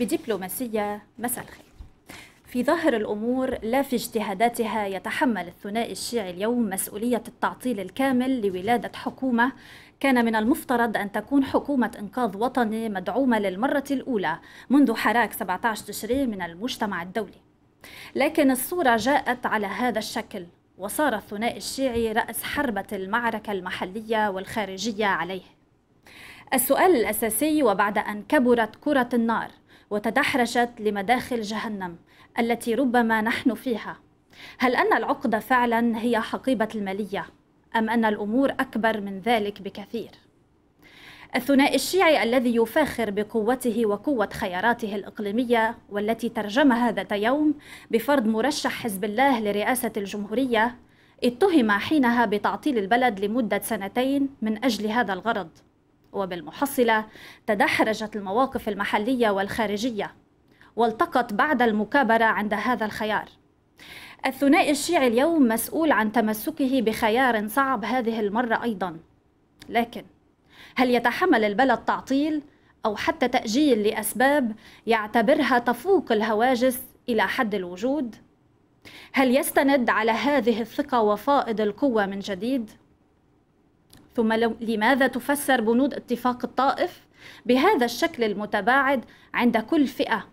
بدبلوماسية مساء الخير في ظاهر الأمور لا في اجتهاداتها يتحمل الثنائي الشيعي اليوم مسؤولية التعطيل الكامل لولادة حكومة كان من المفترض أن تكون حكومة إنقاذ وطني مدعومة للمرة الأولى منذ حراك 17 تشرين من المجتمع الدولي لكن الصورة جاءت على هذا الشكل وصار الثنائي الشيعي رأس حربة المعركة المحلية والخارجية عليه السؤال الأساسي وبعد أن كبرت كرة النار وتدحرجت لمداخل جهنم التي ربما نحن فيها هل ان العقده فعلا هي حقيبه الماليه ام ان الامور اكبر من ذلك بكثير الثنائي الشيعي الذي يفاخر بقوته وقوة خياراته الإقليمية والتي ترجمها ذات يوم بفرض مرشح حزب الله لرئاسة الجمهورية اتهم حينها بتعطيل البلد لمدة سنتين من أجل هذا الغرض وبالمحصلة تدحرجت المواقف المحلية والخارجية والتقت بعد المكابرة عند هذا الخيار الثنائي الشيعي اليوم مسؤول عن تمسكه بخيار صعب هذه المرة أيضا لكن هل يتحمل البلد تعطيل أو حتى تأجيل لأسباب يعتبرها تفوق الهواجس إلى حد الوجود؟ هل يستند على هذه الثقة وفائض القوة من جديد؟ ثم لماذا تفسر بنود اتفاق الطائف بهذا الشكل المتباعد عند كل فئة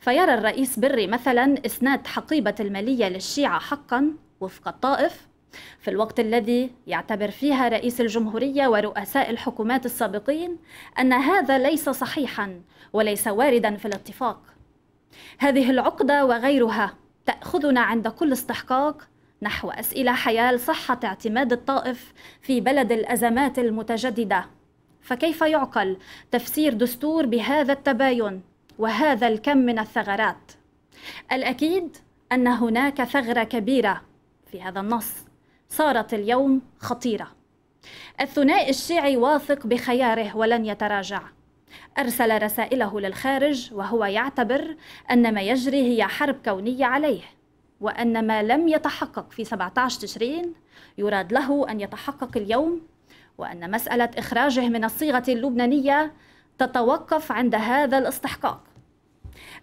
فيرى الرئيس بري مثلا إسناد حقيبة المالية للشيعة حقا وفق الطائف في الوقت الذي يعتبر فيها رئيس الجمهورية ورؤساء الحكومات السابقين أن هذا ليس صحيحا وليس واردا في الاتفاق هذه العقدة وغيرها تأخذنا عند كل استحقاق نحو أسئلة حيال صحة اعتماد الطائف في بلد الأزمات المتجددة فكيف يعقل تفسير دستور بهذا التباين وهذا الكم من الثغرات الأكيد أن هناك ثغرة كبيرة في هذا النص صارت اليوم خطيرة الثنائي الشيعي واثق بخياره ولن يتراجع أرسل رسائله للخارج وهو يعتبر أن ما يجري هي حرب كونية عليه وأن ما لم يتحقق في 17 تشرين يراد له أن يتحقق اليوم وأن مسألة إخراجه من الصيغة اللبنانية تتوقف عند هذا الاستحقاق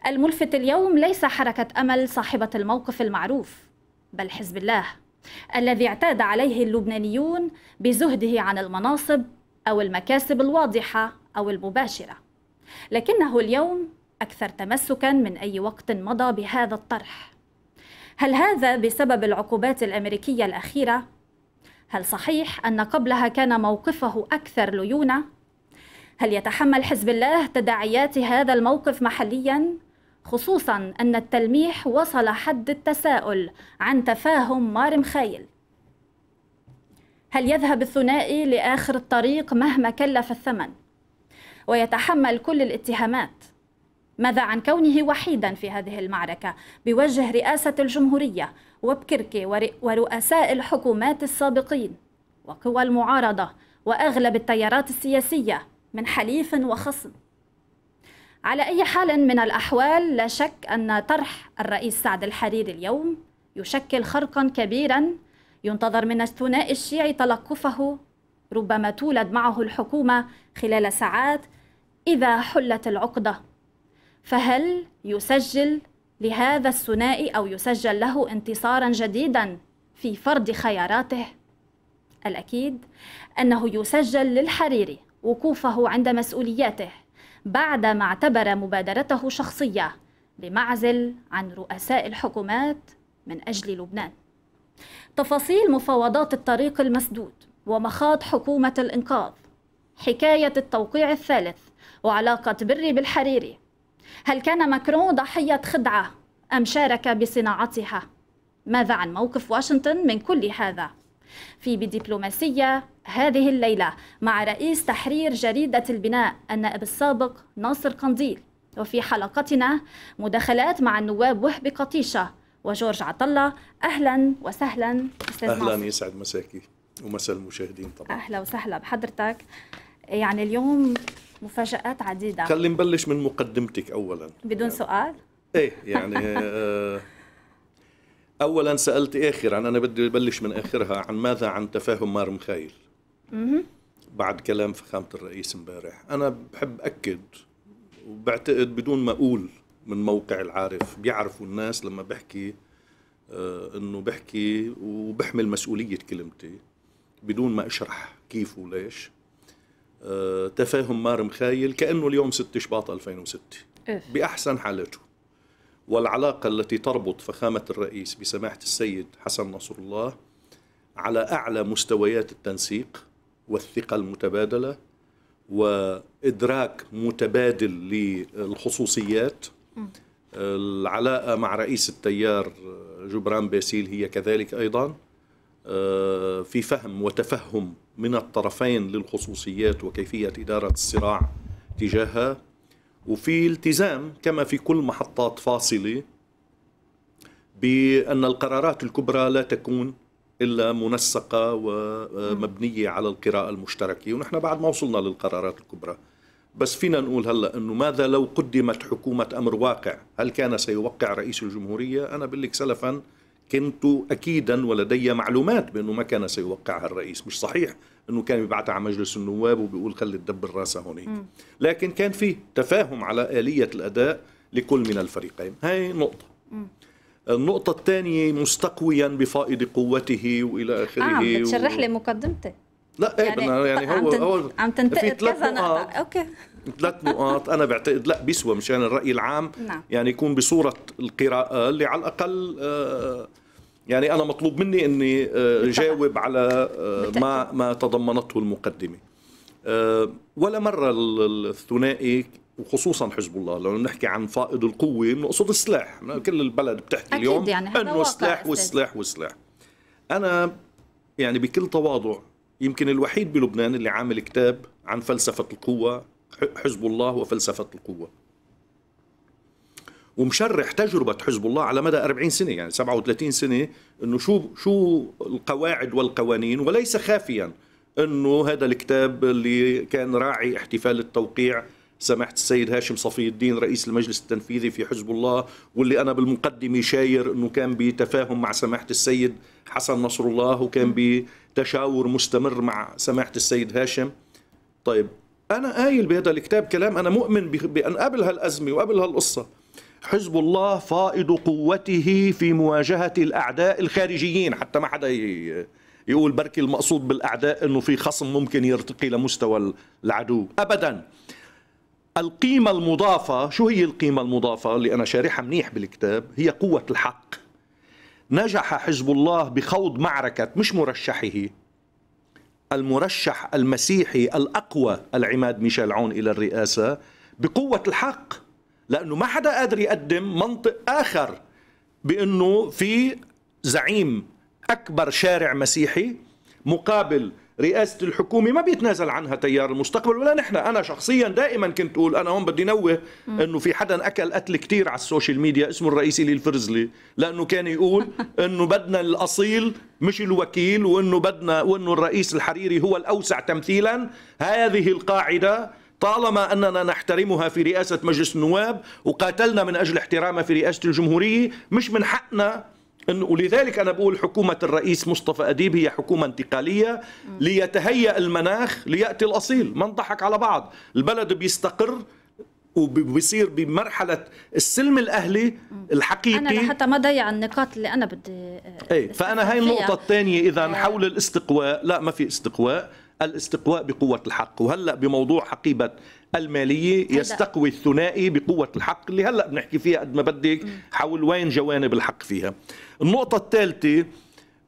الملفت اليوم ليس حركة أمل صاحبة الموقف المعروف بل حزب الله الذي اعتاد عليه اللبنانيون بزهده عن المناصب أو المكاسب الواضحة أو المباشرة لكنه اليوم أكثر تمسكا من أي وقت مضى بهذا الطرح هل هذا بسبب العقوبات الأمريكية الأخيرة؟ هل صحيح أن قبلها كان موقفه أكثر ليونة؟ هل يتحمل حزب الله تداعيات هذا الموقف محلياً؟ خصوصاً أن التلميح وصل حد التساؤل عن تفاهم مارم خايل هل يذهب الثنائي لآخر الطريق مهما كلف الثمن؟ ويتحمل كل الاتهامات ماذا عن كونه وحيدا في هذه المعركة بوجه رئاسة الجمهورية وبكركي ورؤساء الحكومات السابقين وقوى المعارضة وأغلب التيارات السياسية من حليف وخصم على أي حال من الأحوال لا شك أن طرح الرئيس سعد الحريري اليوم يشكل خرقا كبيرا ينتظر من الثنائي الشيعي تلقفه ربما تولد معه الحكومة خلال ساعات إذا حلت العقدة فهل يسجل لهذا الثنائي أو يسجل له انتصارا جديدا في فرض خياراته؟ الأكيد أنه يسجل للحريري وقوفه عند مسؤولياته بعدما اعتبر مبادرته شخصية بمعزل عن رؤساء الحكومات من أجل لبنان تفاصيل مفاوضات الطريق المسدود ومخاض حكومة الإنقاذ حكاية التوقيع الثالث وعلاقة بري بالحريري هل كان ماكرون ضحية خدعة أم شارك بصناعتها؟ ماذا عن موقف واشنطن من كل هذا؟ في بدبلوماسية هذه الليلة مع رئيس تحرير جريدة البناء النائب السابق ناصر قنديل وفي حلقتنا مداخلات مع النواب وهبي قطيشة وجورج عطلة أهلا وسهلا أستاذ أهلا ناصر. يسعد مساكي ومساء المشاهدين طبعا أهلا وسهلا بحضرتك يعني اليوم مفاجآت عديدة خلي نبلش من مقدمتك أولا بدون يعني. سؤال؟ إيه يعني آه، أولا سألت آخر عن أنا بدي أبلش من آخرها عن ماذا عن تفاهم مار مخايل بعد كلام فخامة الرئيس امبارح أنا بحب أكد وبعتقد بدون ما أقول من موقع العارف بيعرفوا الناس لما بحكي آه، انه بحكي وبحمل مسؤوليه كلمتي بدون ما اشرح كيف وليش آه، تفاهم مار مخايل كانه اليوم 6 شباط 2006 باحسن حالته والعلاقه التي تربط فخامه الرئيس بسماحه السيد حسن نصر الله على اعلى مستويات التنسيق والثقه المتبادله وادراك متبادل للخصوصيات العلاقه مع رئيس التيار جبران باسيل هي كذلك ايضا آه، في فهم وتفهم من الطرفين للخصوصيات وكيفية إدارة الصراع تجاهها وفي التزام كما في كل محطات فاصلة بأن القرارات الكبرى لا تكون إلا منسقة ومبنية على القراءة المشتركة ونحن بعد ما وصلنا للقرارات الكبرى بس فينا نقول هلا انه ماذا لو قدمت حكومه امر واقع؟ هل كان سيوقع رئيس الجمهوريه؟ انا بقول لك سلفا كنت اكيدا ولدي معلومات بانه ما كان سيوقعها الرئيس مش صحيح انه كان يبعثها على مجلس النواب وبيقول خلي تدبر راسها هونيك لكن كان في تفاهم على اليه الاداء لكل من الفريقين هاي نقطه النقطة الثانية مستقويا بفائض قوته والى اخره آه بتشرح لي مقدمته لا إيه، يعني, يعني هو عم تنتقد كذا نقطة اوكي ثلاث نقاط انا بعتقد لا بيسوى مشان الراي العام نعم. يعني يكون بصوره القراءه اللي على الاقل آه، يعني انا مطلوب مني اني آه، جاوب على آه، ما ما تضمنته المقدمه ولا مره الثنائي وخصوصا حزب الله لو بنحكي عن فائض القوه بنقصد السلاح كل البلد بتحكي اليوم يعني انه سلاح والسلاح والسلاح انا يعني بكل تواضع يمكن الوحيد بلبنان اللي عامل كتاب عن فلسفه القوه حزب الله وفلسفة القوة ومشرح تجربة حزب الله على مدى 40 سنة يعني 37 سنة انه شو شو القواعد والقوانين وليس خافيا انه هذا الكتاب اللي كان راعي احتفال التوقيع سماحة السيد هاشم صفي الدين رئيس المجلس التنفيذي في حزب الله واللي أنا بالمقدمة شاير أنه كان بتفاهم مع سماحة السيد حسن نصر الله وكان بتشاور مستمر مع سماحة السيد هاشم طيب أنا قايل بهذا الكتاب كلام أنا مؤمن بأن قبل هالأزمة وقبل هالقصة حزب الله فائض قوته في مواجهة الأعداء الخارجيين حتى ما حدا يقول بركي المقصود بالأعداء أنه في خصم ممكن يرتقي لمستوى العدو أبدا القيمة المضافة شو هي القيمة المضافة اللي أنا شارحها منيح بالكتاب هي قوة الحق نجح حزب الله بخوض معركة مش مرشحه المرشح المسيحي الأقوى العماد ميشيل عون إلى الرئاسة بقوة الحق لأنه ما حدا قادر يقدم منطق آخر بأنه في زعيم أكبر شارع مسيحي مقابل رئاسة الحكومة ما بيتنازل عنها تيار المستقبل ولا نحن أنا شخصيا دائما كنت أقول أنا هون بدي نوه أنه في حدا أكل قتل كتير على السوشيال ميديا اسمه الرئيسي للفرزلي لأنه كان يقول أنه بدنا الأصيل مش الوكيل وأنه بدنا وأنه الرئيس الحريري هو الأوسع تمثيلا هذه القاعدة طالما أننا نحترمها في رئاسة مجلس النواب وقاتلنا من أجل احترامها في رئاسة الجمهورية مش من حقنا ولذلك انا بقول حكومه الرئيس مصطفى اديب هي حكومه انتقاليه ليتهيأ المناخ لياتي الاصيل، ما نضحك على بعض، البلد بيستقر وبيصير بمرحله السلم الاهلي الحقيقي انا لحتى ما ضيع النقاط اللي انا بدي اي فانا هاي النقطه الثانيه اذا إيه. حول الاستقواء لا ما في استقواء الاستقواء بقوة الحق وهلأ بموضوع حقيبة المالية يستقوي الثنائي بقوة الحق اللي هلأ بنحكي فيها قد ما بدك حول وين جوانب الحق فيها النقطة الثالثة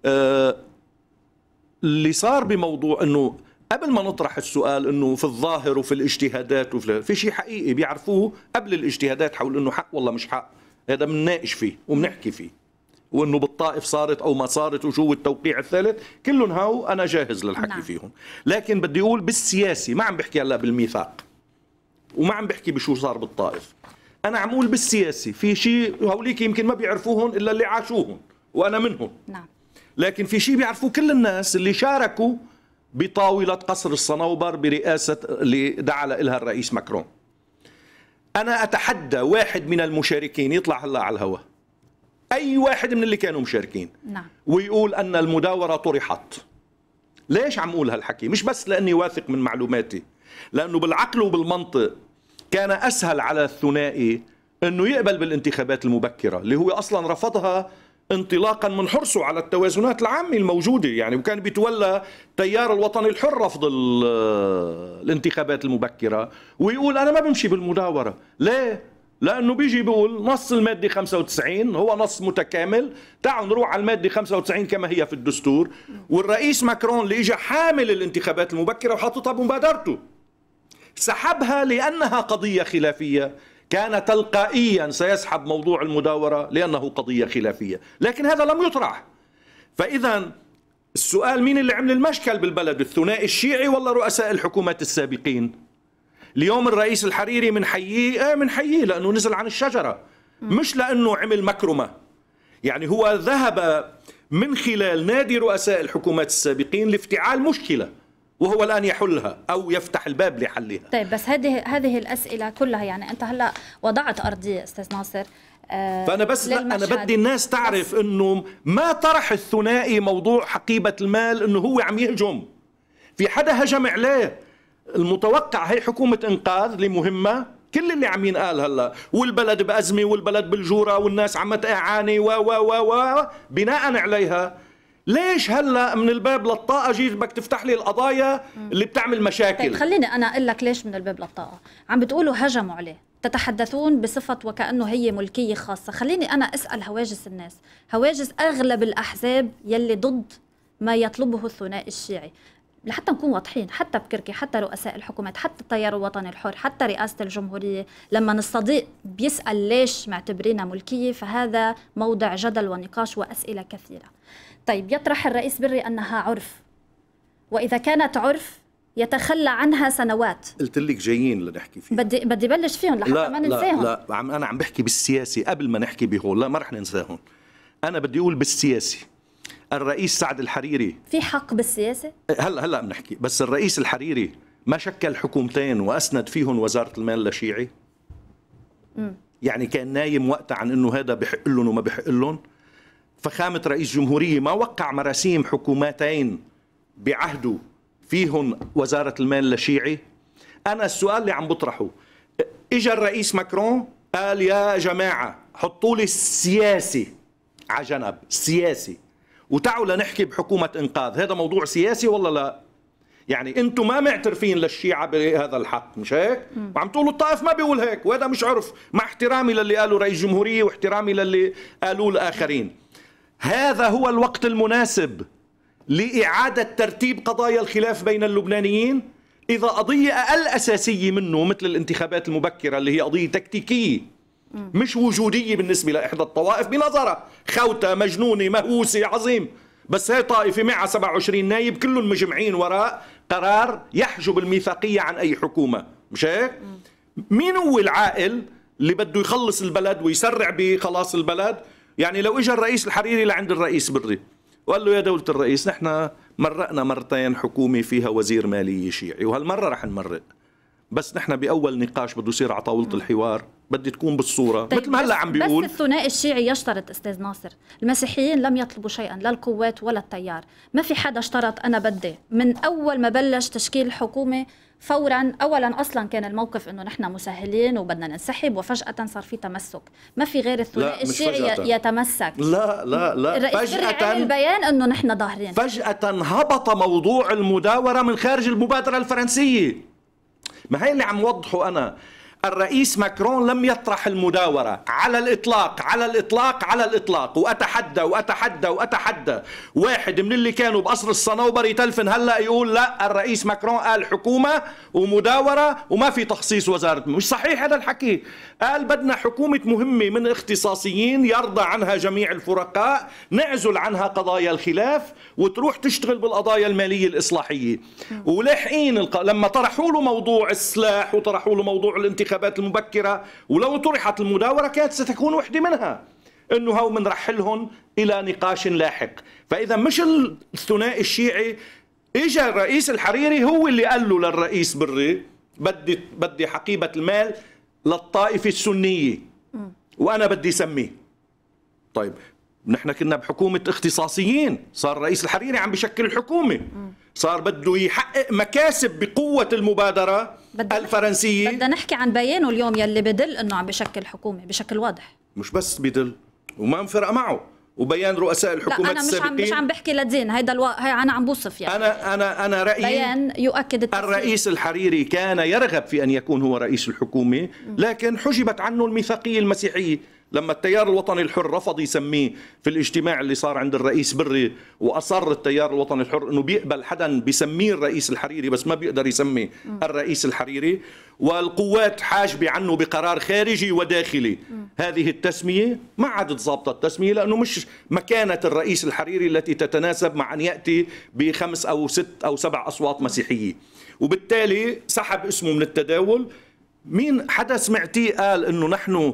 آه اللي صار بموضوع أنه قبل ما نطرح السؤال انه في الظاهر وفي الاجتهادات وفي في شيء حقيقي بيعرفوه قبل الاجتهادات حول انه حق والله مش حق هذا بنناقش فيه وبنحكي فيه وانه بالطائف صارت او ما صارت وشو التوقيع الثالث كلهم هاو انا جاهز للحكي نعم. فيهم لكن بدي اقول بالسياسي ما عم بحكي هلا بالميثاق وما عم بحكي بشو صار بالطائف انا عم اقول بالسياسي في شيء هوليك يمكن ما بيعرفوهم الا اللي عاشوهم وانا منهم نعم لكن في شيء بيعرفوه كل الناس اللي شاركوا بطاوله قصر الصنوبر برئاسه اللي دعا لها الرئيس ماكرون انا اتحدى واحد من المشاركين يطلع هلا على الهواء اي واحد من اللي كانوا مشاركين نعم. ويقول ان المداوره طرحت ليش عم اقول هالحكي مش بس لاني واثق من معلوماتي لانه بالعقل وبالمنطق كان اسهل على الثنائي انه يقبل بالانتخابات المبكره اللي هو اصلا رفضها انطلاقا من حرصه على التوازنات العامة الموجودة يعني وكان بيتولى تيار الوطني الحر رفض الانتخابات المبكرة ويقول أنا ما بمشي بالمداورة ليه؟ لانه بيجي بيقول نص الماده 95 هو نص متكامل تعالوا نروح على الماده 95 كما هي في الدستور والرئيس ماكرون اللي اجى حامل الانتخابات المبكره وحاططها بمبادرته سحبها لانها قضيه خلافيه كان تلقائيا سيسحب موضوع المداوره لانه قضيه خلافيه لكن هذا لم يطرح فاذا السؤال مين اللي عمل المشكل بالبلد الثنائي الشيعي ولا رؤساء الحكومات السابقين اليوم الرئيس الحريري من حييه آه، ايه من حييه لأنه نزل عن الشجرة مش لأنه عمل مكرمة يعني هو ذهب من خلال نادي رؤساء الحكومات السابقين لافتعال مشكله وهو الان يحلها او يفتح الباب لحلها طيب بس هذه هذه الاسئله كلها يعني انت هلا وضعت ارضيه استاذ ناصر آه فانا بس لا انا بدي الناس تعرف انه ما طرح الثنائي موضوع حقيبه المال انه هو عم يهجم في حدا هجم عليه المتوقع هي حكومة إنقاذ لمهمة كل اللي عم ينقال هلا والبلد بأزمة والبلد بالجورة والناس عم تعاني و و و و بناء عليها ليش هلا من الباب للطاقه جيت بدك تفتح لي القضايا اللي بتعمل مشاكل طيب خليني انا اقول لك ليش من الباب للطاقه عم بتقولوا هجموا عليه تتحدثون بصفة وكأنه هي ملكية خاصة خليني أنا أسأل هواجس الناس هواجس أغلب الأحزاب يلي ضد ما يطلبه الثنائي الشيعي لحتى نكون واضحين حتى بكركي حتى رؤساء الحكومات حتى التيار الوطني الحر حتى رئاسة الجمهورية لما الصديق بيسأل ليش معتبرينا ملكية فهذا موضع جدل ونقاش وأسئلة كثيرة طيب يطرح الرئيس بري أنها عرف وإذا كانت عرف يتخلى عنها سنوات قلت لك جايين لنحكي فيه بدي بدي بلش فيهم لحتى لا ما ننساهم لا لا عم انا عم بحكي بالسياسي قبل ما نحكي بهول لا ما رح ننساهم انا بدي اقول بالسياسي الرئيس سعد الحريري في حق بالسياسه إيه، هلا هلا بنحكي بس الرئيس الحريري ما شكل حكومتين واسند فيهم وزاره المال لشيعي مم. يعني كان نايم وقتها عن انه هذا بحق لهم وما بحق لهم فخامه رئيس جمهوريه ما وقع مراسيم حكومتين بعهده فيهم وزاره المال لشيعي انا السؤال اللي عم بطرحه اجى الرئيس ماكرون قال يا جماعه حطوا لي السياسي على جنب سياسي وتعوا لنحكي بحكومة إنقاذ هذا موضوع سياسي ولا لا يعني انتم ما معترفين للشيعة بهذا الحق مش هيك وعم تقولوا الطائف ما بيقول هيك وهذا مش عرف مع احترامي للي قالوا رئيس جمهورية واحترامي للي قالوه الآخرين هذا هو الوقت المناسب لإعادة ترتيب قضايا الخلاف بين اللبنانيين إذا قضية أقل أساسية منه مثل الانتخابات المبكرة اللي هي قضية تكتيكية مش وجودية بالنسبة لإحدى الطوائف بنظرة خوتة مجنونة مهووسة عظيم بس هي طائفة معها 27 نايب كلهم مجمعين وراء قرار يحجب الميثاقية عن أي حكومة مش هيك؟ مين هو العائل اللي بده يخلص البلد ويسرع بخلاص البلد يعني لو اجى الرئيس الحريري لعند الرئيس بري وقال له يا دولة الرئيس نحن مرقنا مرتين حكومة فيها وزير مالية شيعي وهالمرة رح نمرق بس نحن باول نقاش بده يصير على طاوله الحوار بدي تكون بالصوره طيب مثل ما هلا عم بيقول بس الثنائي الشيعي يشترط استاذ ناصر المسيحيين لم يطلبوا شيئا لا القوات ولا التيار ما في حدا اشترط انا بدي من اول ما بلش تشكيل الحكومه فورا اولا اصلا كان الموقف انه نحن مسهلين وبدنا ننسحب وفجاه صار في تمسك ما في غير الثنائي الشيعي يتمسك لا لا لا فجاه البيان انه نحن ظاهرين فجاه هبط موضوع المداوره من خارج المبادره الفرنسيه ما هي اللي عم وضحه انا الرئيس ماكرون لم يطرح المداورة على الإطلاق على الإطلاق على الإطلاق وأتحدى وأتحدى وأتحدى واحد من اللي كانوا بقصر الصنوبر يتلفن هلأ يقول لا الرئيس ماكرون قال حكومة ومداورة وما في تخصيص وزارة مش صحيح هذا الحكي قال بدنا حكومة مهمة من اختصاصيين يرضى عنها جميع الفرقاء نعزل عنها قضايا الخلاف وتروح تشتغل بالقضايا المالية الإصلاحية ولحقين لما طرحوا له موضوع السلاح وطرحوا له موضوع الانتخاب الانتخابات المبكرة ولو طرحت المداورة كانت ستكون واحدة منها انه هو بنرحلهم الى نقاش لاحق فاذا مش الثنائي الشيعي اجى الرئيس الحريري هو اللي قال له للرئيس بري بدي بدي حقيبه المال للطائفه السنيه وانا بدي سميه طيب نحن كنا بحكومه اختصاصيين صار الرئيس الحريري عم بشكل الحكومه صار بده يحقق مكاسب بقوة المبادرة بدنا الفرنسية بدنا نحكي عن بيانه اليوم يلي بدل أنه عم بشكل حكومة بشكل واضح مش بس بدل وما مفرقة معه وبيان رؤساء الحكومات لا أنا مش عم مش عم بحكي لدين هيدا الو... هي أنا عم بوصف يعني أنا أنا أنا رأيي بيان يؤكد التفكير. الرئيس الحريري كان يرغب في أن يكون هو رئيس الحكومة لكن حجبت عنه الميثاقية المسيحية لما التيار الوطني الحر رفض يسميه في الاجتماع اللي صار عند الرئيس بري واصر التيار الوطني الحر انه بيقبل حدا بيسميه الرئيس الحريري بس ما بيقدر يسمي الرئيس الحريري والقوات حاجبه عنه بقرار خارجي وداخلي هذه التسميه ما عادت ظابطه التسميه لانه مش مكانه الرئيس الحريري التي تتناسب مع ان ياتي بخمس او ست او سبع اصوات مسيحيه وبالتالي سحب اسمه من التداول مين حدا سمعتيه قال انه نحن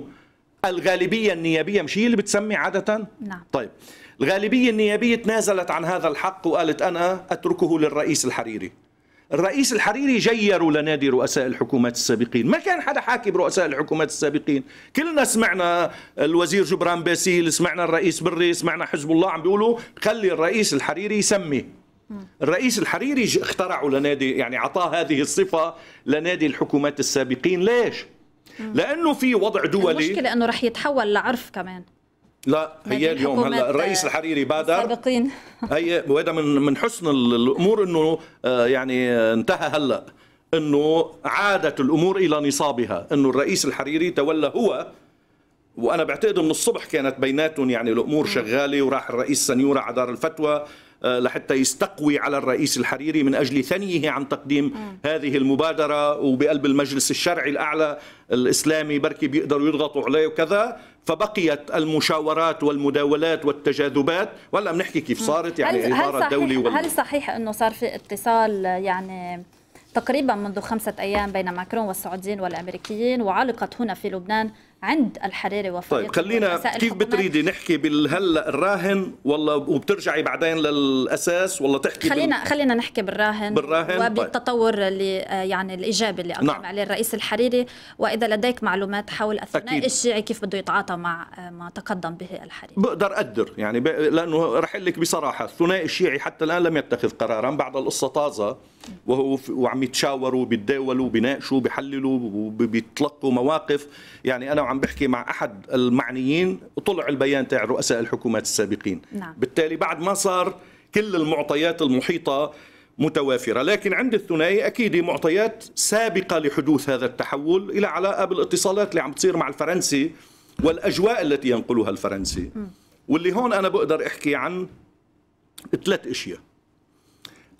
الغالبية النيابية مش هي اللي بتسمي عادة؟ نعم طيب الغالبية النيابية تنازلت عن هذا الحق وقالت أنا أتركه للرئيس الحريري الرئيس الحريري جيروا لنادي رؤساء الحكومات السابقين ما كان حدا حاكي برؤساء الحكومات السابقين كلنا سمعنا الوزير جبران باسيل سمعنا الرئيس بري سمعنا حزب الله عم بيقولوا خلي الرئيس الحريري يسمي الرئيس الحريري اخترعوا لنادي يعني اعطاه هذه الصفه لنادي الحكومات السابقين ليش لانه في وضع دولي المشكله انه رح يتحول لعرف كمان لا هي يعني اليوم هلا الرئيس الحريري بادر السابقين هي وهذا من من حسن الامور انه آه، يعني انتهى هلا انه عادت الامور الى نصابها انه الرئيس الحريري تولى هو وانا بعتقد من الصبح كانت بيناتهم يعني الامور شغاله وراح الرئيس سنيوره على دار الفتوى آه، لحتى يستقوي على الرئيس الحريري من أجل ثنيه عن تقديم هذه المبادرة وبقلب المجلس الشرعي الأعلى الإسلامي بركي بيقدروا يضغطوا عليه وكذا فبقيت المشاورات والمداولات والتجاذبات ولا بنحكي كيف صارت يعني الإدارة الدولي وال... هل صحيح أنه صار في اتصال يعني تقريبا منذ خمسة أيام بين ماكرون والسعوديين والأمريكيين وعلقت هنا في لبنان عند الحريري وفريقه طيب خلينا كيف بتريدي نحكي بالهلا الراهن ولا وبترجعي بعدين للاساس ولا تحكي خلينا بال... خلينا نحكي بالراهن بالراهن طيب. وبالتطور طيب. اللي آه، يعني الايجابي اللي اقدم نعم. عليه الرئيس الحريري واذا لديك معلومات حول الثنائي أكيد. الشيعي كيف بده يتعاطى مع آه، ما تقدم به الحريري بقدر اقدر يعني ب... لانه رح لك بصراحه الثنائي الشيعي حتى الان لم يتخذ قرارا بعد القصه طازه وعم يتشاوروا بيتداولوا بيناقشوا بيحللوا وبيتلقوا مواقف يعني انا وعم بحكي مع احد المعنيين طلع البيان تاع رؤساء الحكومات السابقين نعم. بالتالي بعد ما صار كل المعطيات المحيطه متوافرة لكن عند الثنائي أكيد معطيات سابقة لحدوث هذا التحول إلى علاقة بالاتصالات اللي عم تصير مع الفرنسي والأجواء التي ينقلها الفرنسي واللي هون أنا بقدر أحكي عن ثلاث أشياء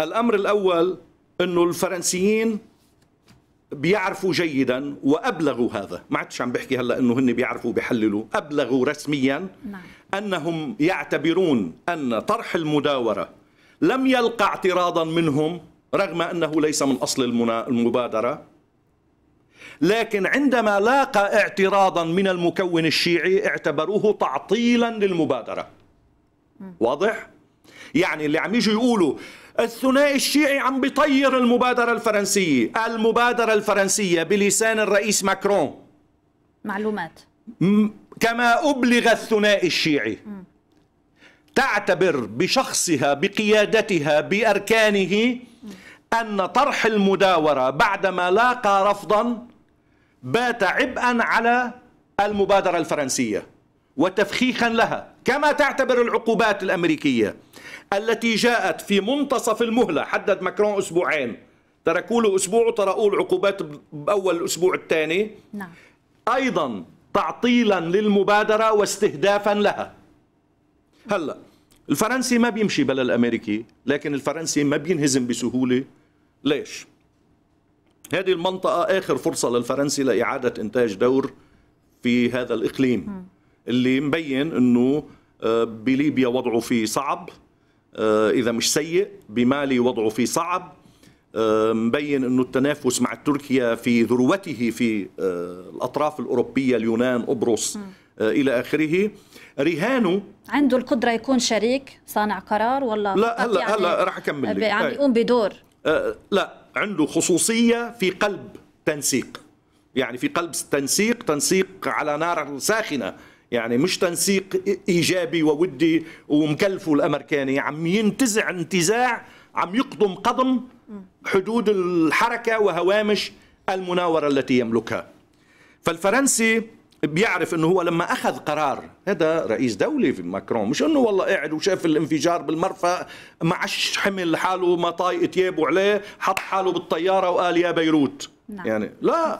الأمر الأول انه الفرنسيين بيعرفوا جيدا وابلغوا هذا ما عدتش عم بحكي هلا انه هن بيعرفوا بيحللوا ابلغوا رسميا نعم. انهم يعتبرون ان طرح المداوره لم يلقى اعتراضا منهم رغم انه ليس من اصل المبادره لكن عندما لاقى اعتراضا من المكون الشيعي اعتبروه تعطيلا للمبادره واضح يعني اللي عم يجوا يقولوا الثنائي الشيعي عم بيطير المبادرة الفرنسية المبادرة الفرنسية بلسان الرئيس ماكرون معلومات كما أبلغ الثنائي الشيعي تعتبر بشخصها بقيادتها بأركانه أن طرح المداورة بعدما لاقى رفضا بات عبئا على المبادرة الفرنسية وتفخيخا لها كما تعتبر العقوبات الأمريكية التي جاءت في منتصف المهلة حدد مكرون أسبوعين تركوا له أسبوع وطرقوا العقوبات بأول الأسبوع الثاني نعم. أيضا تعطيلا للمبادرة واستهدافا لها هلا الفرنسي ما بيمشي بلا الأمريكي لكن الفرنسي ما بينهزم بسهولة ليش؟ هذه المنطقة آخر فرصة للفرنسي لإعادة إنتاج دور في هذا الإقليم اللي مبين أنه آه، بليبيا وضعه فيه صعب آه، اذا مش سيء بمالي وضعه فيه صعب آه، مبين انه التنافس مع تركيا في ذروته في آه، الاطراف الاوروبيه اليونان قبرص الى اخره رهانه عنده القدره يكون شريك صانع قرار ولا لا هلا يعني هلا رح اكمل لك عم طيب. يقوم بدور لا عنده خصوصيه في قلب تنسيق يعني في قلب تنسيق تنسيق على نار ساخنه يعني مش تنسيق ايجابي وودي ومكلفه الامريكاني عم ينتزع انتزاع عم يقضم قضم حدود الحركه وهوامش المناوره التي يملكها فالفرنسي بيعرف انه هو لما اخذ قرار هذا رئيس دولي في ماكرون مش انه والله قاعد وشاف الانفجار بالمرفأ معش حمل حاله ما طايق تيابه عليه حط حاله بالطياره وقال يا بيروت نعم. يعني لا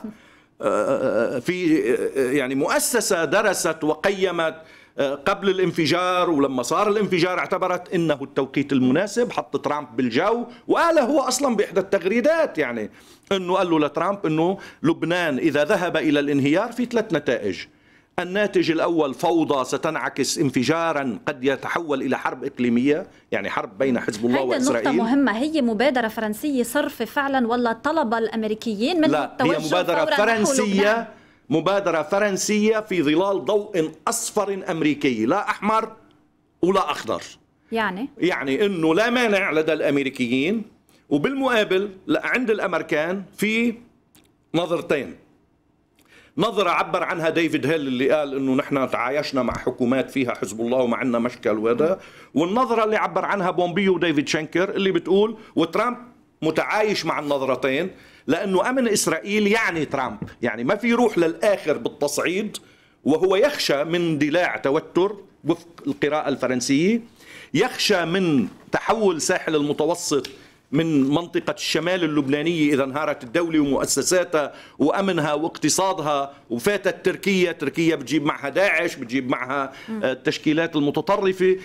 في يعني مؤسسة درست وقيمت آه، قبل الانفجار ولما صار الانفجار اعتبرت انه التوقيت المناسب حط ترامب بالجو وقال هو اصلا باحدى التغريدات يعني انه قال له لترامب انه لبنان اذا ذهب الى الانهيار في ثلاث نتائج الناتج الأول فوضى ستنعكس انفجارا قد يتحول إلى حرب إقليمية يعني حرب بين حزب الله وإسرائيل هذه نقطة مهمة هي مبادرة فرنسية صرف فعلا ولا طلب الأمريكيين من لا هي مبادرة فرنسية مبادرة فرنسية في ظلال ضوء أصفر أمريكي لا أحمر ولا أخضر يعني يعني أنه لا مانع لدى الأمريكيين وبالمقابل عند الأمريكان في نظرتين نظرة عبر عنها ديفيد هيل اللي قال انه نحن تعايشنا مع حكومات فيها حزب الله وما عندنا مشكل وهذا والنظرة اللي عبر عنها بومبيو وديفيد شنكر اللي بتقول وترامب متعايش مع النظرتين لانه امن اسرائيل يعني ترامب يعني ما في روح للاخر بالتصعيد وهو يخشى من اندلاع توتر وفق القراءة الفرنسية يخشى من تحول ساحل المتوسط من منطقة الشمال اللبنانية إذا انهارت الدولة ومؤسساتها وأمنها واقتصادها وفاتت تركيا تركيا بتجيب معها داعش بتجيب معها آه، التشكيلات المتطرفة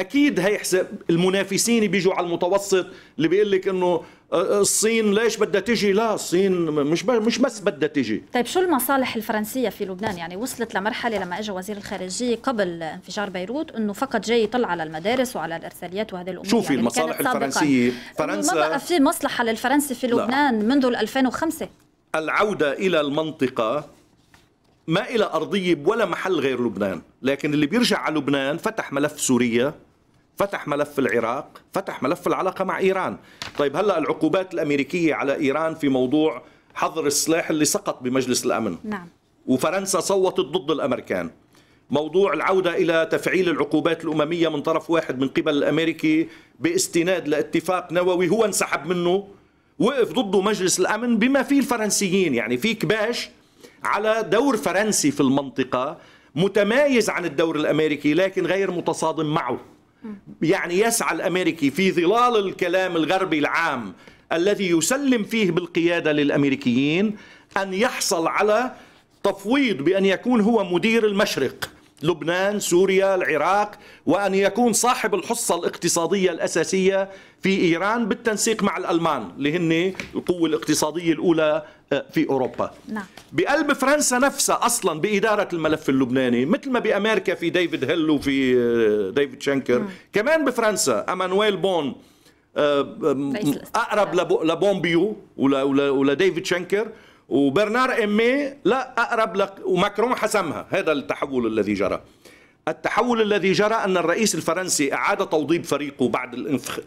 اكيد هيحسب المنافسين بيجوا على المتوسط اللي بيقول لك انه آه، آه، الصين ليش بدها تجي لا الصين مش مش بس بدها تجي طيب شو المصالح الفرنسيه في لبنان يعني وصلت لمرحله لما اجى وزير الخارجيه قبل انفجار بيروت انه فقط جاي يطلع على المدارس وعلى الارساليات وهذه الامور شوفي يعني المصالح الفرنسيه فرنسا ما بقى في مصلحه للفرنسي في لبنان لا. منذ 2005 العوده الى المنطقه ما إلى أرضية ولا محل غير لبنان لكن اللي بيرجع على لبنان فتح ملف سوريا فتح ملف العراق فتح ملف العلاقة مع إيران طيب هلأ العقوبات الأمريكية على إيران في موضوع حظر السلاح اللي سقط بمجلس الأمن نعم. وفرنسا صوتت ضد الأمريكان موضوع العودة إلى تفعيل العقوبات الأممية من طرف واحد من قبل الأمريكي باستناد لاتفاق نووي هو انسحب منه وقف ضده مجلس الأمن بما فيه الفرنسيين يعني في كباش على دور فرنسي في المنطقة متمايز عن الدور الأمريكي لكن غير متصادم معه يعني يسعى الامريكي في ظلال الكلام الغربي العام الذي يسلم فيه بالقياده للامريكيين ان يحصل على تفويض بان يكون هو مدير المشرق لبنان سوريا العراق وأن يكون صاحب الحصة الاقتصادية الأساسية في إيران بالتنسيق مع الألمان اللي هن القوة الاقتصادية الأولى آه، في أوروبا نعم. بقلب فرنسا نفسها أصلا بإدارة الملف اللبناني مثل ما بأمريكا في ديفيد هيل وفي آه، ديفيد شنكر مم. كمان بفرنسا أمانويل بون آه، أقرب لبومبيو ولديفيد شنكر وبرنار امي لا اقرب لك وماكرون حسمها هذا التحول الذي جرى التحول الذي جرى ان الرئيس الفرنسي اعاد توضيب فريقه بعد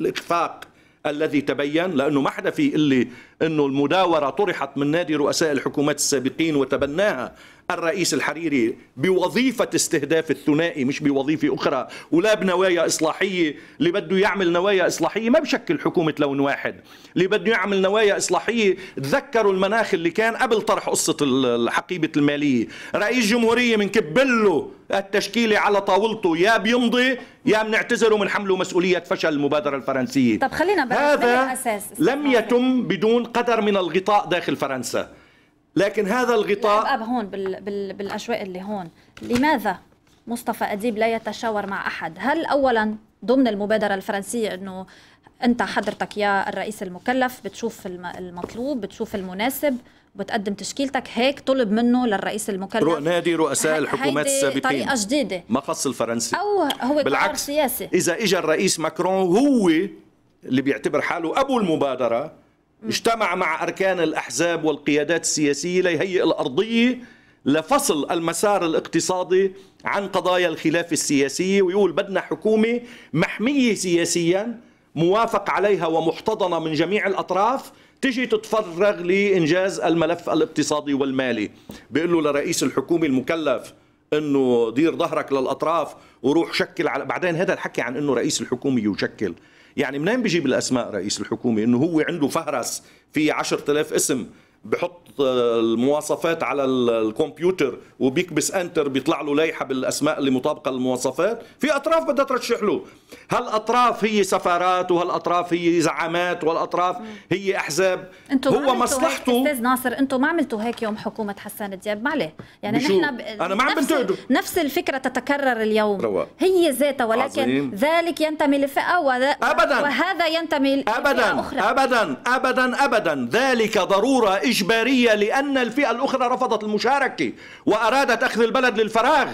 الاخفاق الذي تبين لانه ما حدا في اللي انه المداوره طرحت من نادي رؤساء الحكومات السابقين وتبناها الرئيس الحريري بوظيفة استهداف الثنائي مش بوظيفة أخرى ولا بنوايا إصلاحية اللي بده يعمل نوايا إصلاحية ما بشكل حكومة لون واحد اللي بده يعمل نوايا إصلاحية تذكروا المناخ اللي كان قبل طرح قصة حقيبة المالية رئيس جمهورية من كبله التشكيلي على طاولته يا بيمضي يا بنعتذر من حمله مسؤولية فشل المبادرة الفرنسية طب خلينا هذا لم يتم بدون قدر من الغطاء داخل فرنسا لكن هذا الغطاء أب هون بال... بال... بالأجواء اللي هون لماذا مصطفى أديب لا يتشاور مع أحد هل أولا ضمن المبادرة الفرنسية أنه أنت حضرتك يا الرئيس المكلف بتشوف المطلوب بتشوف المناسب بتقدم تشكيلتك هيك طلب منه للرئيس المكلف نادي رؤساء الحكومات السابقين طريقه جديده ما خص الفرنسي او هو بالعكس سياسي اذا اجى الرئيس ماكرون هو اللي بيعتبر حاله ابو المبادره اجتمع مع أركان الأحزاب والقيادات السياسية ليهيئ الأرضية لفصل المسار الاقتصادي عن قضايا الخلاف السياسي ويقول بدنا حكومة محمية سياسيا موافق عليها ومحتضنة من جميع الأطراف تجي تتفرغ لإنجاز الملف الاقتصادي والمالي بيقول له لرئيس الحكومة المكلف انه دير ظهرك للاطراف وروح شكل على بعدين هذا الحكي عن انه رئيس الحكومه يشكل يعني منين بيجيب الاسماء رئيس الحكومه انه هو عنده فهرس فيه 10000 اسم بحط آه، المواصفات على الكمبيوتر وبيكبس انتر بيطلع له لائحه بالاسماء اللي مطابقه للمواصفات في اطراف بدها ترشح له هالاطراف هي سفارات وهالاطراف هي زعامات والاطراف هي احزاب انتو هو مصلحته استاذ ناصر انتم ما عملتوا هيك يوم حكومه حسان دياب معليه يعني نحن ب... انا ما عم نفس... نفس الفكره تتكرر اليوم رواء. هي ذاتها ولكن عظيم. ذلك ينتمي لفئه وذ... ابدا وهذا ينتمي لفئه ابدا أخرى. ابدا ابدا ابدا ذلك ضروره إجبارية لأن الفئة الأخرى رفضت المشاركة وأرادت أخذ البلد للفراغ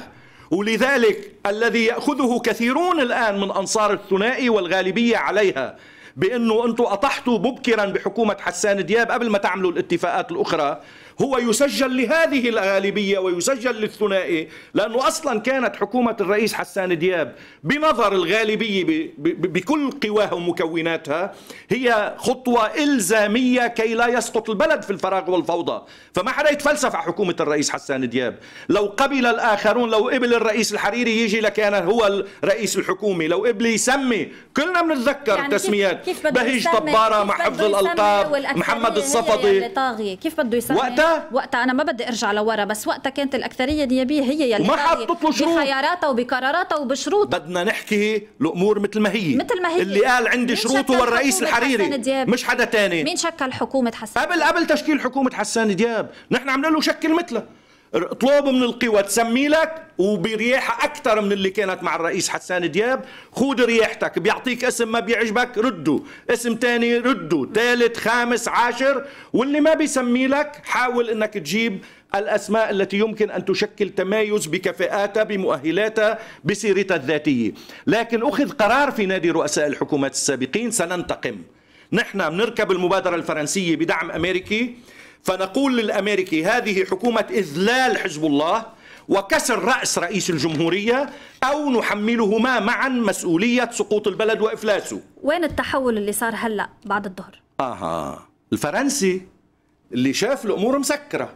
ولذلك الذي يأخذه كثيرون الآن من أنصار الثنائي والغالبية عليها بأنه أنتم أطحتوا مبكرا بحكومة حسان دياب قبل ما تعملوا الاتفاقات الأخرى هو يسجل لهذه الغالبية ويسجل للثنائي لأنه أصلا كانت حكومة الرئيس حسان دياب بنظر الغالبية بكل قواها ومكوناتها هي خطوة إلزامية كي لا يسقط البلد في الفراغ والفوضى فما حدا يتفلسف على حكومة الرئيس حسان دياب لو قبل الآخرون لو قبل الرئيس الحريري يجي لكان هو الرئيس الحكومي لو قبل يسمي كلنا بنتذكر يعني تسميات بهيج طبارة مع حفظ الألقاب محمد الصفدي كيف بده يسمي وقتها وقتها انا ما بدي ارجع لورا بس وقتها كانت الاكثريه النيابيه هي يلي ما حطت له شروط بخياراتها وبقراراتها وبشروط بدنا نحكي الامور مثل ما هي مثل ما هي اللي قال عندي شروط هو الرئيس الحريري مش حدا تاني مين شكل حكومه حسان قبل قبل تشكيل حكومه حسان دياب نحن عملنا له شكل مثله اطلب من القوى تسمي لك وبريحة أكثر من اللي كانت مع الرئيس حسان دياب خود رياحتك بيعطيك اسم ما بيعجبك رده اسم تاني رده ثالث خامس عاشر واللي ما بيسمي لك حاول أنك تجيب الأسماء التي يمكن أن تشكل تمايز بكفاءاتها بمؤهلاتها بسيرتها الذاتية لكن أخذ قرار في نادي رؤساء الحكومات السابقين سننتقم نحن بنركب المبادرة الفرنسية بدعم أمريكي فنقول للأمريكي هذه حكومة إذلال حزب الله وكسر رأس رئيس الجمهورية أو نحملهما معا مسؤولية سقوط البلد وإفلاسه وين التحول اللي صار هلأ بعد الظهر؟ آها الفرنسي اللي شاف الأمور مسكرة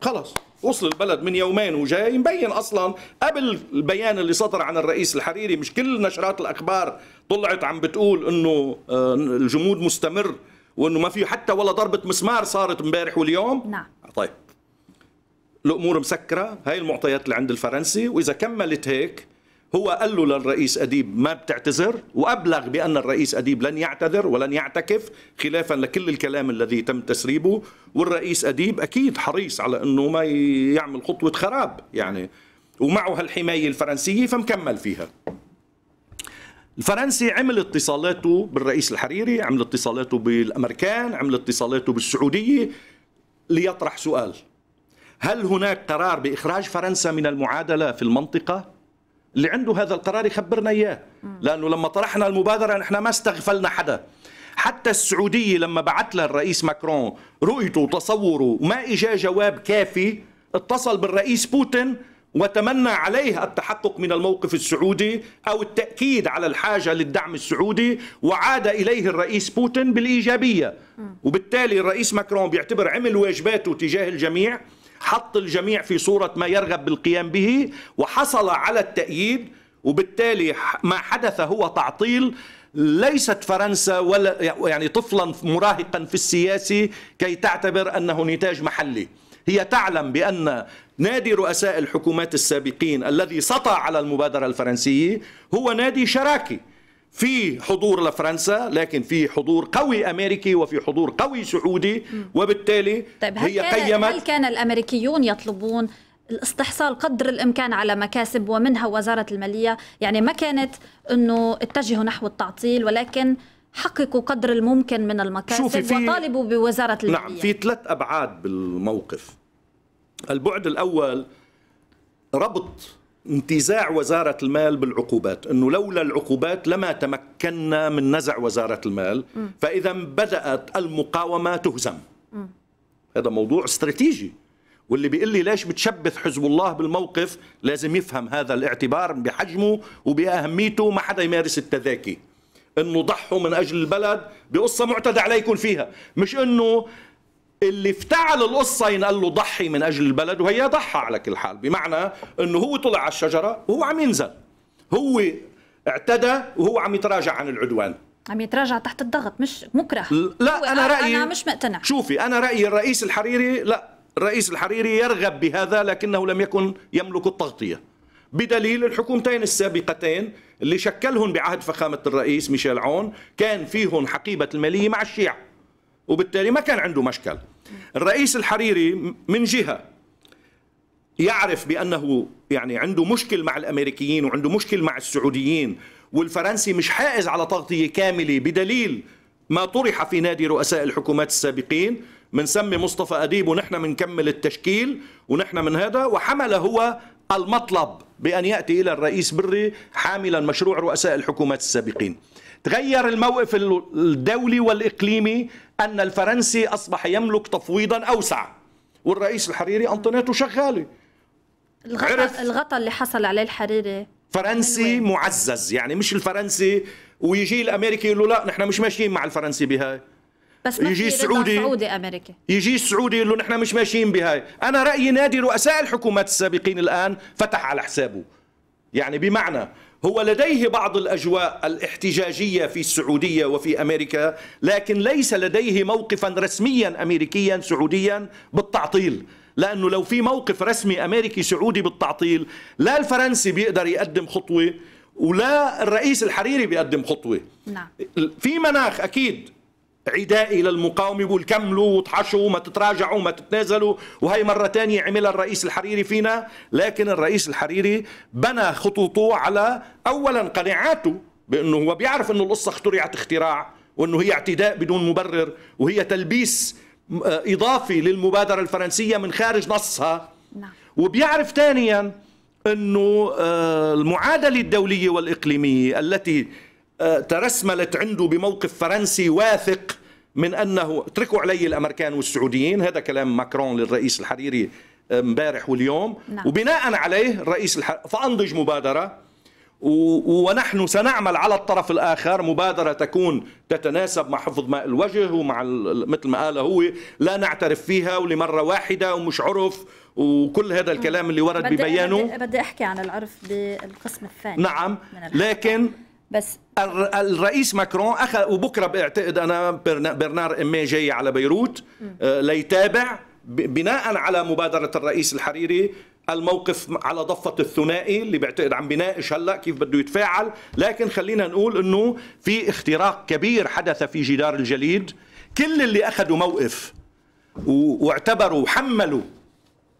خلص وصل البلد من يومين وجاي مبين اصلا قبل البيان اللي صدر عن الرئيس الحريري مش كل نشرات الاخبار طلعت عم بتقول انه آه، الجمود مستمر وانه ما في حتى ولا ضربه مسمار صارت امبارح واليوم نعم طيب الامور مسكره هاي المعطيات اللي عند الفرنسي واذا كملت هيك هو قال له للرئيس اديب ما بتعتذر وابلغ بان الرئيس اديب لن يعتذر ولن يعتكف خلافا لكل الكلام الذي تم تسريبه والرئيس اديب اكيد حريص على انه ما يعمل خطوه خراب يعني ومعه هالحمايه الفرنسيه فمكمل فيها الفرنسي عمل اتصالاته بالرئيس الحريري عمل اتصالاته بالامريكان عمل اتصالاته بالسعوديه ليطرح سؤال هل هناك قرار باخراج فرنسا من المعادله في المنطقه اللي عنده هذا القرار يخبرنا اياه لانه لما طرحنا المبادره نحن ما استغفلنا حدا حتى السعوديه لما بعت لها الرئيس ماكرون رؤيته وتصوره وما إجا جواب كافي اتصل بالرئيس بوتين وتمنى عليه التحقق من الموقف السعودي او التاكيد على الحاجه للدعم السعودي وعاد اليه الرئيس بوتين بالايجابيه وبالتالي الرئيس ماكرون بيعتبر عمل واجباته تجاه الجميع حط الجميع في صوره ما يرغب بالقيام به وحصل على التاييد وبالتالي ما حدث هو تعطيل ليست فرنسا ولا يعني طفلا مراهقا في السياسي كي تعتبر انه نتاج محلي هي تعلم بان نادي رؤساء الحكومات السابقين الذي سطع على المبادرة الفرنسية هو نادي شراكي في حضور لفرنسا لكن في حضور قوي امريكي وفي حضور قوي سعودي وبالتالي طيب هي كان قيمت هل كان الامريكيون يطلبون الاستحصال قدر الامكان على مكاسب ومنها وزاره الماليه يعني ما كانت انه اتجهوا نحو التعطيل ولكن حققوا قدر الممكن من المكاسب وطالبوا بوزاره نعم، الماليه نعم في ثلاث ابعاد بالموقف البعد الأول ربط انتزاع وزارة المال بالعقوبات أنه لولا العقوبات لما تمكنا من نزع وزارة المال فإذا بدأت المقاومة تهزم هذا موضوع استراتيجي واللي بيقول لي ليش بتشبث حزب الله بالموقف لازم يفهم هذا الاعتبار بحجمه وبأهميته ما حدا يمارس التذاكي انه ضحوا من اجل البلد بقصه معتدى عليكم فيها مش انه اللي افتعل القصة ينقل له ضحي من أجل البلد وهي ضحى على كل حال بمعنى أنه هو طلع على الشجرة وهو عم ينزل هو اعتدى وهو عم يتراجع عن العدوان عم يتراجع تحت الضغط مش مكره لا انا رايي انا مش مقتنع شوفي انا رايي الرئيس الحريري لا الرئيس الحريري يرغب بهذا لكنه لم يكن يملك التغطيه بدليل الحكومتين السابقتين اللي شكلهم بعهد فخامه الرئيس ميشيل عون كان فيهم حقيبه الماليه مع الشيعة وبالتالي ما كان عنده مشكل الرئيس الحريري من جهة يعرف بأنه يعني عنده مشكل مع الأمريكيين وعنده مشكل مع السعوديين والفرنسي مش حائز على تغطية كاملة بدليل ما طرح في نادي رؤساء الحكومات السابقين منسمي مصطفى أديب ونحن بنكمل التشكيل ونحن من هذا وحمل هو المطلب بأن يأتي إلى الرئيس بري حاملا مشروع رؤساء الحكومات السابقين تغير الموقف الدولي والإقليمي أن الفرنسي أصبح يملك تفويضا أوسع والرئيس الحريري أنطونيتو شغالة الغطاء الغطا اللي حصل عليه الحريري فرنسي معزز يعني مش الفرنسي ويجي الامريكي يقول له لا نحن مش ماشيين مع الفرنسي بهاي بس ما يجي سعودي امريكي يجي السعودي يقول له نحن مش ماشيين بهاي انا رايي نادي رؤساء الحكومات السابقين الان فتح على حسابه يعني بمعنى هو لديه بعض الأجواء الاحتجاجية في السعودية وفي أمريكا لكن ليس لديه موقفا رسميا أمريكيا سعوديا بالتعطيل لأنه لو في موقف رسمي أمريكي سعودي بالتعطيل لا الفرنسي بيقدر يقدم خطوة ولا الرئيس الحريري بيقدم خطوة نعم. في مناخ أكيد عدائي للمقاومة يقول كملوا وطحشوا وما تتراجعوا وما تتنازلوا وهي مرة تانية عملها الرئيس الحريري فينا لكن الرئيس الحريري بنى خطوطه على أولا قناعاته بأنه هو بيعرف أنه القصة اخترعت اختراع وأنه هي اعتداء بدون مبرر وهي تلبيس إضافي للمبادرة الفرنسية من خارج نصها نعم. وبيعرف ثانيا أنه آه، المعادلة الدولية والإقليمية التي آه، ترسملت عنده بموقف فرنسي واثق من انه اتركوا علي الامريكان والسعوديين هذا كلام ماكرون للرئيس الحريري آه، امبارح واليوم نعم. وبناء عليه الرئيس الح... فانضج مبادره و... ونحن سنعمل على الطرف الاخر مبادره تكون تتناسب مع حفظ ماء الوجه ومع ال... مثل ما قال هو لا نعترف فيها ولمره واحده ومش عرف وكل هذا الكلام اللي ورد بدي ببيانه بدي احكي عن العرف بالقسم الثاني نعم لكن بس الرئيس ماكرون اخذ وبكره بعتقد انا برنار امي جاي على بيروت آه، ليتابع بناء على مبادره الرئيس الحريري الموقف على ضفة الثنائي اللي بعتقد عم بناقش هلا كيف بده يتفاعل لكن خلينا نقول انه في اختراق كبير حدث في جدار الجليد كل اللي اخذوا موقف واعتبروا وحملوا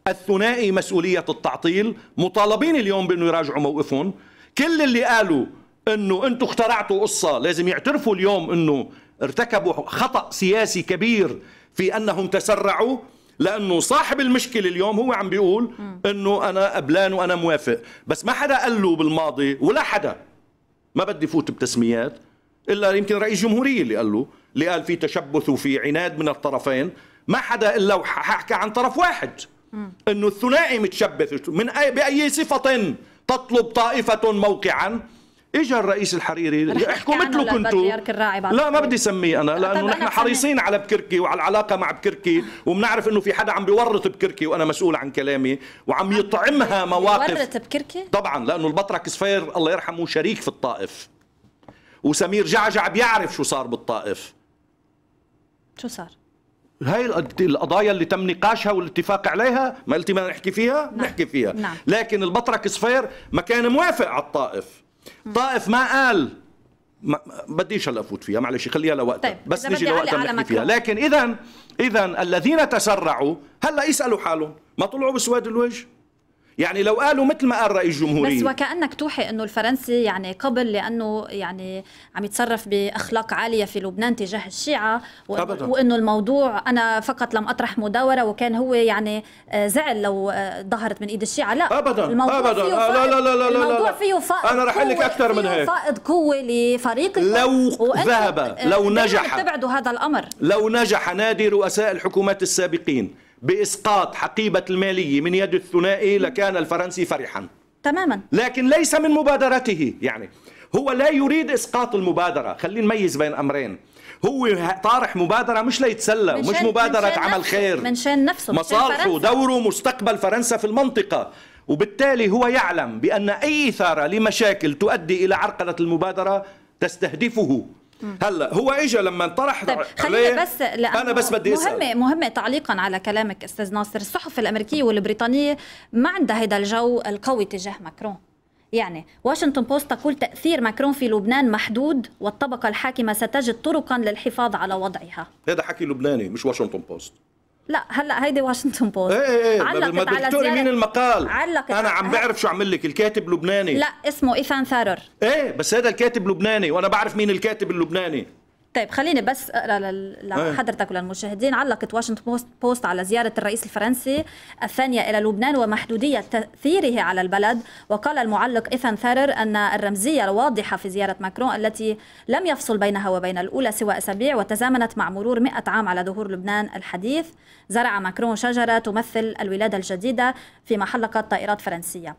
الثنائي مسؤولية التعطيل مطالبين اليوم بانه يراجعوا موقفهم كل اللي قالوا انه انتم اخترعتوا قصه لازم يعترفوا اليوم انه ارتكبوا خطا سياسي كبير في انهم تسرعوا لانه صاحب المشكله اليوم هو عم بيقول انه انا قبلان وانا موافق بس ما حدا قال له بالماضي ولا حدا ما بدي فوت بتسميات الا يمكن رئيس جمهوريه اللي قال له اللي قال في تشبث وفي عناد من الطرفين ما حدا الا حكى عن طرف واحد انه الثنائي متشبث من أي باي صفه تطلب طائفه موقعا اجى الرئيس الحريري احكوا مثله كنتوا لا ما بدي اسميه انا لانه نحن حريصين على بكركي وعلى العلاقه مع بكركي وبنعرف انه في حدا عم بيورط بكركي وانا مسؤول عن كلامي وعم يطعمها مواقف بيورط بكركي طبعا لانه البطرك سفير الله يرحمه شريك في الطائف وسمير جعجع بيعرف شو صار بالطائف شو صار هاي القضايا اللي تم نقاشها والاتفاق عليها ما قلتي ما نحكي فيها نعم. نحكي فيها نعم. لكن البطرك صفير ما كان موافق على الطائف طائف ما قال ما بديش هلا افوت فيها معلش خليها لوقتها طيب. بس نجي لوقتها نحكي فيها لكن اذا اذا الذين تسرعوا هلا يسالوا حالهم ما طلعوا بسواد الوجه يعني لو قالوا مثل ما قال رئيس الجمهورية بس وكأنك توحي أنه الفرنسي يعني قبل لأنه يعني عم يتصرف بأخلاق عالية في لبنان تجاه الشيعة وأنه, وإنه الموضوع أنا فقط لم أطرح مداورة وكان هو يعني آه، زعل لو آه، ظهرت من إيد الشيعة لا أبدا الموضوع أبدا فيه آه، فائد... لا لا لا لا الموضوع لا لا فيه فائض أنا رح لك أكثر من هيك فائض قوة لفريق لو ذهب لو نجح تبعدوا هذا الأمر لو نجح نادي رؤساء الحكومات السابقين بإسقاط حقيبة المالية من يد الثنائي لكان الفرنسي فرحا تماما لكن ليس من مبادرته يعني هو لا يريد إسقاط المبادرة خلينا نميز بين أمرين هو طارح مبادرة مش ليتسلى مش مبادرة عمل خير من شان نفسه مصالحه دوره مستقبل فرنسا في المنطقة وبالتالي هو يعلم بأن أي إثارة لمشاكل تؤدي إلى عرقلة المبادرة تستهدفه هلا هو اجى لما انطرح طيب خلينا بس انا بس بدي مهمه مهمه تعليقا على كلامك استاذ ناصر الصحف الامريكيه والبريطانيه ما عندها هذا الجو القوي تجاه ماكرون يعني واشنطن بوست تقول تأثير ماكرون في لبنان محدود والطبقة الحاكمة ستجد طرقا للحفاظ على وضعها هذا حكي لبناني مش واشنطن بوست لا هلا هيدي واشنطن بوست ايه ايه, إيه. علقت على زيارة مين المقال علقت انا عم بعرف شو عمل لك الكاتب لبناني لا اسمه ايفان ثارر ايه بس هذا الكاتب لبناني وانا بعرف مين الكاتب اللبناني طيب خليني بس اقرا إيه. لحضرتك وللمشاهدين علقت واشنطن بوست على زياره الرئيس الفرنسي الثانيه الى لبنان ومحدوديه تاثيره على البلد وقال المعلق ايثان ثارر ان الرمزيه الواضحه في زياره ماكرون التي لم يفصل بينها وبين الاولى سوى اسابيع وتزامنت مع مرور 100 عام على ظهور لبنان الحديث زرع ماكرون شجرة تمثل الولادة الجديدة فيما حلقت طائرات فرنسية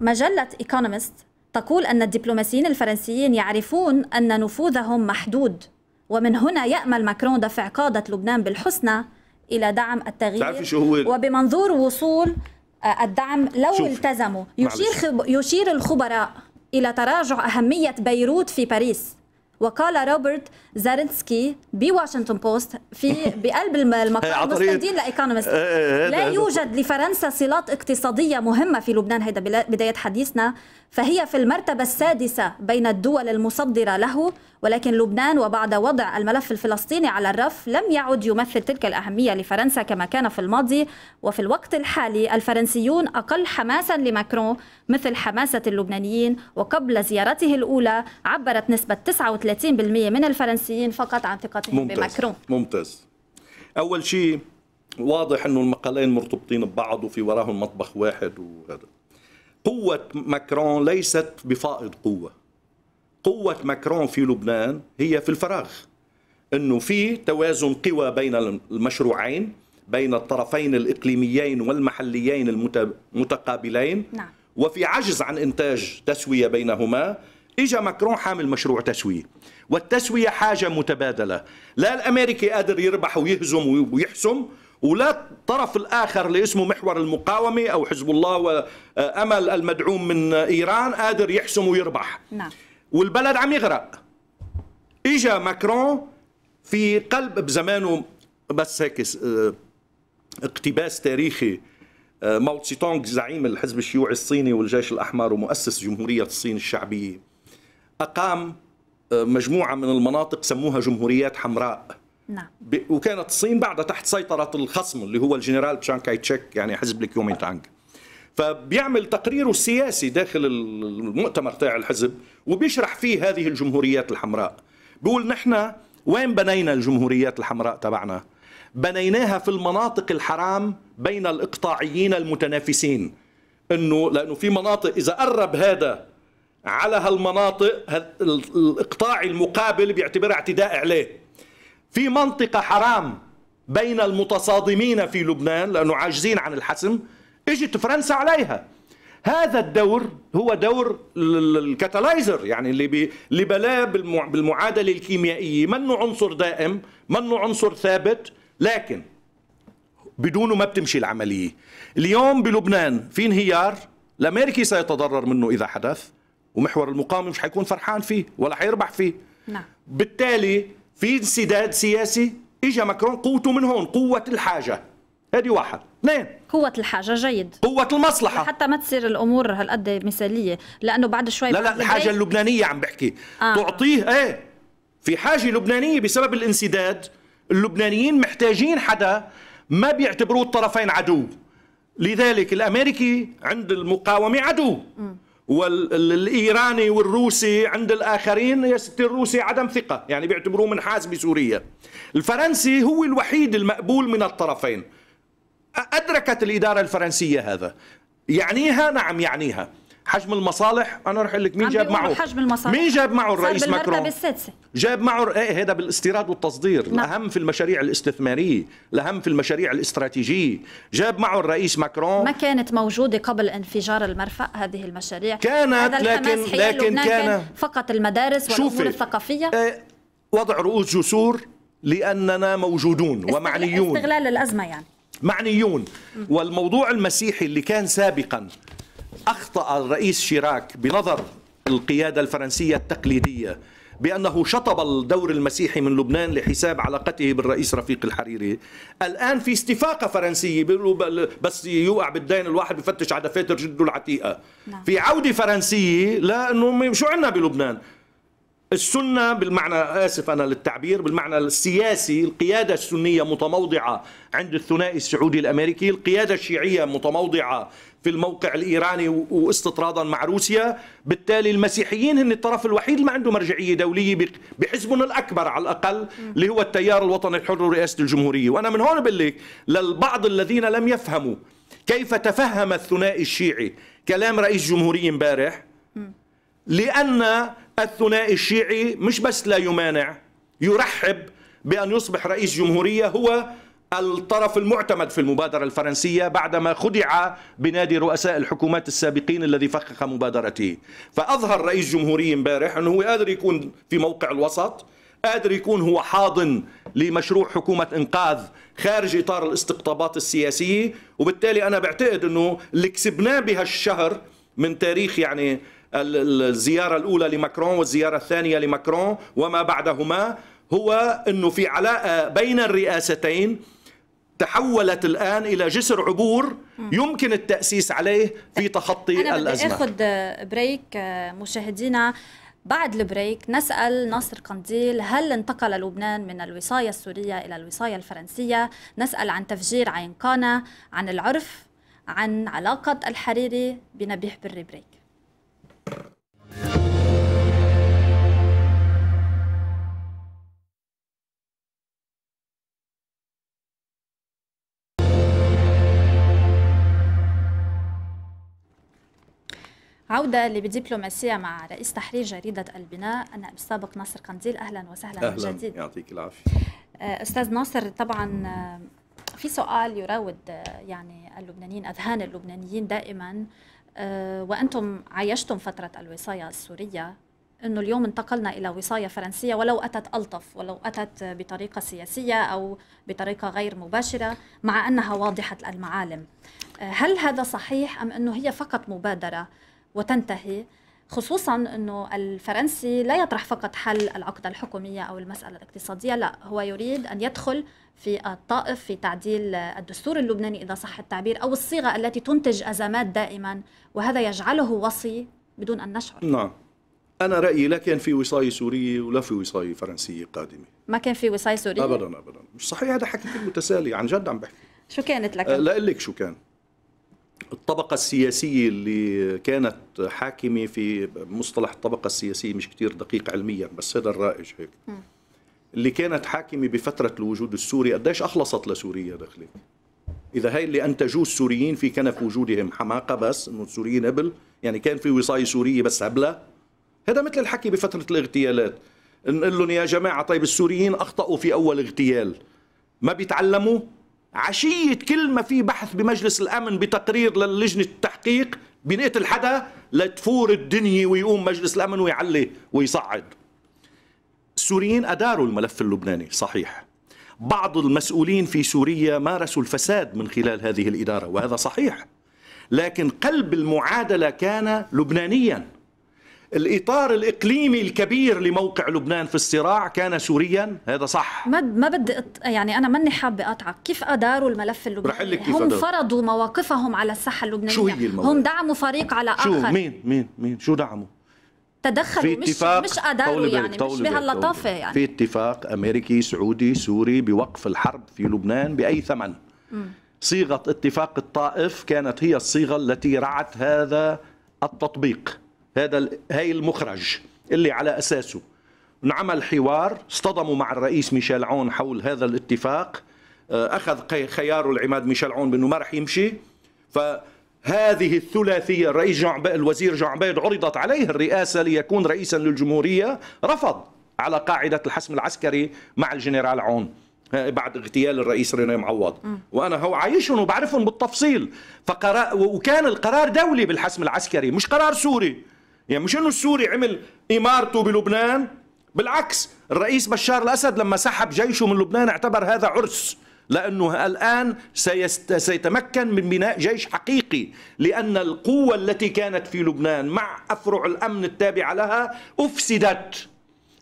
مجلة إيكونومست تقول أن الدبلوماسيين الفرنسيين يعرفون أن نفوذهم محدود ومن هنا يأمل ماكرون دفع قادة لبنان بالحسنى إلى دعم التغيير شو هو وبمنظور وصول آه، الدعم لو شوف. التزموا يشير, خب... يشير الخبراء إلى تراجع أهمية بيروت في باريس وقال روبرت زارنسكي بواشنطن بوست في بقلب المقال مستندين لايكونومست لا إيه، إيه، إيه، يوجد لفرنسا صلات اقتصاديه مهمه في لبنان هذا بدايه حديثنا فهي في المرتبة السادسة بين الدول المصدرة له ولكن لبنان وبعد وضع الملف الفلسطيني على الرف لم يعد يمثل تلك الأهمية لفرنسا كما كان في الماضي وفي الوقت الحالي الفرنسيون أقل حماسا لماكرون مثل حماسة اللبنانيين وقبل زيارته الأولى عبرت نسبة 39% من الفرنسيين فقط عن ثقتهم ممتاز. بماكرون ممتاز أول شيء واضح أنه المقالين مرتبطين ببعض وفي وراهم مطبخ واحد وهذا قوة ماكرون ليست بفائض قوة قوة ماكرون في لبنان هي في الفراغ انه في توازن قوى بين المشروعين بين الطرفين الاقليميين والمحليين المتقابلين نعم. وفي عجز عن انتاج تسويه بينهما إجا ماكرون حامل مشروع تسويه والتسويه حاجه متبادله لا الامريكي قادر يربح ويهزم ويحسم ولا الطرف الآخر اللي اسمه محور المقاومة أو حزب الله وأمل المدعوم من إيران قادر يحسم ويربح نعم. والبلد عم يغرق إجا ماكرون في قلب بزمانه بس هيك آه، اقتباس تاريخي آه، ماو تسي تونغ زعيم الحزب الشيوعي الصيني والجيش الأحمر ومؤسس جمهورية الصين الشعبية أقام آه، مجموعة من المناطق سموها جمهوريات حمراء نعم وكانت الصين بعدها تحت سيطرة الخصم اللي هو الجنرال تشان كاي تشيك يعني حزب الكيومين تانغ فبيعمل تقريره السياسي داخل المؤتمر تاع الحزب وبيشرح فيه هذه الجمهوريات الحمراء بيقول نحن وين بنينا الجمهوريات الحمراء تبعنا بنيناها في المناطق الحرام بين الاقطاعيين المتنافسين انه لانه في مناطق اذا قرب هذا على هالمناطق الإقطاعي المقابل بيعتبرها اعتداء عليه في منطقة حرام بين المتصادمين في لبنان لأنه عاجزين عن الحسم اجت فرنسا عليها هذا الدور هو دور الكاتالايزر يعني اللي بي اللي بلاه بالمعادله الكيميائيه منه عنصر دائم منه عنصر ثابت لكن بدونه ما بتمشي العمليه اليوم بلبنان في انهيار الامريكي سيتضرر منه اذا حدث ومحور المقاومه مش حيكون فرحان فيه ولا حيربح فيه نعم بالتالي في انسداد سياسي اجى مكرون قوته من هون قوه الحاجه هذه واحد اثنين قوة الحاجة جيد قوة المصلحة حتى ما تصير الأمور هالقد مثالية لأنه بعد شوي لا لا الحاجة اللبنانية عم بحكي آه. تعطيه إيه في حاجة لبنانية بسبب الانسداد اللبنانيين محتاجين حدا ما بيعتبروه الطرفين عدو لذلك الأمريكي عند المقاومة عدو م. والايراني والروسي عند الاخرين يستر الروسي عدم ثقه يعني بيعتبروه منحاز بسوريا الفرنسي هو الوحيد المقبول من الطرفين ادركت الاداره الفرنسيه هذا يعنيها نعم يعنيها حجم المصالح انا رح اقول لك مين جاب معه حجم المصالح مين جاب معه الرئيس ماكرون السادسه جاب معه ايه هذا بالاستيراد والتصدير نعم. الاهم في المشاريع الاستثماريه الاهم في المشاريع الاستراتيجيه جاب معه الرئيس ماكرون ما كانت موجوده قبل انفجار المرفأ هذه المشاريع كانت لكن لكن كان, فقط المدارس والامور الثقافيه إيه وضع رؤوس جسور لاننا موجودون ومعنيون استغلال الازمه يعني معنيون والموضوع المسيحي اللي كان سابقا أخطأ الرئيس شيراك بنظر القيادة الفرنسية التقليدية بأنه شطب الدور المسيحي من لبنان لحساب علاقته بالرئيس رفيق الحريري الآن في استفاقة فرنسية بس يوقع بالدين الواحد بفتش على دفاتر جده العتيقة نعم. في عودة فرنسية لأنه شو عندنا بلبنان السنة بالمعنى آسف أنا للتعبير بالمعنى السياسي القيادة السنية متموضعة عند الثنائي السعودي الأمريكي القيادة الشيعية متموضعة في الموقع الإيراني واستطرادا مع روسيا بالتالي المسيحيين هن الطرف الوحيد اللي ما عنده مرجعية دولية بحزبهم الأكبر على الأقل اللي هو التيار الوطني الحر ورئاسة الجمهورية وأنا من هون بقول لك للبعض الذين لم يفهموا كيف تفهم الثنائي الشيعي كلام رئيس جمهوري امبارح لأن الثنائي الشيعي مش بس لا يمانع يرحب بأن يصبح رئيس جمهورية هو الطرف المعتمد في المبادرة الفرنسية بعدما خدع بنادي رؤساء الحكومات السابقين الذي فخخ مبادرته فأظهر رئيس جمهوري امبارح أنه هو قادر يكون في موقع الوسط قادر يكون هو حاضن لمشروع حكومة إنقاذ خارج إطار الاستقطابات السياسية وبالتالي أنا بعتقد أنه اللي كسبناه بهالشهر من تاريخ يعني الزيارة الأولى لماكرون والزيارة الثانية لماكرون وما بعدهما هو أنه في علاقة بين الرئاستين تحولت الآن إلى جسر عبور يمكن التأسيس عليه في تخطي أنا الأزمة أنا بدي أخذ بريك آه، مشاهدينا بعد البريك نسأل ناصر قنديل هل انتقل لبنان من الوصاية السورية إلى الوصاية الفرنسية نسأل عن تفجير عين قانا عن العرف عن علاقة الحريري بنبيح بري بريك عودة لدبلوماسية مع رئيس تحرير جريدة البناء النائب السابق ناصر قنديل أهلا وسهلا أهلا جديد يعطيك العافية آه، أستاذ ناصر طبعا آه، في سؤال يراود آه، يعني اللبنانيين أذهان اللبنانيين دائما آه، وأنتم عايشتم فترة الوصاية السورية انه اليوم انتقلنا الى وصايه فرنسيه ولو اتت الطف ولو اتت بطريقه سياسيه او بطريقه غير مباشره مع انها واضحه المعالم آه، هل هذا صحيح ام انه هي فقط مبادره وتنتهي خصوصا انه الفرنسي لا يطرح فقط حل العقده الحكوميه او المساله الاقتصاديه لا هو يريد ان يدخل في الطائف في تعديل الدستور اللبناني اذا صح التعبير او الصيغه التي تنتج ازمات دائما وهذا يجعله وصي بدون ان نشعر نعم انا رايي لا كان في وصايه سوريه ولا في وصايه فرنسيه قادمه ما كان في وصايه سوريه ابدا ابدا مش صحيح هذا حكي متسالي عن جد عم بحكي شو كانت لك لا أه، لا لك شو كان الطبقة السياسية اللي كانت حاكمة في مصطلح الطبقة السياسية مش كتير دقيق علميا بس هذا الرائج هيك اللي كانت حاكمة بفترة الوجود السوري قديش أخلصت لسوريا داخلك إذا هاي اللي أنتجوه السوريين في كنف وجودهم حماقة بس إنه السوريين قبل يعني كان في وصاية سورية بس قبلها هذا مثل الحكي بفترة الاغتيالات نقول لهم يا جماعة طيب السوريين أخطأوا في أول اغتيال ما بيتعلموا عشية كل ما في بحث بمجلس الأمن بتقرير للجنة التحقيق بنقتل حدا لتفور الدنيا ويقوم مجلس الأمن ويعلي ويصعد السوريين أداروا الملف اللبناني صحيح بعض المسؤولين في سوريا مارسوا الفساد من خلال هذه الإدارة وهذا صحيح لكن قلب المعادلة كان لبنانياً الإطار الإقليمي الكبير لموقع لبنان في الصراع كان سوريا هذا صح ما ما بدي أط... يعني أنا ماني حابة أقطعك كيف أداروا الملف اللبناني كيف هم أدار. فرضوا مواقفهم على الساحة اللبنانية شو هي المواقف؟ هم دعموا فريق على آخر شو مين مين مين شو دعموا تدخلوا مش اتفاق مش اداروا يعني مش بهاللطافه يعني في اتفاق امريكي سعودي سوري بوقف الحرب في لبنان باي ثمن م. صيغه اتفاق الطائف كانت هي الصيغه التي رعت هذا التطبيق هذا هي المخرج اللي على أساسه انعمل حوار اصطدموا مع الرئيس ميشيل عون حول هذا الاتفاق آه، أخذ خياره العماد ميشيل عون بأنه ما راح يمشي فهذه الثلاثية الرئيس جعب الوزير عبيد عرضت عليه الرئاسة ليكون رئيسا للجمهورية رفض على قاعدة الحسم العسكري مع الجنرال عون آه، بعد اغتيال الرئيس ريني معوض م. وانا هو عايشهم وبعرفهم بالتفصيل فقرا وكان القرار دولي بالحسم العسكري مش قرار سوري يعني مش انه السوري عمل امارته بلبنان بالعكس الرئيس بشار الاسد لما سحب جيشه من لبنان اعتبر هذا عرس لانه الان سيست... سيتمكن من بناء جيش حقيقي لان القوه التي كانت في لبنان مع افرع الامن التابعه لها افسدت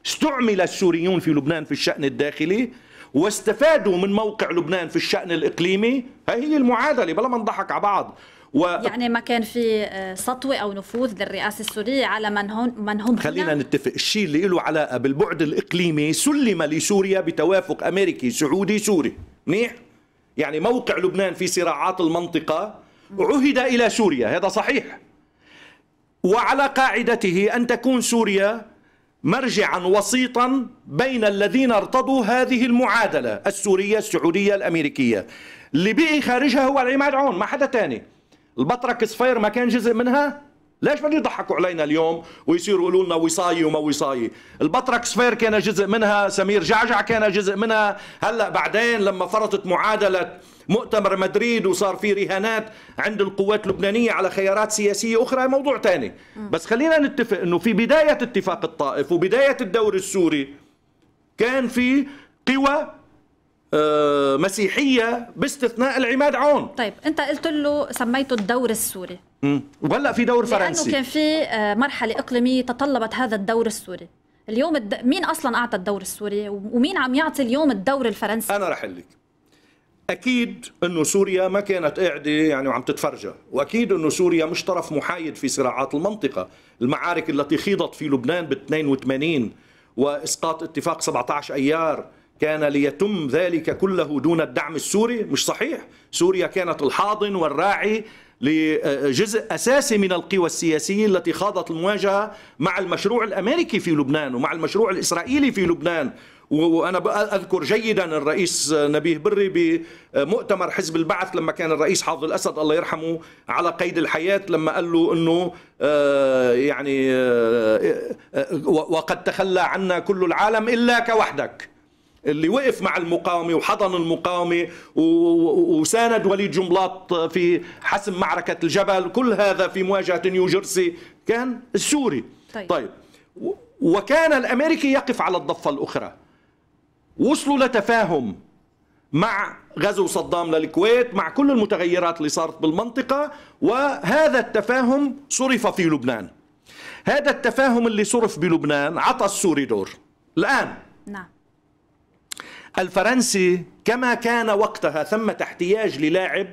استعمل السوريون في لبنان في الشان الداخلي واستفادوا من موقع لبنان في الشان الاقليمي هي هي المعادله بلا ما نضحك على بعض و... يعني ما كان في آه، سطوه او نفوذ للرئاسه السوريه على من هون من هم خلينا هنا. نتفق الشيء اللي له علاقه بالبعد الاقليمي سلم لسوريا بتوافق امريكي سعودي سوري منيح يعني موقع لبنان في صراعات المنطقه عهد الى سوريا هذا صحيح وعلى قاعدته ان تكون سوريا مرجعا وسيطا بين الذين ارتضوا هذه المعادله السوريه السعوديه الامريكيه اللي بقي خارجها هو العماد عون ما حدا تاني البطرك صفير ما كان جزء منها ليش بدهم يضحكوا علينا اليوم ويصيروا يقولوا لنا وصايه وما وصايه البطرك صفير كان جزء منها سمير جعجع كان جزء منها هلا بعدين لما فرطت معادله مؤتمر مدريد وصار في رهانات عند القوات اللبنانية على خيارات سياسية أخرى موضوع ثاني بس خلينا نتفق أنه في بداية اتفاق الطائف وبداية الدور السوري كان في قوى آه، مسيحيه باستثناء العماد عون طيب انت قلت له سميته الدور السوري امم وهلا في دور فرنسي لانه كان في آه، مرحله اقليميه تطلبت هذا الدور السوري اليوم الد... مين اصلا اعطى الدور السوري ومين عم يعطي اليوم الدور الفرنسي انا رح لك اكيد انه سوريا ما كانت قاعده يعني وعم تتفرجى واكيد انه سوريا مش طرف محايد في صراعات المنطقه المعارك التي خيضت في لبنان بال 82 واسقاط اتفاق 17 ايار كان ليتم ذلك كله دون الدعم السوري مش صحيح سوريا كانت الحاضن والراعي لجزء أساسي من القوى السياسية التي خاضت المواجهة مع المشروع الأمريكي في لبنان ومع المشروع الإسرائيلي في لبنان وانا اذكر جيدا الرئيس نبيه بري بمؤتمر حزب البعث لما كان الرئيس حافظ الاسد الله يرحمه على قيد الحياه لما قال له انه آه، يعني آه، آه، وقد تخلى عنا كل العالم الا كوحدك اللي وقف مع المقاومة وحضن المقاومة وساند وليد جنبلاط في حسم معركة الجبل كل هذا في مواجهة نيوجيرسي كان السوري طيب, طيب. وكان الأمريكي يقف على الضفة الأخرى وصلوا لتفاهم مع غزو صدام للكويت مع كل المتغيرات اللي صارت بالمنطقة وهذا التفاهم صرف في لبنان هذا التفاهم اللي صرف بلبنان عطى السوري دور الآن نعم الفرنسي كما كان وقتها ثمة احتياج للاعب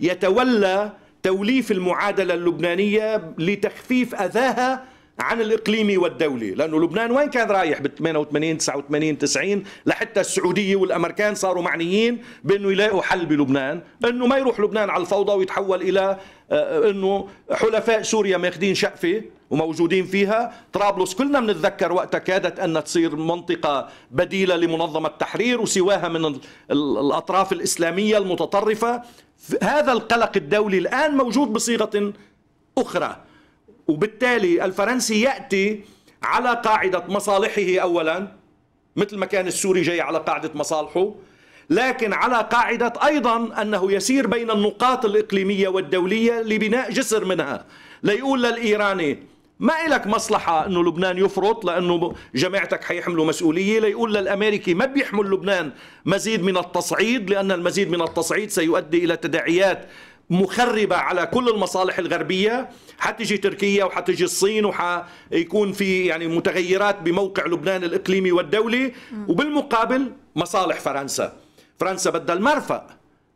يتولى توليف المعادلة اللبنانية لتخفيف أذاها عن الإقليمي والدولي لأنه لبنان وين كان رايح بال88 89 90 لحتى السعودية والأمريكان صاروا معنيين بأنه يلاقوا حل بلبنان أنه ما يروح لبنان على الفوضى ويتحول إلى آه، آه، أنه حلفاء سوريا ماخذين شقفة وموجودين فيها طرابلس كلنا بنتذكر وقتها كادت أن تصير منطقة بديلة لمنظمة التحرير وسواها من الأطراف الإسلامية المتطرفة هذا القلق الدولي الآن موجود بصيغة أخرى وبالتالي الفرنسي يأتي على قاعدة مصالحه أولا مثل ما كان السوري جاي على قاعدة مصالحه لكن على قاعدة أيضا أنه يسير بين النقاط الإقليمية والدولية لبناء جسر منها ليقول للإيراني ما إلك مصلحة أنه لبنان يفرط لأنه جماعتك حيحملوا مسؤولية ليقول للأمريكي ما بيحمل لبنان مزيد من التصعيد لأن المزيد من التصعيد سيؤدي إلى تداعيات مخربة على كل المصالح الغربية حتجي تركيا وحتجي الصين وحيكون في يعني متغيرات بموقع لبنان الإقليمي والدولي وبالمقابل مصالح فرنسا فرنسا بدها المرفأ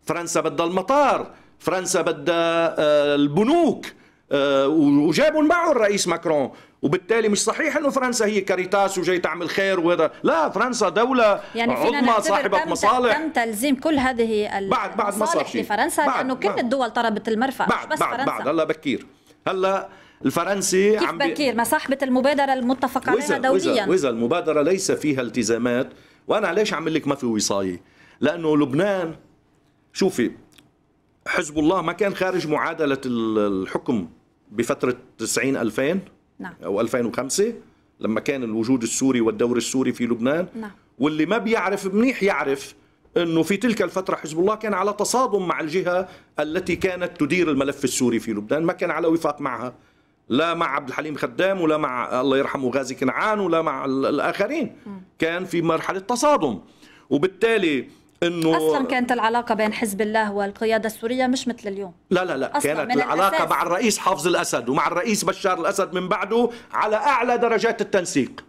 فرنسا بدها المطار فرنسا بدها آه، البنوك آه، وجابوا معه الرئيس ماكرون وبالتالي مش صحيح انه فرنسا هي كاريتاس وجاي تعمل خير وهذا لا فرنسا دوله يعني عظمى صاحبه تم مصالح تم تلزيم كل هذه بعد بعد ما صار شيء لانه كل الدول طلبت المرفأ بعد بس بعد فرنسا بعد هلا بكير هلا الفرنسي كيف عم بكير ما صاحبه المبادره المتفق عليها دوليا وإذا المبادره ليس فيها التزامات وانا ليش عم لك ما في وصايه لانه لبنان شوفي حزب الله ما كان خارج معادلة الحكم بفترة 90 2000 نعم. أو 2005 لما كان الوجود السوري والدور السوري في لبنان نعم. واللي ما بيعرف منيح يعرف انه في تلك الفتره حزب الله كان على تصادم مع الجهه التي كانت تدير الملف السوري في لبنان، ما كان على وفاق معها لا مع عبد الحليم خدام ولا مع الله يرحمه غازي كنعان ولا مع الاخرين، كان في مرحله تصادم وبالتالي انه اصلا كانت العلاقه بين حزب الله والقياده السوريه مش مثل اليوم لا لا لا كانت العلاقه الأساس. مع الرئيس حافظ الاسد ومع الرئيس بشار الاسد من بعده على اعلى درجات التنسيق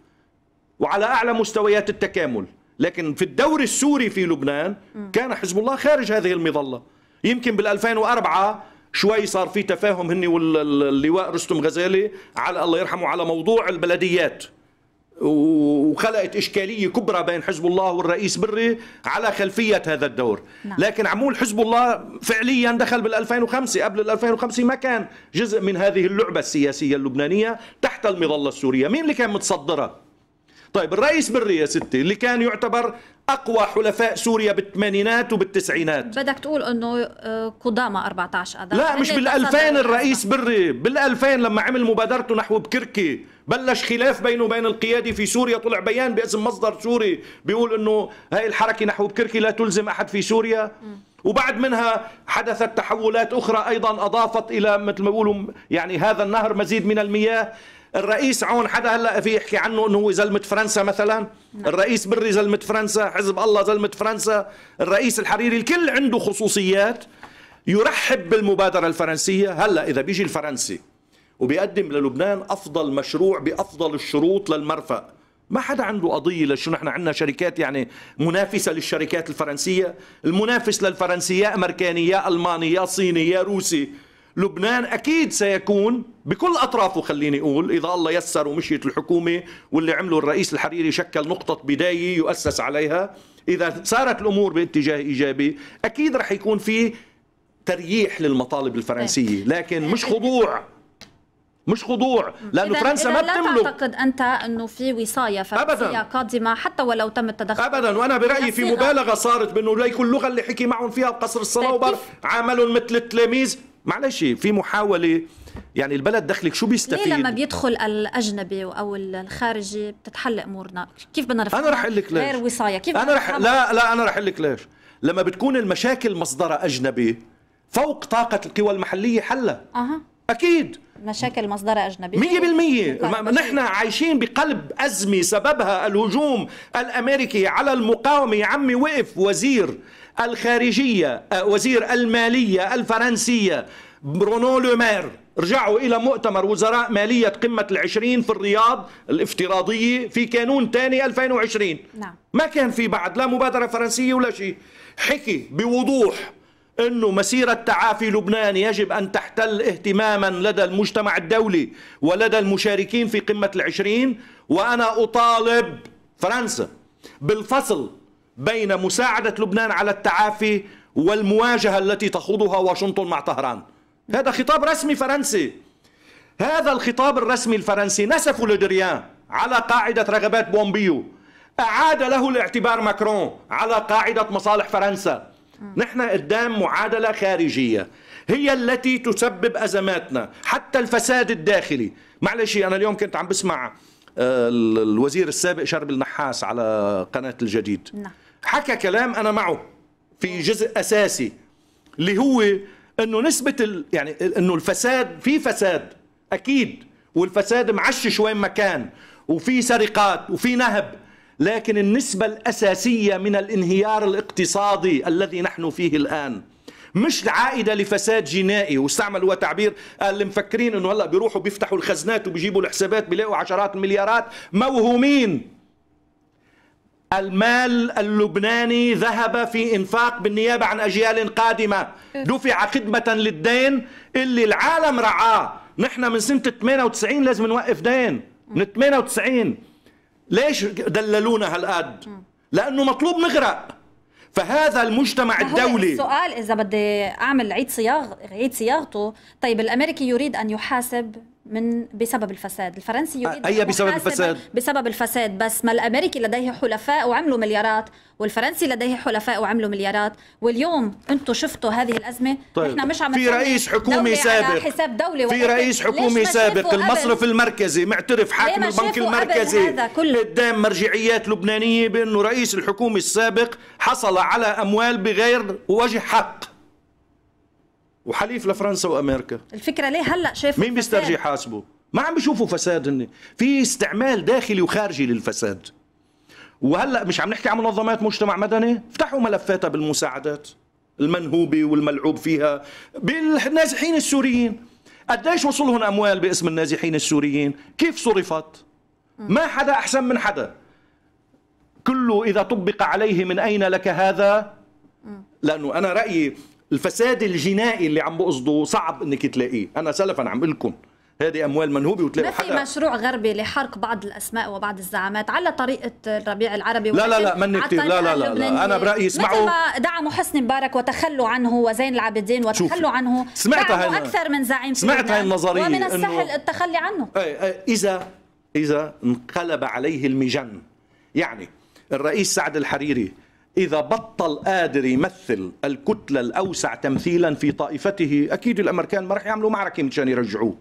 وعلى اعلى مستويات التكامل لكن في الدور السوري في لبنان كان حزب الله خارج هذه المظله يمكن بال2004 شوي صار في تفاهم هني واللواء رستم غزالي على الله يرحمه على موضوع البلديات وخلقت إشكالية كبرى بين حزب الله والرئيس بري على خلفية هذا الدور نعم. لكن عمول حزب الله فعليا دخل بال2005 قبل ال2005 ما كان جزء من هذه اللعبة السياسية اللبنانية تحت المظلة السورية مين اللي كان متصدرها؟ طيب الرئيس بري يا ستي اللي كان يعتبر اقوى حلفاء سوريا بالثمانينات وبالتسعينات بدك تقول انه آه، قدامى 14 اذار لا مش بال2000 الرئيس بري بال2000 لما عمل مبادرته نحو بكركي بلش خلاف بينه وبين القيادي في سوريا طلع بيان باسم مصدر سوري بيقول انه هاي الحركه نحو بكركي لا تلزم احد في سوريا م. وبعد منها حدثت تحولات اخرى ايضا اضافت الى مثل ما بيقولوا يعني هذا النهر مزيد من المياه الرئيس عون حدا هلا في يحكي عنه انه هو زلمه فرنسا مثلا نعم. الرئيس بري زلمه فرنسا حزب الله زلمه فرنسا الرئيس الحريري الكل عنده خصوصيات يرحب بالمبادره الفرنسيه هلا اذا بيجي الفرنسي وبيقدم للبنان افضل مشروع بافضل الشروط للمرفأ ما حدا عنده قضية لشو نحن عندنا شركات يعني منافسة للشركات الفرنسية المنافس للفرنسية أمريكانية ألمانية صينية روسي لبنان أكيد سيكون بكل أطرافه خليني أقول إذا الله يسر ومشيت الحكومة واللي عمله الرئيس الحريري شكل نقطة بداية يؤسس عليها إذا صارت الأمور باتجاه إيجابي أكيد رح يكون في ترييح للمطالب الفرنسية إيه. لكن مش إيه. خضوع مش خضوع لانه فرنسا ما بتملك لا تعتقد انت انه في وصايه فرنسيه أبداً. قادمه حتى ولو تم التدخل ابدا وانا برايي في مبالغه صارت بانه ليكن اللغه اللي حكي معهم فيها بقصر الصنوبر عاملهم مثل التلاميذ معلش في محاوله يعني البلد دخلك شو بيستفيد ليه لما بيدخل الاجنبي او الخارجي بتتحل امورنا كيف بدنا انا رح اقول لك ليش غير وصايه كيف انا رح لا لا انا رح اقول لك ليش لما بتكون المشاكل مصدرها اجنبي فوق طاقه القوى المحليه حلها اها اكيد مشاكل مصدرها اجنبي 100% طيب، نحن عايشين بقلب ازمه سببها الهجوم الامريكي على المقاومه يا عمي وقف وزير الخارجية أه، وزير المالية الفرنسية برونو لومير رجعوا إلى مؤتمر وزراء مالية قمة العشرين في الرياض الافتراضية في كانون ثاني 2020 نعم. ما كان في بعد لا مبادرة فرنسية ولا شيء حكي بوضوح أنه مسيرة تعافي لبنان يجب أن تحتل اهتماما لدى المجتمع الدولي ولدى المشاركين في قمة العشرين وأنا أطالب فرنسا بالفصل بين مساعدة لبنان على التعافي والمواجهة التي تخوضها واشنطن مع طهران هذا خطاب رسمي فرنسي هذا الخطاب الرسمي الفرنسي نسف لدريان على قاعدة رغبات بومبيو أعاد له الاعتبار ماكرون على قاعدة مصالح فرنسا نحن قدام معادلة خارجية هي التي تسبب أزماتنا حتى الفساد الداخلي معلش أنا اليوم كنت عم بسمع آه، الوزير السابق شرب النحاس على قناة الجديد نعم. حكى كلام انا معه في جزء اساسي اللي هو انه نسبه ال... يعني انه الفساد في فساد اكيد والفساد معشش وين ما كان وفي سرقات وفي نهب لكن النسبه الاساسيه من الانهيار الاقتصادي الذي نحن فيه الان مش عائده لفساد جنائي واستعمل هو تعبير قال اللي مفكرين انه هلا بيروحوا بيفتحوا الخزنات وبيجيبوا الحسابات بيلاقوا عشرات المليارات موهومين المال اللبناني ذهب في انفاق بالنيابه عن اجيال قادمه إيه. دفع خدمه للدين اللي العالم رعاه نحن من سنه 98 لازم نوقف دين من 98 ليش دللونا هالقد لانه مطلوب نغرق فهذا المجتمع الدولي السؤال اذا بدي اعمل عيد صياغ عيد صياغته طيب الامريكي يريد ان يحاسب من بسبب الفساد الفرنسي يريد أي بسبب الفساد بسبب الفساد بس ما الامريكي لديه حلفاء وعملوا مليارات والفرنسي لديه حلفاء وعملوا مليارات واليوم انتم شفتوا هذه الازمه طيب. احنا مش عم في رئيس حكومي سابق حساب دولة في رئيس حكومي سابق المصرف المركزي معترف حاكم البنك المركزي قدام مرجعيات لبنانيه بانه رئيس الحكومه السابق حصل على اموال بغير وجه حق وحليف لفرنسا وامريكا الفكره ليه هلا شايف مين بيسترجي يحاسبه ما عم بيشوفوا فساد هن في استعمال داخلي وخارجي للفساد وهلا مش عم نحكي عن منظمات مجتمع مدني افتحوا ملفاتها بالمساعدات المنهوبه والملعوب فيها بالنازحين السوريين قديش وصلهم اموال باسم النازحين السوريين كيف صرفت ما حدا احسن من حدا كله اذا طبق عليه من اين لك هذا لانه انا رايي الفساد الجنائي اللي عم بقصده صعب انك تلاقيه انا سلفا عم لكم هذه اموال منهوبه وتلاقي ما في مشروع غربي لحرق بعض الاسماء وبعض الزعامات على طريقه الربيع العربي لا لا لا من كثير لا لا لا, لا, انا برايي اسمعوا مثل ما دعموا حسني مبارك وتخلوا عنه وزين العابدين وتخلوا عنه سمعت هاي اكثر من زعيم سمعت هاي النظريه ومن السهل التخلي عنه أي أي اذا اذا انقلب عليه المجن يعني الرئيس سعد الحريري إذا بطل قادر يمثل الكتلة الأوسع تمثيلا في طائفته أكيد الأمريكان ما رح يعملوا معركة مشان يرجعوه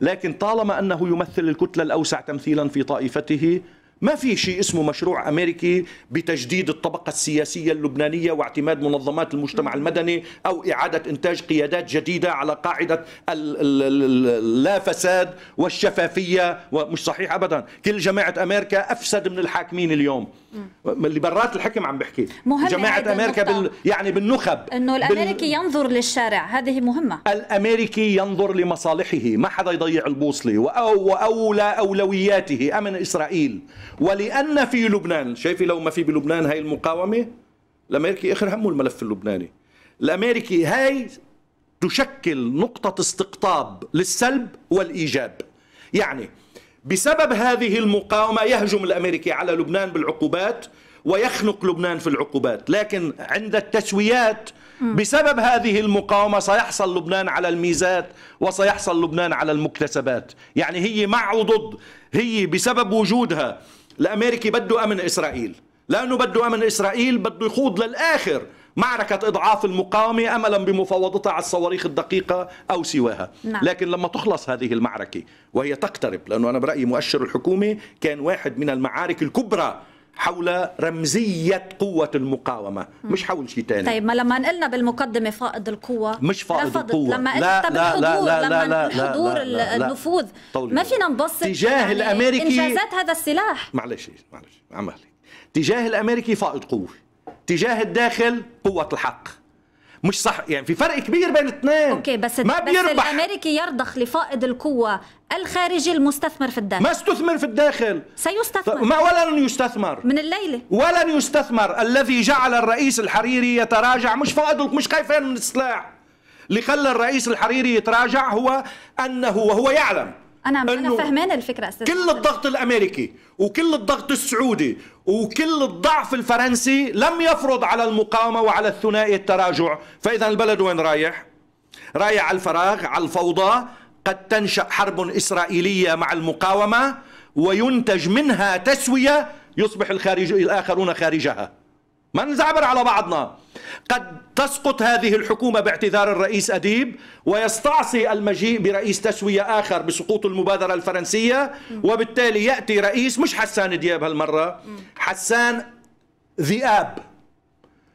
لكن طالما أنه يمثل الكتلة الأوسع تمثيلا في طائفته ما في شيء اسمه مشروع امريكي بتجديد الطبقه السياسيه اللبنانيه واعتماد منظمات المجتمع المدني او اعاده انتاج قيادات جديده على قاعده لا فساد والشفافيه ومش صحيح ابدا، كل جماعه امريكا افسد من الحاكمين اليوم. اللي برات الحكم عم بحكي جماعة أمريكا بال... يعني بالنخب أنه الأمريكي بال... ينظر للشارع هذه مهمة الأمريكي ينظر لمصالحه ما حدا يضيع البوصلة وأو... وأولى أولوياته أمن إسرائيل ولأن في لبنان شايفي لو ما في بلبنان هاي المقاومة الأمريكي آخر همه الملف اللبناني الأمريكي هاي تشكل نقطة استقطاب للسلب والإيجاب يعني بسبب هذه المقاومة يهجم الأمريكي على لبنان بالعقوبات ويخنق لبنان في العقوبات لكن عند التسويات بسبب هذه المقاومة سيحصل لبنان على الميزات وسيحصل لبنان على المكتسبات يعني هي مع وضد هي بسبب وجودها الأمريكي بده أمن إسرائيل لأنه بده أمن إسرائيل بده يخوض للآخر معركة إضعاف المقاومة أملا بمفاوضتها على الصواريخ الدقيقة أو سواها نعم. لكن لما تخلص هذه المعركة وهي تقترب لأنه أنا برأيي مؤشر الحكومة كان واحد من المعارك الكبرى حول رمزية قوة المقاومة م. مش حول شيء ثاني طيب ما لما نقلنا بالمقدمة فائض القوة مش فائض القوة لما لا لا, لا لا لا لا لا لا لا لا النفوذ ما فينا نبسط تجاه يعني الأمريكي إنجازات هذا السلاح معلش معلش عمالي تجاه الأمريكي فائض قوة تجاه الداخل قوة الحق مش صح يعني في فرق كبير بين الاثنين اوكي بس ما بيربح. بس الامريكي يرضخ لفائض القوه الخارجي المستثمر في الداخل ما استثمر في الداخل سيستثمر ما ولن يستثمر من الليله ولن يستثمر الذي جعل الرئيس الحريري يتراجع مش فائض مش خايفين من السلاح اللي خلى الرئيس الحريري يتراجع هو انه وهو يعلم انا انا فهمان الفكره استاذ كل الضغط الامريكي وكل الضغط السعودي وكل الضعف الفرنسي لم يفرض على المقاومه وعلى الثنائي التراجع فاذا البلد وين رايح رايح على الفراغ على الفوضى قد تنشا حرب اسرائيليه مع المقاومه وينتج منها تسويه يصبح الخارج الاخرون خارجها ما نزعبر على بعضنا قد تسقط هذه الحكومة باعتذار الرئيس أديب ويستعصي المجيء برئيس تسوية آخر بسقوط المبادرة الفرنسية وبالتالي يأتي رئيس مش حسان دياب هالمرة حسان ذئاب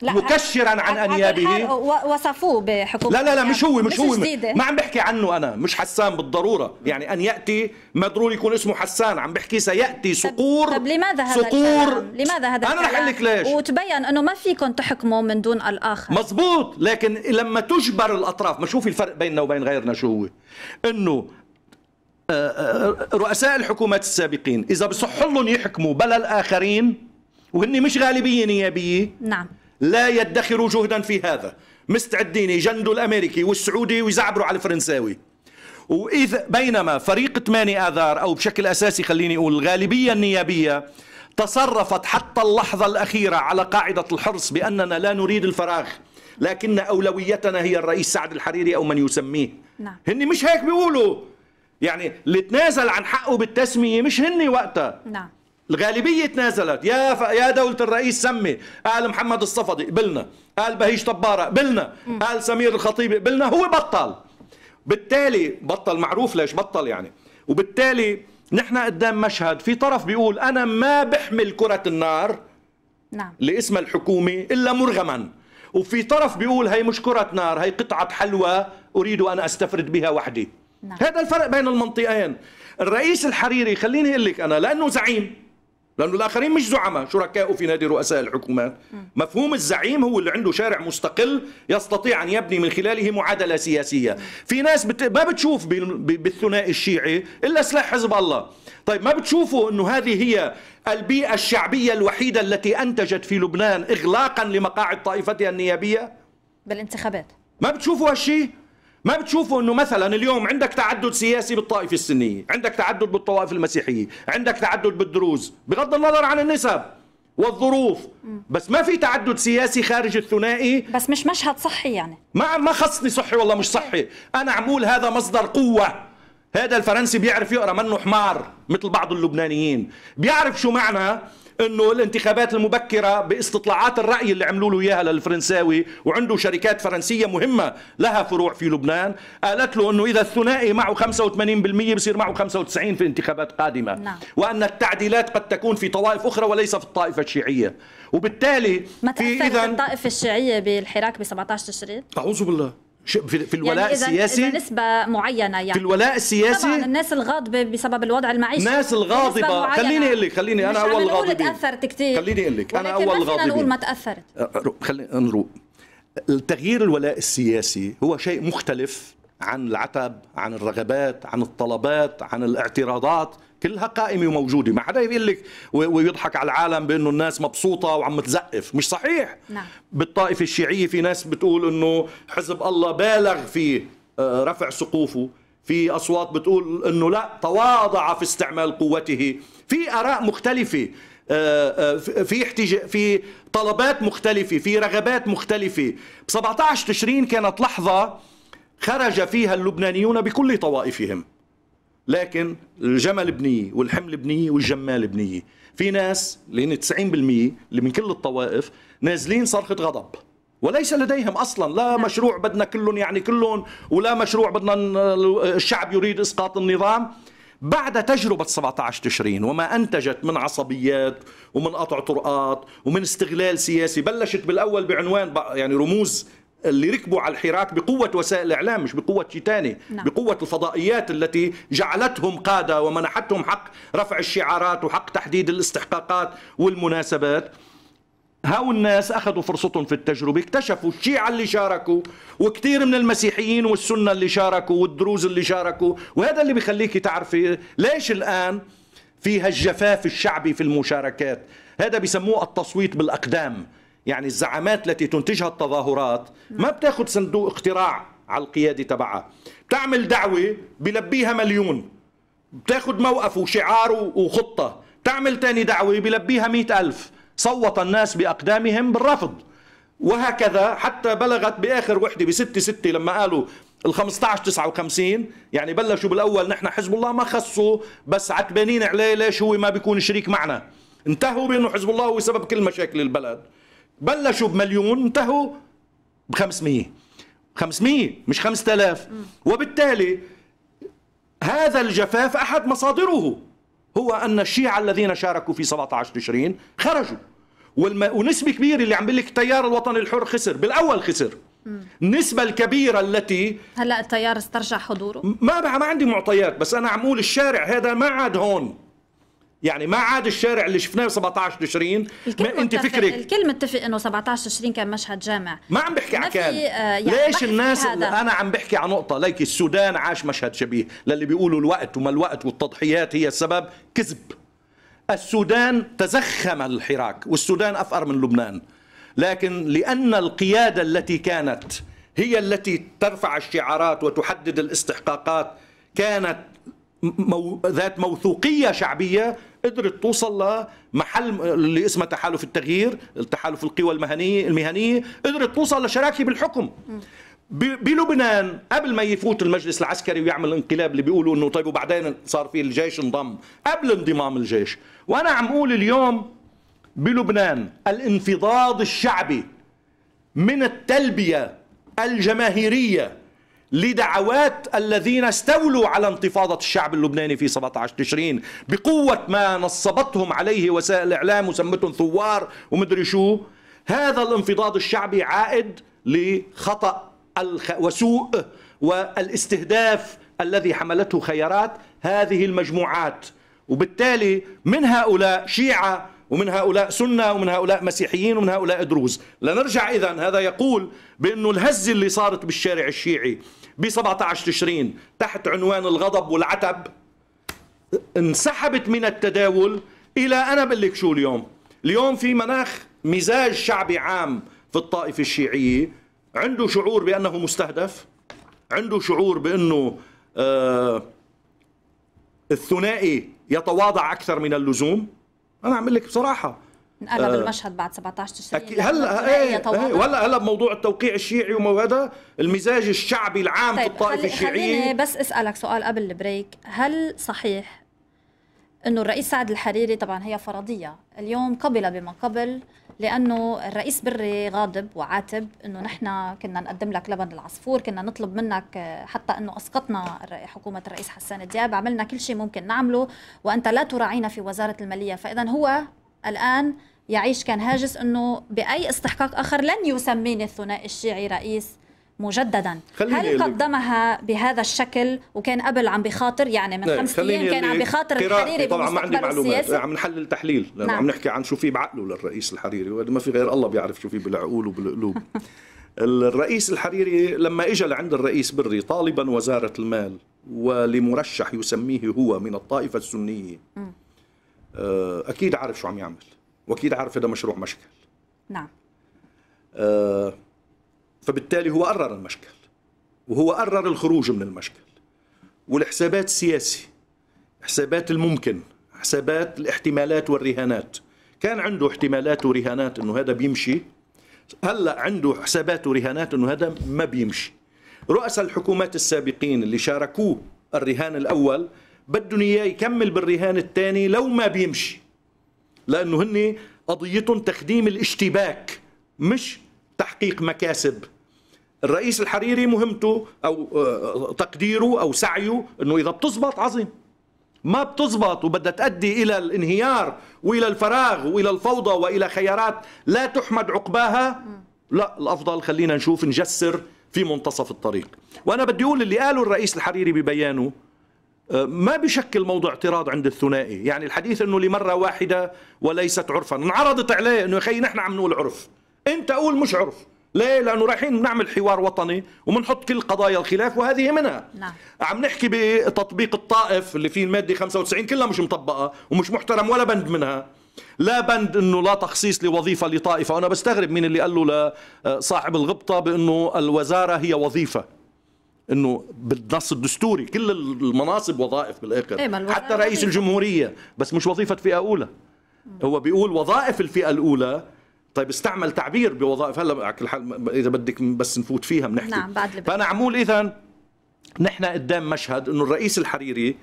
لا مكشرا عن انيابه وصفوه بحكومه لا لا لا مش هو مش, هو ما عم بحكي عنه انا مش حسان بالضروره يعني ان ياتي ضروري يكون اسمه حسان عم بحكي سياتي صقور طب, طب لماذا هذا صقور لماذا هذا انا رح اقول لك ليش وتبين انه ما فيكم تحكموا من دون الاخر مزبوط لكن لما تجبر الاطراف ما شوفي الفرق بيننا وبين غيرنا شو هو انه آه، آه، رؤساء الحكومات السابقين اذا بصح لهم يحكموا بلا الاخرين وهن مش غالبيه نيابيه نعم لا يدخروا جهدا في هذا مستعدين يجندوا الامريكي والسعودي ويزعبروا على الفرنساوي واذا بينما فريق 8 اذار او بشكل اساسي خليني اقول الغالبيه النيابيه تصرفت حتى اللحظه الاخيره على قاعده الحرص باننا لا نريد الفراغ لكن اولويتنا هي الرئيس سعد الحريري او من يسميه نعم. هن مش هيك بيقولوا يعني اللي تنازل عن حقه بالتسميه مش هن وقتها نعم الغالبية تنازلت يا ف... يا دولة الرئيس سمي قال محمد الصفدي قبلنا قال بهيج طبارة قبلنا قال سمير الخطيب قبلنا هو بطل بالتالي بطل معروف ليش بطل يعني وبالتالي نحن قدام مشهد في طرف بيقول أنا ما بحمل كرة النار نعم. اللي اسمها الحكومة إلا مرغما وفي طرف بيقول هي مش كرة نار هي قطعة حلوى أريد أن أستفرد بها وحدي نعم. هذا الفرق بين المنطقين الرئيس الحريري خليني أقول لك أنا لأنه زعيم لأنه الآخرين مش زعماء شركائه في نادي رؤساء الحكومات مفهوم الزعيم هو اللي عنده شارع مستقل يستطيع أن يبني من خلاله معادلة سياسية في ناس بت... ما بتشوف بالثنائي الشيعي إلا سلاح حزب الله طيب ما بتشوفوا أنه هذه هي البيئة الشعبية الوحيدة التي أنتجت في لبنان إغلاقا لمقاعد طائفتها النيابية بالانتخابات ما بتشوفوا هالشيء ما بتشوفوا انه مثلا اليوم عندك تعدد سياسي بالطائفه السنيه، عندك تعدد بالطوائف المسيحيه، عندك تعدد بالدروز، بغض النظر عن النسب والظروف بس ما في تعدد سياسي خارج الثنائي بس مش مشهد صحي يعني ما ما خصني صحي والله مش صحي انا عمول هذا مصدر قوه هذا الفرنسي بيعرف يقرا منه حمار مثل بعض اللبنانيين بيعرف شو معنى انه الانتخابات المبكره باستطلاعات الراي اللي عملوا له اياها للفرنساوي وعنده شركات فرنسيه مهمه لها فروع في لبنان قالت له انه اذا الثنائي معه 85% بصير معه 95 في انتخابات قادمه نعم. وان التعديلات قد تكون في طوائف اخرى وليس في الطائفه الشيعيه وبالتالي ما تاثرت الطائفه الشيعيه بالحراك ب 17 تشرين اعوذ بالله في الولاء يعني إذن السياسي إذا نسبة معينة يعني في الولاء السياسي طبعا الناس الغاضبة بسبب الوضع المعيشي الناس الغاضبة خليني اقول لك خليني انا اول غاضبة تاثرت كثير خليني اقول لك انا اول غاضبة خلينا نقول ما تاثرت خلينا نروق التغيير الولاء السياسي هو شيء مختلف عن العتب عن الرغبات عن الطلبات عن الاعتراضات كلها قائمه وموجوده ما حدا يقول لك ويضحك على العالم بانه الناس مبسوطه وعم تزقف مش صحيح نعم. بالطائفه الشيعيه في ناس بتقول انه حزب الله بالغ في آه، رفع سقوفه في اصوات بتقول انه لا تواضع في استعمال قوته في اراء مختلفه آه، آه، في احتج في طلبات مختلفه في رغبات مختلفه ب 17 تشرين كانت لحظه خرج فيها اللبنانيون بكل طوائفهم لكن الجمل بنية والحمل بنية والجمال بنية في ناس اللي هن 90% اللي من كل الطوائف نازلين صرخة غضب وليس لديهم اصلا لا نعم. مشروع بدنا كلهم يعني كلهم ولا مشروع بدنا الشعب يريد اسقاط النظام بعد تجربة 17 تشرين وما أنتجت من عصبيات ومن قطع طرقات ومن استغلال سياسي بلشت بالأول بعنوان يعني رموز اللي ركبوا على الحراك بقوة وسائل الإعلام مش بقوة شيء ثاني نعم. بقوة الفضائيات التي جعلتهم قادة ومنحتهم حق رفع الشعارات وحق تحديد الاستحقاقات والمناسبات هاو الناس أخذوا فرصتهم في التجربة اكتشفوا الشيعة اللي شاركوا وكثير من المسيحيين والسنة اللي شاركوا والدروز اللي شاركوا وهذا اللي بيخليك تعرفي ليش الآن فيها الجفاف الشعبي في المشاركات هذا بيسموه التصويت بالأقدام يعني الزعامات التي تنتجها التظاهرات نعم. ما بتاخذ صندوق اقتراع على القياده تبعها بتعمل دعوه بلبيها مليون بتاخذ موقف وشعار وخطه تعمل تاني دعوه بلبيها مئة ألف صوت الناس باقدامهم بالرفض وهكذا حتى بلغت باخر وحده 6 6 لما قالوا ال 15 59 يعني بلشوا بالاول نحن حزب الله ما خصوا بس عتبانين عليه ليش هو ما بيكون شريك معنا انتهوا بانه حزب الله هو سبب كل مشاكل البلد بلشوا بمليون انتهوا ب 500 500 مش 5000 وبالتالي هذا الجفاف احد مصادره هو ان الشيعه الذين شاركوا في 17 تشرين خرجوا والم... ونسبه كبيره اللي عم بقول لك التيار الوطني الحر خسر بالاول خسر النسبة الكبيرة التي هلا التيار استرجع حضوره؟ ما ما عندي معطيات بس أنا عم أقول الشارع هذا ما عاد هون يعني ما عاد الشارع اللي شفناه ب 17 تشرين ما انت متفق فكرك الكل متفق انه 17 تشرين كان مشهد جامع ما عم بحكي عن كان آه يعني ليش الناس انا عم بحكي عن نقطه ليك السودان عاش مشهد شبيه للي بيقولوا الوقت وما الوقت والتضحيات هي السبب كذب السودان تزخم الحراك والسودان افقر من لبنان لكن لان القياده التي كانت هي التي ترفع الشعارات وتحدد الاستحقاقات كانت مو... ذات موثوقيه شعبيه قدرت توصل لمحل اللي اسمه تحالف التغيير التحالف القوى المهنيه المهنيه قدرت توصل لشراكه بالحكم بلبنان قبل ما يفوت المجلس العسكري ويعمل انقلاب اللي بيقولوا انه طيب وبعدين صار في الجيش انضم قبل انضمام الجيش وانا عم اقول اليوم بلبنان الانفضاض الشعبي من التلبيه الجماهيريه لدعوات الذين استولوا على انتفاضة الشعب اللبناني في 17 تشرين بقوة ما نصبتهم عليه وسائل الإعلام وسمتهم ثوار ومدري شو هذا الانفضاض الشعبي عائد لخطأ وسوء والاستهداف الذي حملته خيارات هذه المجموعات وبالتالي من هؤلاء شيعة ومن هؤلاء سنة ومن هؤلاء مسيحيين ومن هؤلاء دروز لنرجع إذا هذا يقول بأنه الهزة اللي صارت بالشارع الشيعي ب 17 تشرين تحت عنوان الغضب والعتب انسحبت من التداول إلى أنا بقول لك شو اليوم اليوم في مناخ مزاج شعبي عام في الطائفة الشيعية عنده شعور بأنه مستهدف عنده شعور بأنه آه الثنائي يتواضع أكثر من اللزوم انا عم لك بصراحه انقلب آه المشهد بعد 17 تشرين هلا ايه, إيه، ولا هلا بموضوع التوقيع الشيعي وما هذا المزاج الشعبي العام طيب في الطائفه خلي الشيعيه خليني بس اسالك سؤال قبل البريك هل صحيح انه الرئيس سعد الحريري طبعا هي فرضيه اليوم قبل بما قبل لانه الرئيس بري غاضب وعاتب انه نحن كنا نقدم لك لبن العصفور كنا نطلب منك آه، حتى انه اسقطنا حكومه الرئيس حسان دياب عملنا كل شيء ممكن نعمله وانت لا تراعينا في وزاره الماليه فاذا هو الان يعيش كان هاجس انه باي استحقاق اخر لن يسميني الثنائي الشيعي رئيس مجددا هل قدمها بهذا الشكل وكان قبل عم بخاطر يعني من إيه، خمس ايام كان عم بخاطر الحريري طبعا ما عندي معلومات إيه، عم نحلل تحليل لانه نعم. عم نحكي عن شو في بعقله للرئيس الحريري ما في غير الله بيعرف شو في بالعقول وبالقلوب الرئيس الحريري لما اجى لعند الرئيس بري طالبا وزاره المال ولمرشح يسميه هو من الطائفه السنيه آه، اكيد عارف شو عم يعمل واكيد عارف هذا مشروع مشكل نعم أه فبالتالي هو قرر المشكل وهو قرر الخروج من المشكل والحسابات السياسي حسابات الممكن حسابات الاحتمالات والرهانات كان عنده احتمالات ورهانات انه هذا بيمشي هلا عنده حسابات ورهانات انه هذا ما بيمشي رؤساء الحكومات السابقين اللي شاركوه الرهان الاول بدهم اياه يكمل بالرهان الثاني لو ما بيمشي لانه هن قضيتهم تخديم الاشتباك مش تحقيق مكاسب الرئيس الحريري مهمته او آه، تقديره او سعيه انه اذا بتزبط عظيم ما بتزبط وبدها تؤدي الى الانهيار والى الفراغ والى الفوضى والى خيارات لا تحمد عقباها لا الافضل خلينا نشوف نجسر في منتصف الطريق وانا بدي اقول اللي قاله الرئيس الحريري ببيانه آه، ما بشكل موضوع اعتراض عند الثنائي يعني الحديث انه لمره واحده وليست عرفا انعرضت عليه انه يا اخي نحن عم نقول عرف انت قول مش عرف ليه؟ لانه رايحين بنعمل حوار وطني وبنحط كل قضايا الخلاف وهذه منها نعم. عم نحكي بتطبيق الطائف اللي فيه الماده 95 كلها مش مطبقه ومش محترم ولا بند منها لا بند انه لا تخصيص لوظيفه لطائفه وانا بستغرب مين اللي قال له لصاحب الغبطه بانه الوزاره هي وظيفه انه بالنص الدستوري كل المناصب وظائف بالاخر إيه حتى رئيس الجمهوريه بس مش وظيفه فئه اولى هو بيقول وظائف الفئه الاولى طيب استعمل تعبير بوظائف هلا على كل حال اذا بدك بس نفوت فيها بنحكي نعم بعد لبنان فانا عمول اذا نحن قدام مشهد انه الرئيس الحريري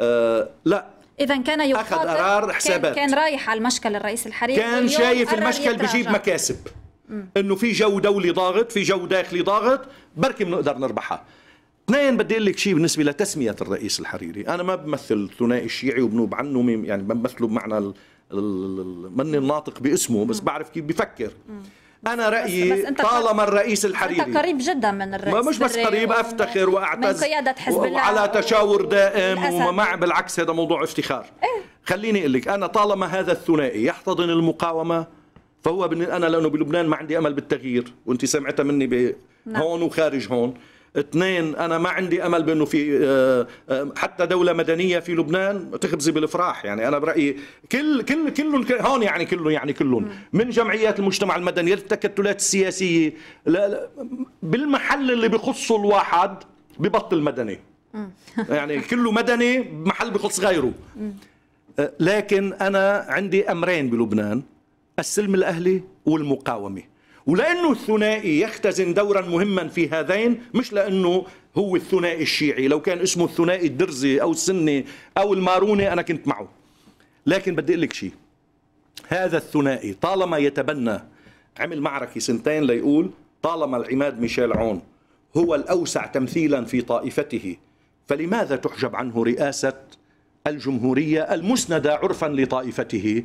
آه لا اذا كان يخاطر اخذ قرار حسابات كان, كان رايح على المشكل الرئيس الحريري كان شايف المشكل بجيب مكاسب انه في جو دولي ضاغط في جو داخلي ضاغط بركي بنقدر نربحها اثنين بدي اقول لك شيء بالنسبه لتسميه الرئيس الحريري انا ما بمثل ثنائي الشيعي وبنوب عنه يعني بمثله بمعنى ماني الناطق باسمه بس بعرف كيف بفكر انا رايي بس طالما الرئيس الحريري انت قريب جدا من الرئيس ما مش بس قريب افتخر واعتز من قياده حزب الله وعلى تشاور دائم ومع بالعكس هذا موضوع افتخار إيه؟ خليني اقول لك انا طالما هذا الثنائي يحتضن المقاومه فهو انا لانه بلبنان ما عندي امل بالتغيير وانت سمعتها مني نعم. هون وخارج هون اثنين انا ما عندي امل بانه في آه، آه، حتى دوله مدنيه في لبنان تخبزي بالافراح يعني انا برايي كل كل كلهم هون يعني كلهم يعني كلهم من جمعيات المجتمع المدني للتكتلات السياسيه بالمحل اللي بخصه الواحد ببطل مدني يعني كله مدني محل بخص غيره آه، لكن انا عندي امرين بلبنان السلم الاهلي والمقاومه ولأنه الثنائي يختزن دورا مهما في هذين مش لأنه هو الثنائي الشيعي لو كان اسمه الثنائي الدرزي أو السني أو الماروني أنا كنت معه لكن بدي أقول لك شيء هذا الثنائي طالما يتبنى عمل معركة سنتين ليقول طالما العماد ميشيل عون هو الأوسع تمثيلا في طائفته فلماذا تحجب عنه رئاسة الجمهورية المسندة عرفا لطائفته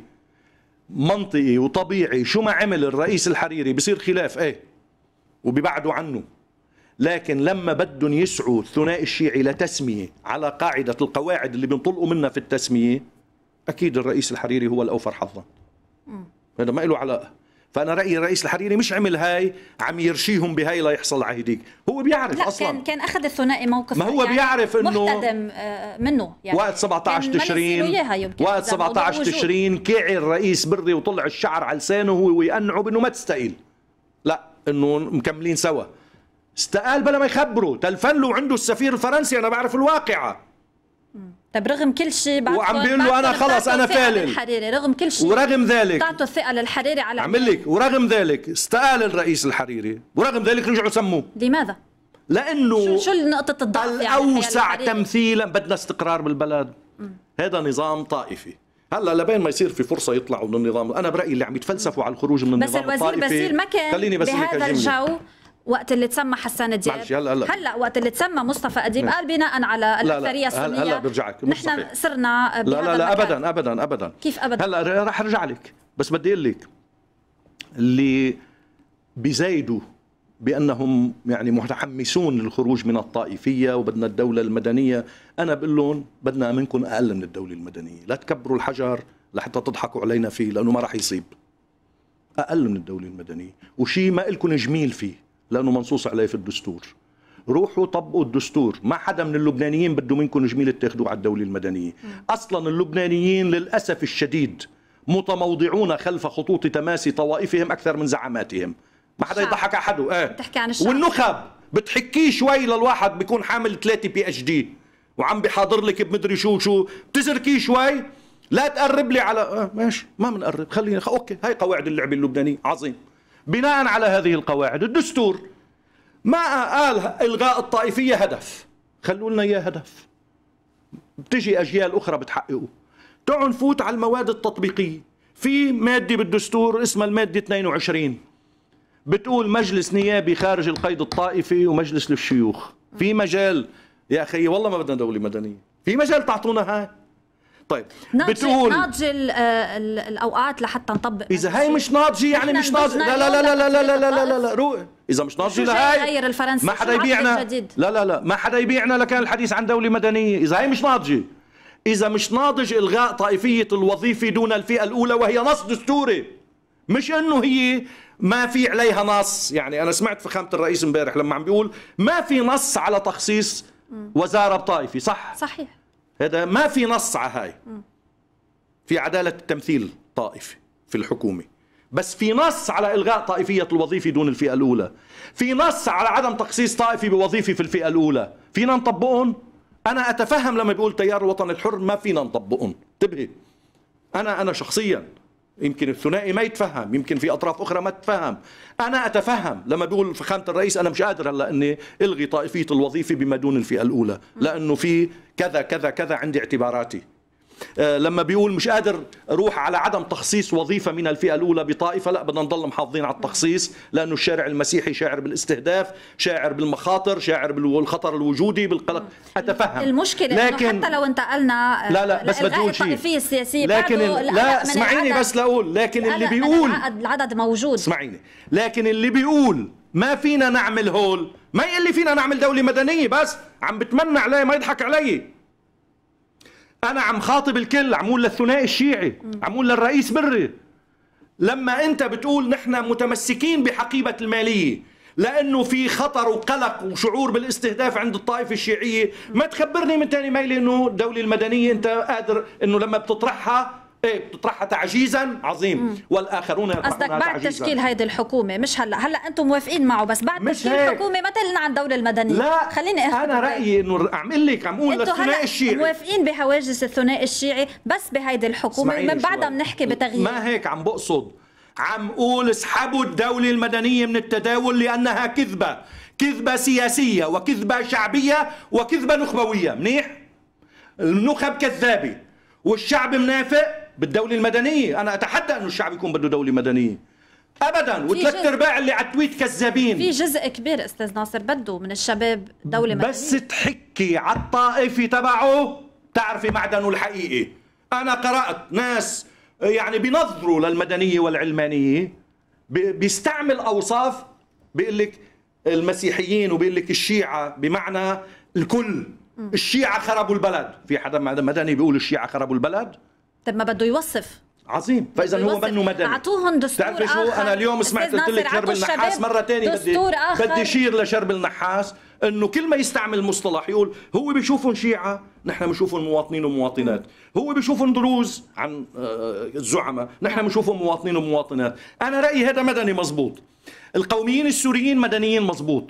منطقي وطبيعي شو ما عمل الرئيس الحريري بصير خلاف ايه وبيبعدوا عنه لكن لما بدهم يسعوا الثنائي الشيعي لتسمية على قاعدة القواعد اللي بينطلقوا منها في التسمية أكيد الرئيس الحريري هو الأوفر حظا هذا ما له علاقة فانا رايي الرئيس الحريري مش عمل هاي عم يرشيهم بهاي ليحصل على هديك هو بيعرف لا اصلا كان كان اخذ الثنائي موقف ما هو يعني بيعرف انه محتدم آه، منه يعني وقت 17 تشرين وقت 17 تشرين كعي الرئيس بري وطلع الشعر على لسانه هو ويقنعه بانه ما تستقيل لا انه مكملين سوا استقال بلا ما يخبره تلفن له عنده السفير الفرنسي انا بعرف الواقعه طيب رغم كل شيء بعد وعم بيقول له انا خلص انا فالل رغم كل شيء ورغم ذلك تعطوا الثقه للحريري على عم لك ورغم ذلك استقال الرئيس الحريري ورغم ذلك رجعوا سموه لماذا؟ لانه شو, شو نقطه الضعف يعني الاوسع يعني تمثيلا بدنا استقرار بالبلد هذا نظام طائفي هلا لبين ما يصير في فرصه يطلعوا من النظام انا برايي اللي عم يتفلسفوا على الخروج من النظام بس الوزير الطائفي بس الوزير بسير ما كان خليني بس بهذا الجو وقت اللي تسمى حسان دياب معلش هلا هلا هلا وقت اللي تسمى مصطفى اديب نعم. قال بناء على الاكثريه السنيه هلا هلا برجع لك نحن صرنا لا لا لا ابدا ابدا ابدا كيف ابدا هلا رح ارجع لك بس بدي اقول لك اللي بيزايدوا بانهم يعني متحمسون للخروج من الطائفيه وبدنا الدوله المدنيه انا بقول لهم بدنا منكم اقل من الدوله المدنيه لا تكبروا الحجر لحتى تضحكوا علينا فيه لانه ما راح يصيب اقل من الدوله المدنيه وشيء ما لكم جميل فيه لانه منصوص عليه في الدستور روحوا طبقوا الدستور ما حدا من اللبنانيين بده منكم جميل تاخذوه على الدوله المدنيه اصلا اللبنانيين للاسف الشديد متموضعون خلف خطوط تماس طوائفهم اكثر من زعاماتهم ما حدا يضحك على حدا اه بتحكي عن الشعب والنخب بتحكيه شوي للواحد بيكون حامل ثلاثة بي اتش دي وعم بحاضر لك بمدري شو شو بتزركيه شوي لا تقرب لي على آه ماشي ما بنقرب خلينا اوكي هاي قواعد اللعبه اللبنانيه عظيم بناء على هذه القواعد الدستور ما قال الغاء الطائفيه هدف خلوا لنا اياه هدف بتجي اجيال اخرى بتحققه تعوا نفوت على المواد التطبيقيه في ماده بالدستور اسمها الماده 22 بتقول مجلس نيابي خارج القيد الطائفي ومجلس للشيوخ في مجال يا اخي والله ما بدنا دوله مدنيه في مجال تعطونا هاي طيب ناضجة بتقول ناضجة الاوقات لحتى نطبق اذا هي مش ناضجة يعني مش ناضجة لا لا لا لا لا لا لا لا لا, لا, لا اذا مش ناضجة لهي الفرنسي ما حدا يبيعنا لا لا لا ما حدا يبيعنا لكان الحديث عن دولة مدنية اذا هي مش ناضجة إذا مش ناضج إلغاء طائفية الوظيفة دون الفئة الأولى وهي نص دستوري مش إنه هي ما في عليها نص يعني أنا سمعت فخامة الرئيس امبارح لما عم بيقول ما في نص على تخصيص وزارة بطائفي صح؟ صحيح هذا ما في نص على هاي في عدالة التمثيل طائفي في الحكومة بس في نص على إلغاء طائفية الوظيفة دون الفئة الأولى في نص على عدم تقصيص طائفي بوظيفة في الفئة الأولى فينا نطبقهم أنا أتفهم لما بيقول تيار الوطن الحر ما فينا نطبقهم انتبهي أنا أنا شخصياً يمكن الثنائي ما يتفهم يمكن في اطراف اخرى ما تتفهم انا اتفهم لما بيقول فخامه الرئيس انا مش قادر هلا اني الغي طائفيه الوظيفه بما دون الفئه الاولى لانه في كذا كذا كذا عندي اعتباراتي آه، لما بيقول مش قادر روح على عدم تخصيص وظيفة من الفئة الأولى بطائفة لا بدنا نضل محافظين على التخصيص لأنه الشارع المسيحي شاعر بالاستهداف شاعر بالمخاطر شاعر بالخطر الوجودي بالقلق أتفهم المشكلة لكن إنه حتى لو انتقلنا آه، لا لا بس بدي أقول شيء السياسية لكن لا اسمعيني بس لأقول لكن اللي بيقول العدد موجود اسمعيني لكن اللي بيقول ما فينا نعمل هول ما يقول لي فينا نعمل دولة مدنية بس عم بتمنى علي ما يضحك علي انا عم خاطب الكل عم اقول للثنائي الشيعي عم اقول للرئيس بري لما انت بتقول نحن متمسكين بحقيبه الماليه لانه في خطر وقلق وشعور بالاستهداف عند الطائفه الشيعيه ما تخبرني من ثاني ميلي انه الدوله المدنيه انت قادر انه لما بتطرحها ايه بتطرحها تعجيزا عظيم مم. والاخرون يطرحونها قصدك بعد تعجيزاً. تشكيل هيدي الحكومه مش هلا هلا انتم موافقين معه بس بعد مش تشكيل هيك. الحكومه ما تقلنا عن الدوله المدنيه لا خليني اخذ انا رايي انه اعمل لك عم اقول للثنائي الشيعي موافقين بهواجس الثنائي الشيعي بس بهيدي الحكومه ومن بعدها بنحكي بتغيير ما هيك عم بقصد عم اقول اسحبوا الدولة المدنية من التداول لأنها كذبة كذبة سياسية وكذبة شعبية وكذبة نخبوية منيح النخب كذابة والشعب منافق بالدوله المدنيه انا اتحدى انه الشعب يكون بده دوله مدنيه ابدا وثلاث ارباع اللي على التويت كذابين في جزء كبير استاذ ناصر بده من الشباب دوله مدنيه بس تحكي على الطائفه تبعه تعرفي معدنه الحقيقي انا قرات ناس يعني بنظروا للمدنيه والعلمانيه بيستعمل اوصاف بيقول لك المسيحيين وبيقول لك الشيعه بمعنى الكل الشيعه خربوا البلد في حدا مدني بيقول الشيعه خربوا البلد طب ما بده يوصف عظيم فاذا هو منه مدني اعطوهم دستور بتعرفي شو انا اليوم سمعت قلت لك شرب النحاس مره ثانيه بدي آخر. بدي شير لشرب النحاس انه كل ما يستعمل مصطلح يقول هو بيشوفهم شيعه نحن بنشوفهم مواطنين ومواطنات هو بيشوفهم دروز عن الزعماء آه، نحن بنشوفهم مواطنين ومواطنات انا رايي هذا مدني مزبوط القوميين السوريين مدنيين مزبوط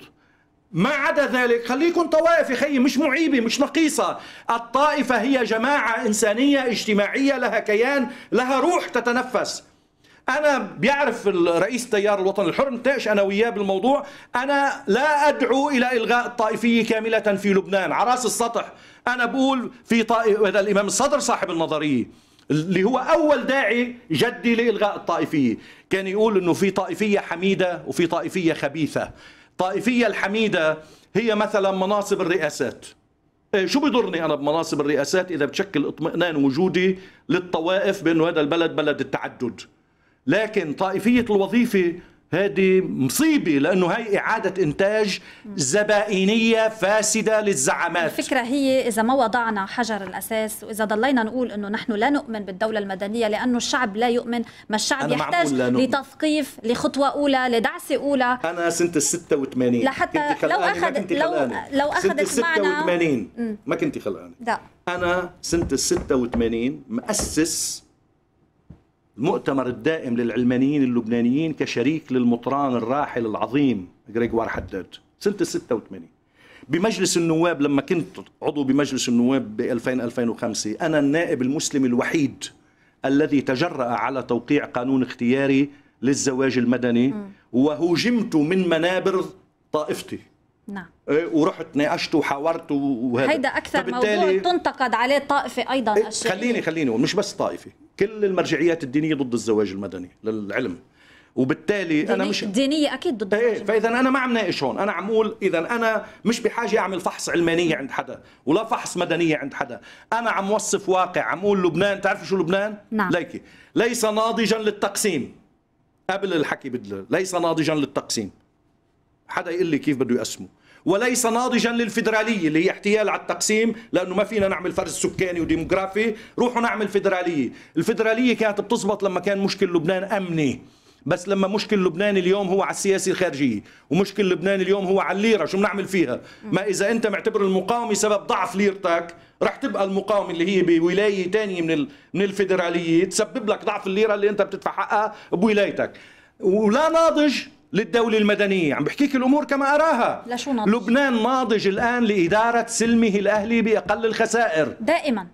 ما عدا ذلك خليكم طوائف يا خيي مش معيبه مش نقيصه الطائفه هي جماعه انسانيه اجتماعيه لها كيان لها روح تتنفس انا بيعرف الرئيس تيار الوطن الحر نتاقش انا وياه بالموضوع انا لا ادعو الى الغاء الطائفيه كامله في لبنان على راس السطح انا بقول في طائف هذا الامام الصدر صاحب النظريه اللي هو اول داعي جدي لالغاء الطائفيه كان يقول انه في طائفيه حميده وفي طائفيه خبيثه الطائفية الحميدة هي مثلا مناصب الرئاسات إيه، شو بيضرني انا بمناصب الرئاسات اذا بتشكل اطمئنان وجودي للطوائف بانه هذا البلد بلد التعدد لكن طائفيه الوظيفه هذه مصيبة لأنه هي إعادة إنتاج زبائنية فاسدة للزعامات الفكرة هي إذا ما وضعنا حجر الأساس وإذا ضلينا نقول أنه نحن لا نؤمن بالدولة المدنية لأنه الشعب لا يؤمن ما الشعب يحتاج لتثقيف لخطوة أولى لدعسة أولى أنا سنة ال 86 لحتى لو أخذ لو, لو أخذت معنا سنة ال 86 ما كنت خلقانة لا أنا سنة ال 86 مؤسس المؤتمر الدائم للعلمانيين اللبنانيين كشريك للمطران الراحل العظيم غريغوار حداد سنة 86 بمجلس النواب لما كنت عضو بمجلس النواب ب 2000 2005 انا النائب المسلم الوحيد الذي تجرأ على توقيع قانون اختياري للزواج المدني وهجمت من منابر طائفتي نعم إيه، ورحت ناقشت وحاورت وهذا هيدا اكثر موضوع تنتقد عليه طائفه ايضا إيه، خليني خليني مش بس طائفه كل المرجعيات الدينيه ضد الزواج المدني للعلم وبالتالي ديني انا مش دينيه اكيد ضد ايه فاذا انا ما عم ناقش هون انا عم اقول اذا انا مش بحاجه اعمل فحص علمانيه عند حدا ولا فحص مدنيه عند حدا انا عم وصف واقع عم اقول لبنان تعرف شو لبنان نعم. ليكي ليس ناضجا للتقسيم قبل الحكي بدله ليس ناضجا للتقسيم حدا يقول لي كيف بده يقسمه وليس ناضجا للفدرالية اللي هي احتيال على التقسيم لانه ما فينا نعمل فرز سكاني وديموغرافي روحوا نعمل فيدراليه الفدرالية كانت بتزبط لما كان مشكل لبنان امني بس لما مشكل لبنان اليوم هو على السياسه الخارجيه ومشكل لبنان اليوم هو على الليره شو بنعمل فيها ما اذا انت معتبر المقاومه سبب ضعف ليرتك رح تبقى المقاومه اللي هي بولايه ثانيه من من الفيدراليه تسبب لك ضعف الليره اللي انت بتدفع حقها بولايتك ولا ناضج للدولة المدنية عم بحكيك الأمور كما أراها لشو ناضج؟ لبنان ناضج الآن لإدارة سلمه الأهلي بأقل الخسائر دائما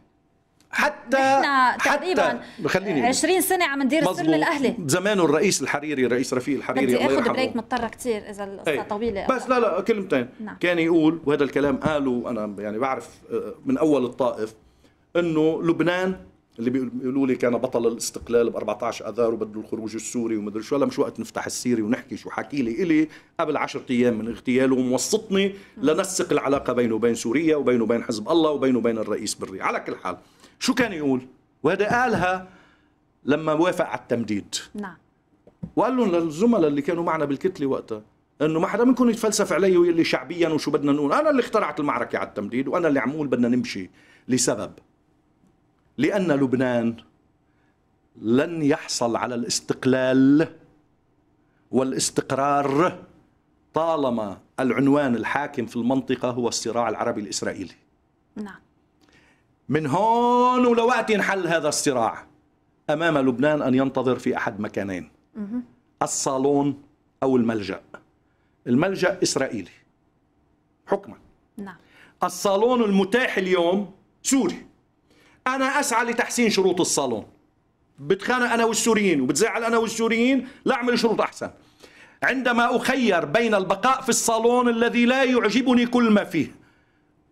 حتى احنا تقريبا خليني 20 سنه عم ندير السلم الاهلي زمانه الرئيس الحريري الرئيس رفيق الحريري بدي اخذ بريك مضطره كثير اذا القصه إيه. طويله بس لا لا كلمتين نعم. كان يقول وهذا الكلام قاله انا يعني بعرف آه، من اول الطائف انه لبنان اللي بيقولوا لي كان بطل الاستقلال ب 14 اذار وبده الخروج السوري ومدري شو هلا مش وقت نفتح السيري ونحكي شو حكي لي الي قبل 10 ايام من اغتياله وموسطني لنسق العلاقه بينه وبين سوريا وبينه وبين حزب الله وبينه وبين الرئيس بري على كل حال شو كان يقول وهذا قالها لما وافق على التمديد نعم وقال لهم للزملاء اللي كانوا معنا بالكتله وقتها انه ما حدا منكم يتفلسف علي ويقول لي شعبيا وشو بدنا نقول انا اللي اخترعت المعركه على التمديد وانا اللي عم بدنا نمشي لسبب لأن لبنان لن يحصل على الاستقلال والاستقرار طالما العنوان الحاكم في المنطقة هو الصراع العربي الإسرائيلي نعم من هون ولوقت ينحل هذا الصراع أمام لبنان أن ينتظر في أحد مكانين مه. الصالون أو الملجأ الملجأ إسرائيلي حكما نعم الصالون المتاح اليوم سوري أنا أسعى لتحسين شروط الصالون بتخانق أنا والسوريين وبتزعل أنا والسوريين لاعمل شروط أحسن عندما أخير بين البقاء في الصالون الذي لا يعجبني كل ما فيه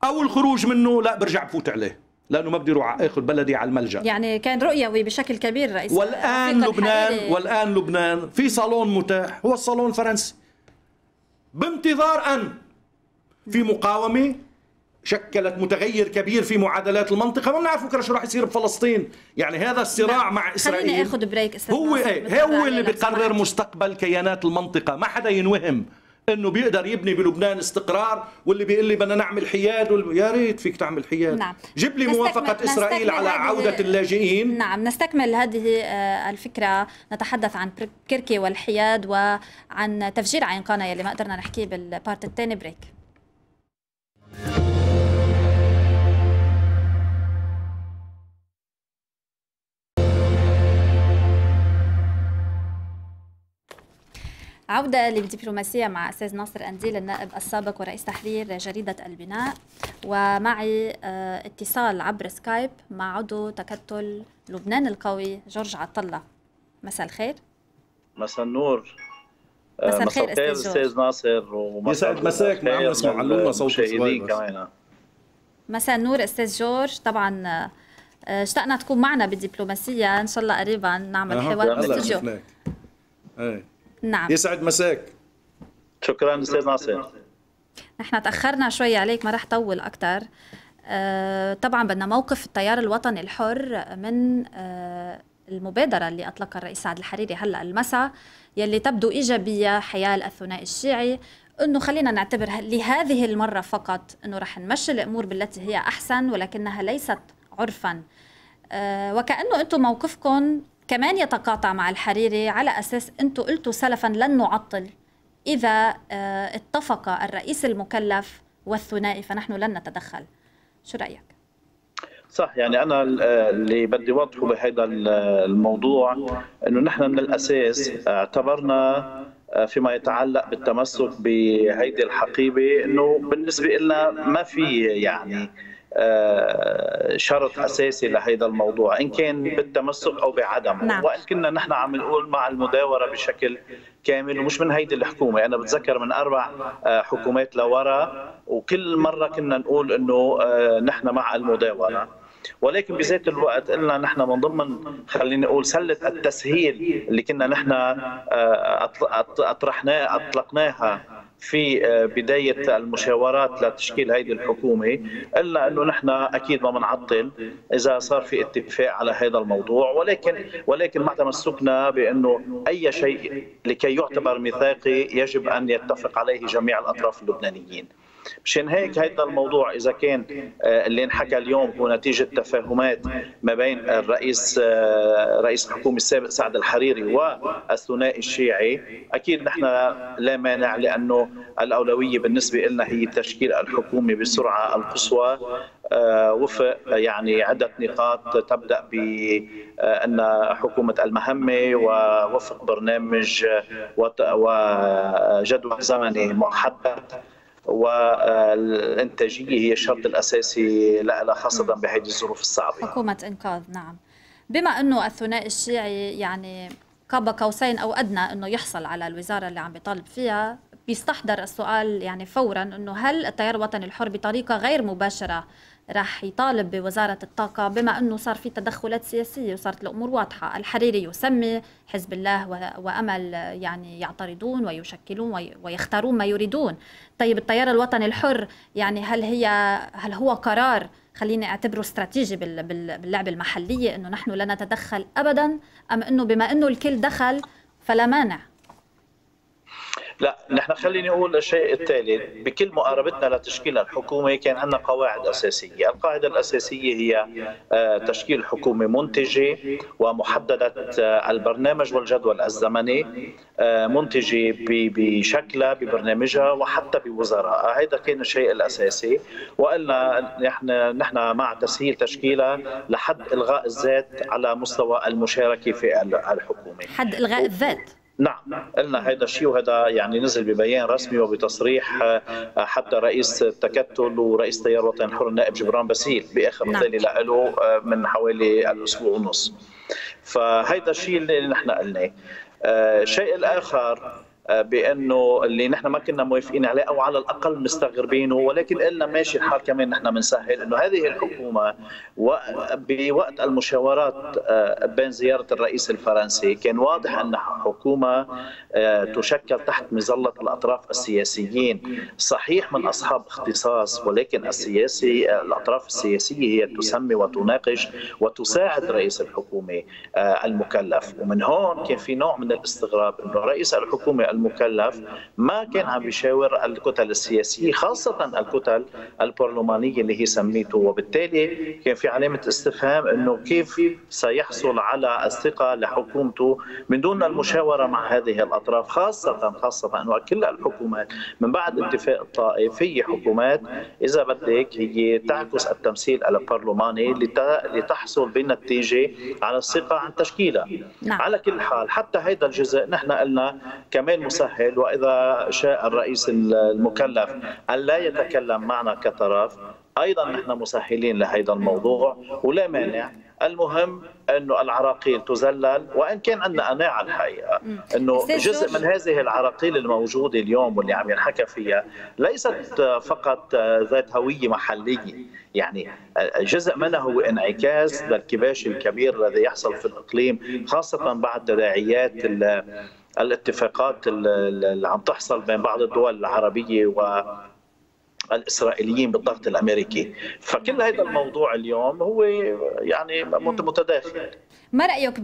أو الخروج منه لا برجع بفوت عليه لانه ما بدي اروح اخذ بلدي على الملجا يعني كان رؤيوي بشكل كبير رئيس والان لبنان الحالي. والان لبنان في صالون متاح هو الصالون الفرنسي بانتظار ان في مقاومه شكلت متغير كبير في معادلات المنطقه ما بنعرف بكره شو راح يصير بفلسطين يعني هذا الصراع لا. مع اسرائيل خلينا اخذ بريك هو هو اللي بيقرر مستقبل كيانات المنطقه ما حدا ينوهم انه بيقدر يبني بلبنان استقرار واللي بيقول لي بدنا نعمل حياد وال... يا ريت فيك تعمل حياد نعم. جيب لي موافقه نستكمل اسرائيل على عوده هذه... اللاجئين نعم نستكمل هذه آه، الفكره نتحدث عن كركي والحياد وعن تفجير عين قانا يلي ما قدرنا نحكيه بالبارت الثاني بريك عودة للدبلوماسية مع أستاذ ناصر أنديل النائب السابق ورئيس تحرير جريدة البناء ومعي آه، اتصال عبر سكايب مع عضو تكتل لبنان القوي جورج عطلة مساء الخير مساء النور مساء آه، الخير استاذ ناصر يسعد مساك نعم نسمع معلومه صوت كمان مساء النور استاذ جورج طبعا آه، اشتقنا تكون معنا بالدبلوماسيه ان شاء الله قريبا نعمل حوار بالاستوديو نعم يسعد مساك شكرا استاذ ناصر نحن تاخرنا شوي عليك ما رح طول اكثر أه طبعا بدنا موقف التيار الوطني الحر من أه المبادرة اللي أطلقها الرئيس سعد الحريري هلأ المساء يلي تبدو إيجابية حيال الثنائي الشيعي انه خلينا نعتبر لهذه المره فقط انه رح نمشي الامور بالتي هي احسن ولكنها ليست عرفا أه وكانه انتم موقفكم كمان يتقاطع مع الحريري على أساس أنتم قلتوا سلفا لن نعطل إذا آه، اتفق الرئيس المكلف والثنائي فنحن لن نتدخل شو رأيك؟ صح يعني انا آه، اللي بدي اوضحه بهذا آه، الموضوع انه نحن من الاساس اعتبرنا فيما يتعلق بالتمسك بهيدي الحقيبه انه بالنسبه لنا ما في يعني آه، شرط اساسي لهيدا الموضوع ان كان بالتمسك او بعدمه نعم. وان كنا نحن عم نقول مع المداوره بشكل كامل ومش من هيدي الحكومه انا بتذكر من اربع آه، حكومات لورا وكل مره كنا نقول انه آه، نحن مع المداوره ولكن بذات الوقت قلنا نحن من ضمن خلينا نقول سله التسهيل اللي كنا نحن اطرحناها اطلقناها في آه، بدايه المشاورات لتشكيل هذه الحكومه الا انه نحن اكيد ما بنعطل اذا صار في اتفاق على هذا الموضوع ولكن ولكن مع تمسكنا بانه اي شيء لكي يعتبر ميثاقي يجب ان يتفق عليه جميع الاطراف اللبنانيين مشان هيك هذا الموضوع اذا كان آه، اللي انحكى اليوم هو نتيجه تفاهمات ما بين آه، الرئيس آه، رئيس الحكومه السابق سعد الحريري والثنائي الشيعي اكيد نحن لا مانع لانه الاولويه بالنسبه لنا هي تشكيل الحكومه بسرعه القصوى وفق يعني عدة نقاط تبدأ ب ان حكومة المهمة ووفق برنامج وجدول زمني محدد والإنتاجية هي الشرط الأساسي لها خاصة بهذه الظروف الصعبة حكومة إنقاذ نعم بما أنه الثنائي الشيعي يعني قاب قوسين أو أدنى أنه يحصل على الوزارة اللي عم بيطالب فيها بيستحضر السؤال يعني فورا أنه هل التيار الوطني الحر بطريقة غير مباشرة راح يطالب بوزارة الطاقة بما أنه صار في تدخلات سياسية وصارت الأمور واضحة الحريري يسمي حزب الله وأمل يعني يعترضون ويشكلون ويختارون ما يريدون طيب التيار الوطني الحر يعني هل هي هل هو قرار خليني اعتبره استراتيجي باللعبة المحلية أنه نحن لا نتدخل أبدا أم أنه بما أنه الكل دخل فلا مانع لا نحن خليني اقول الشيء التالي بكل مقاربتنا لتشكيل الحكومه كان عندنا قواعد اساسيه، القاعده الاساسيه هي آه، تشكيل حكومه منتجه ومحدده آه، البرنامج والجدول الزمني آه، منتجه بشكلها ببرنامجها وحتى بوزرائها، هذا كان الشيء الاساسي وقلنا نحن نحن مع تسهيل تشكيلها لحد الغاء الذات على مستوى المشاركه في الحكومه. حد الغاء الذات نعم قلنا هذا الشيء وهذا يعني نزل ببيان رسمي وبتصريح آه، حتى رئيس التكتل ورئيس تيار الوطن الحر النائب جبران باسيل باخر مثال نعم. له آه، من حوالي الاسبوع ونص فهذا الشيء اللي نحن قلناه الشيء آه، الاخر آه، بانه اللي نحن ما كنا موافقين عليه او على الاقل مستغربينه ولكن قلنا ماشي الحال كمان نحن بنسهل انه هذه الحكومه بوقت المشاورات آه، بين زياره الرئيس الفرنسي كان واضح ان حكومه آه، تشكل تحت مظله الاطراف السياسيين صحيح من اصحاب اختصاص ولكن السياسي الاطراف السياسيه هي تسمي وتناقش وتساعد رئيس الحكومه المكلف ومن هون كان في نوع من الاستغراب انه رئيس الحكومه المكلف ما كان عم يشاور الكتل السياسيه خاصه الكتل البرلمانيه اللي هي سميته وبالتالي كان في علامه استفهام انه كيف سيحصل على الثقه لحكومته من دون المشاوره مع هذه الاطراف خاصه خاصه انه كل الحكومات من بعد اتفاق الطائف هي حكومات اذا بدك هي تعكس التمثيل البرلماني لتحصل بالنتيجه على الثقه عن تشكيلها نعم. على كل حال حتى هذا الجزء نحن قلنا كمان مسهل واذا شاء الرئيس المكلف ان لا يتكلم معنا كطرف ايضا نحن مسهلين لهذا الموضوع ولا مانع المهم انه العراقيل تذلل وان كان عندنا قناعه الحقيقه انه جزء من هذه العراقيل الموجوده اليوم واللي عم ينحكى فيها ليست فقط ذات هويه محليه يعني جزء منها هو انعكاس للكباش الكبير الذي يحصل في الاقليم خاصه بعد تداعيات الاتفاقات اللي عم تحصل بين بعض الدول العربيه و الاسرائيليين بالضغط الامريكي فكل هذا الموضوع اليوم هو يعني متداخل ما رايك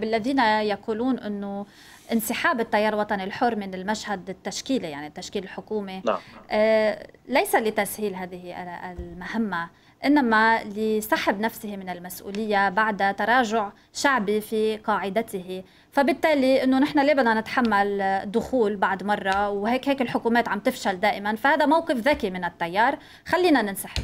بالذين يقولون انه انسحاب التيار الوطني الحر من المشهد التشكيلي يعني تشكيل الحكومه نعم. آه، ليس لتسهيل هذه المهمه إنما لسحب نفسه من المسؤولية بعد تراجع شعبي في قاعدته فبالتالي انه نحن ليه بدنا نتحمل دخول بعد مره وهيك هيك الحكومات عم تفشل دائما فهذا موقف ذكي من التيار خلينا ننسحب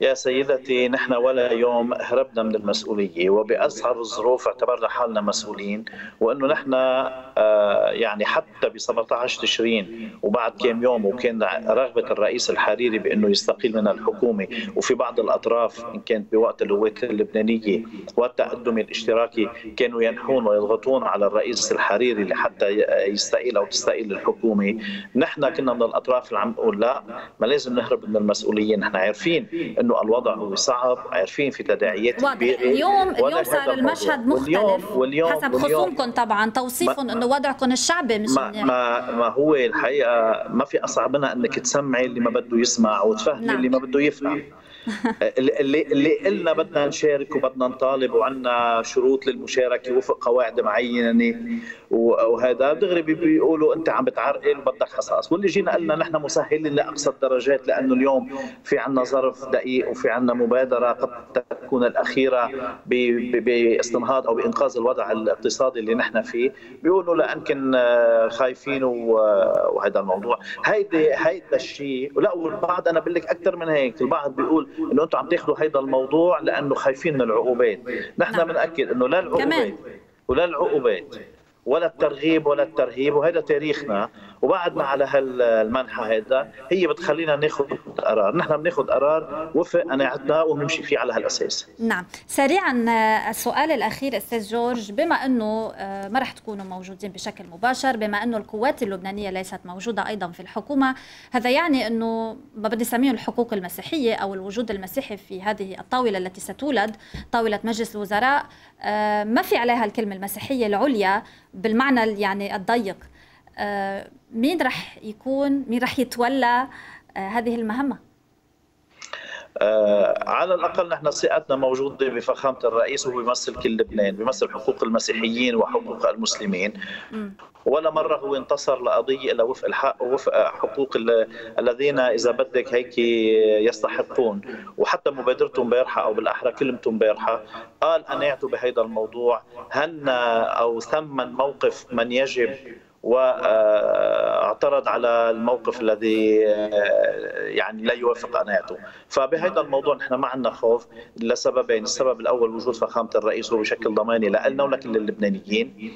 يا سيدتي نحن ولا يوم هربنا من المسؤوليه وباصعب الظروف اعتبرنا حالنا مسؤولين وانه نحن آه، يعني حتى ب 17 تشرين وبعد كم يوم وكان رغبه الرئيس الحريري بانه يستقيل من الحكومه وفي بعض الاطراف ان كانت بوقت الهويت اللبنانيه والتقدم الاشتراكي كانوا ينحون ويضغطون على الرئيس الحريري لحتى يستقيل او تستقيل الحكومه نحن كنا من الاطراف اللي عم نقول لا ما لازم نهرب من المسؤوليه نحن عارفين انه الوضع هو صعب عارفين في تداعيات كبيره اليوم اليوم صار المشهد مختلف واليوم واليوم حسب خصومكم طبعا توصيفهم انه وضعكم الشعبي مش ما, يعني. ما ما هو الحقيقه ما في اصعب منها انك تسمعي اللي ما بده يسمع وتفهمي نعم. اللي ما بده يفهم اللي اللي قلنا بدنا نشارك وبدنا نطالب وعندنا شروط للمشاركه وفق قواعد معينه وهذا دغري بيقولوا انت عم بتعرقل إيه وبدك خصائص واللي جينا قلنا نحن مسهلين لاقصى الدرجات لانه اليوم في عندنا ظرف دقيق وفي عندنا مبادره قد تكون الاخيره باستنهاض او بانقاذ الوضع الاقتصادي اللي نحن فيه بيقولوا لا يمكن آه، خايفين وهذا الموضوع هيدي هيدا الشيء ولا والبعض انا بقول لك اكثر من هيك البعض بيقول انه انتم عم تاخذوا هيدا الموضوع لانه خايفين من العقوبات نحن نعم. بناكد انه لا العقوبات ولا العقوبات ولا الترغيب ولا الترهيب وهذا تاريخنا وبعدنا على هالمنحى هيدا هي بتخلينا ناخذ قرار نحن بناخذ قرار وفق قناعتنا وبنمشي فيه على هالاساس نعم سريعا آه، السؤال الاخير استاذ جورج بما انه آه، ما رح تكونوا موجودين بشكل مباشر بما انه القوات اللبنانيه ليست موجوده ايضا في الحكومه هذا يعني انه ما بدي اسميه الحقوق المسيحيه او الوجود المسيحي في هذه الطاوله التي ستولد طاوله مجلس الوزراء آه، ما في عليها الكلمه المسيحيه العليا بالمعنى يعني الضيق آه، مين رح يكون مين رح يتولى آه، هذه المهمه آه، على الاقل نحن ثقتنا موجوده بفخامه الرئيس وهو بيمثل كل لبنان، بيمثل حقوق المسيحيين وحقوق المسلمين. ولا مره هو انتصر لقضيه الا وفق الحق ووفق حقوق الذين اذا بدك هيك يستحقون، وحتى مبادرته امبارحه او بالاحرى كلمته امبارحه قال قناعته بهذا الموضوع، هن او ثمن موقف من يجب واعترض على الموقف الذي آه، يعني لا يوافق قناعته فبهذا الموضوع نحن ما عندنا خوف لسببين السبب الاول وجود فخامه الرئيس هو بشكل ضماني لنا ولكل اللبنانيين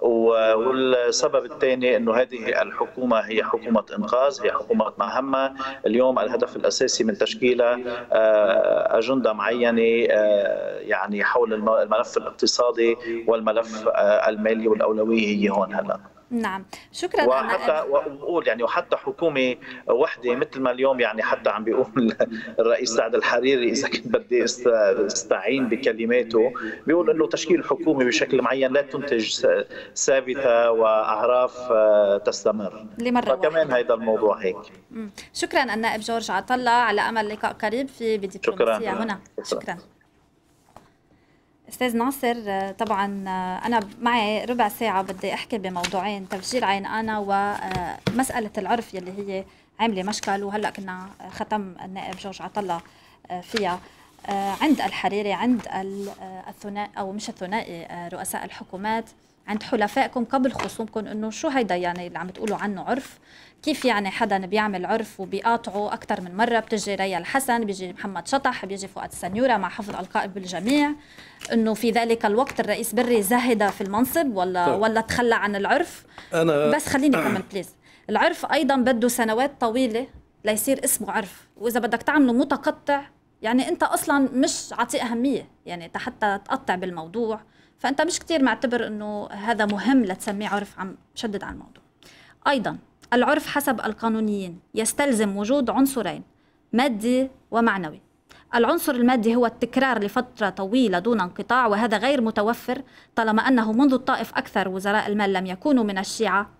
والسبب الثاني انه هذه الحكومه هي حكومه انقاذ هي حكومه مهمه اليوم الهدف الاساسي من تشكيلها آه، اجنده معينه آه، يعني حول الملف الاقتصادي والملف المالي والاولويه هي هون هلا نعم شكرا وحتى وبقول يعني وحتى حكومه وحده مثل ما اليوم يعني حتى عم بيقول الرئيس سعد الحريري اذا كنت بدي استعين بكلماته بيقول انه تشكيل حكومه بشكل معين لا تنتج ثابته واعراف آه، تستمر لمره فكمان هذا الموضوع هيك شكرا النائب جورج عطله على امل لقاء قريب في بديبلوماسيه هنا شكرا. شكرا. استاذ ناصر طبعا انا معي ربع ساعه بدي احكي بموضوعين تفجير عين انا ومساله العرف يلي هي عامله مشكل وهلا كنا ختم النائب جورج عطله فيها عند الحريري عند الثنائي او مش الثنائي رؤساء الحكومات عند حلفائكم قبل خصومكم انه شو هيدا يعني اللي عم تقولوا عنه عرف كيف يعني حدا بيعمل عرف وبيقاطعه اكثر من مره بتجي ريا الحسن بيجي محمد شطح بيجي فؤاد السنيوره مع حفظ القائب بالجميع انه في ذلك الوقت الرئيس بري زهد في المنصب ولا طيب. ولا تخلى عن العرف أنا بس خليني اكمل بليز العرف ايضا بده سنوات طويله ليصير اسمه عرف واذا بدك تعمله متقطع يعني انت اصلا مش عاطيه اهميه يعني حتى تقطع بالموضوع فانت مش كتير معتبر انه هذا مهم لتسميه عرف عم شدد على الموضوع ايضا العرف حسب القانونيين يستلزم وجود عنصرين مادي ومعنوي العنصر المادي هو التكرار لفترة طويلة دون انقطاع وهذا غير متوفر طالما أنه منذ الطائف أكثر وزراء المال لم يكونوا من الشيعة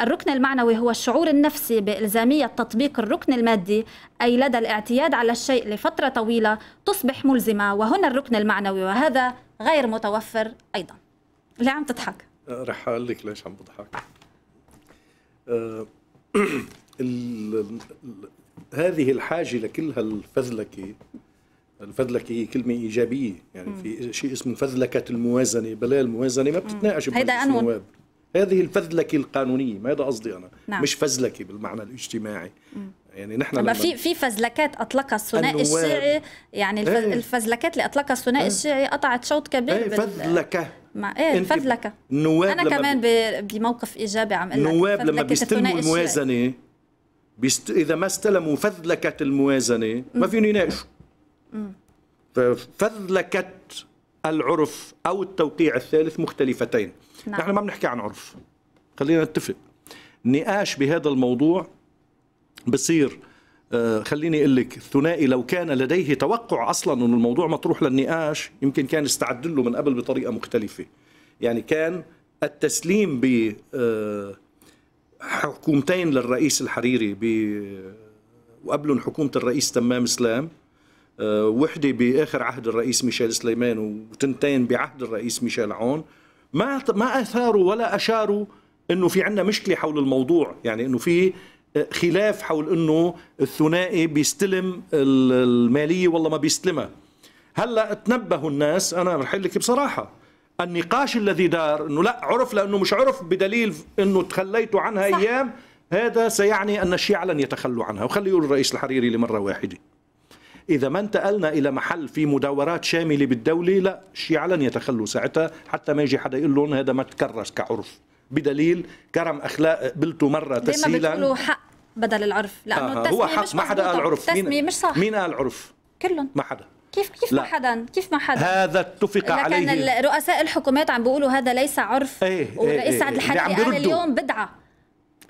الركن المعنوي هو الشعور النفسي بإلزامية تطبيق الركن المادي أي لدى الاعتياد على الشيء لفترة طويلة تصبح ملزمة وهنا الركن المعنوي وهذا غير متوفر أيضا ليه عم تضحك؟ أه، رح أقول لك ليش عم بضحك أه هذه الحاجه لكل هالفذلكه الفذلكه هي كلمه ايجابيه يعني مم. في شيء اسمه فذلكه الموازنه بلا الموازنه ما بتتناقش هيدا النواب هذه الفذلكه القانونيه ما هذا قصدي انا نعم. مش فزلكه بالمعنى الاجتماعي مم. يعني نحن لما في في فزلكات اطلقها الثنائي الشيعي يعني ايه الفزلكات اللي اطلقها الثنائي ايه الشيعي قطعت شوط كبير ايه فزلكه مع ايه فزلكه النواب انا كمان بموقف ايجابي عم اقول نواب النواب لما بيستلموا الموازنه بيست... اذا ما استلموا فذلكه الموازنه ما فيهم يناقشوا فذلكه العرف او التوقيع الثالث مختلفتين نعم. نحن ما بنحكي عن عرف خلينا نتفق نقاش بهذا الموضوع بصير آه، خليني اقول لك الثنائي لو كان لديه توقع اصلا انه الموضوع مطروح للنقاش يمكن كان استعد له من قبل بطريقه مختلفه يعني كان التسليم ب آه، حكومتين للرئيس الحريري ب آه، وقبلهم حكومه الرئيس تمام اسلام وحده باخر عهد الرئيس ميشيل سليمان وتنتين بعهد الرئيس ميشيل عون ما ما اثاروا ولا اشاروا انه في عندنا مشكله حول الموضوع يعني انه في خلاف حول انه الثنائي بيستلم الماليه والله ما بيستلمها هلا تنبهوا الناس انا رح لك بصراحه النقاش الذي دار انه لا عرف لانه مش عرف بدليل انه تخليتوا عنها صح. ايام هذا سيعني ان الشيعة لن يتخلوا عنها وخلي يقول الرئيس الحريري لمره واحده إذا ما انتقلنا إلى محل في مداورات شاملة بالدولة لا الشيعة لن يتخلوا ساعتها حتى ما يجي حدا يقول لهم هذا ما تكرس كعرف بدليل كرم اخلاق قبلته مره تسهيلا دايما بتقولوا حق بدل العرف لانه آه, آه، هو حق ما حدا قال عرف مين مش صح مين قال عرف كلهم ما حدا كيف كيف لا. ما حدا كيف ما حدا هذا اتفق عليه لكن رؤساء الحكومات عم بيقولوا هذا ليس عرف ايه, إيه، والرئيس سعد إيه، الحكي قال اليوم بدعه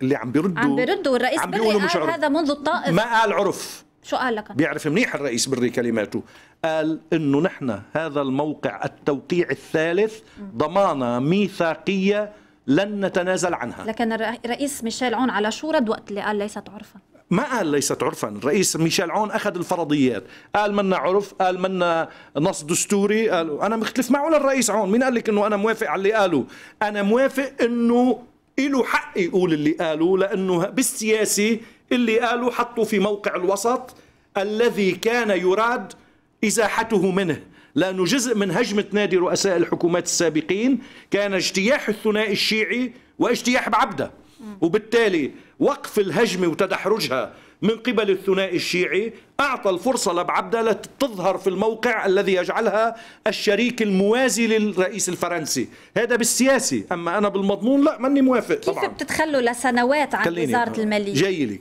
اللي عم بيردوا عم بيردوا والرئيس عم بيقولوا مش عرف هذا منذ الطائف ما قال عرف شو قال لك؟ بيعرف منيح الرئيس بري كلماته قال انه نحن هذا الموقع التوقيع الثالث ضمانه ميثاقيه لن نتنازل عنها لكن الرئيس ميشيل عون على شو رد وقت اللي قال ليست عرفا ما قال ليست عرفا الرئيس ميشيل عون أخذ الفرضيات قال منا عرف قال منا نص دستوري قال أنا مختلف معه للرئيس عون مين قال لك أنه أنا موافق على اللي قاله أنا موافق أنه له حق يقول اللي قاله لأنه بالسياسي اللي قاله حطوا في موقع الوسط الذي كان يراد إزاحته منه لأنه جزء من هجمة نادي رؤساء الحكومات السابقين كان اجتياح الثنائي الشيعي واجتياح بعبده وبالتالي وقف الهجمة وتدحرجها من قبل الثنائي الشيعي أعطى الفرصة لبعبدة لتظهر في الموقع الذي يجعلها الشريك الموازي للرئيس الفرنسي هذا بالسياسي أما أنا بالمضمون لا ماني موافق كيف طبعا. بتتخلوا لسنوات عن وزارة المالية جاي لك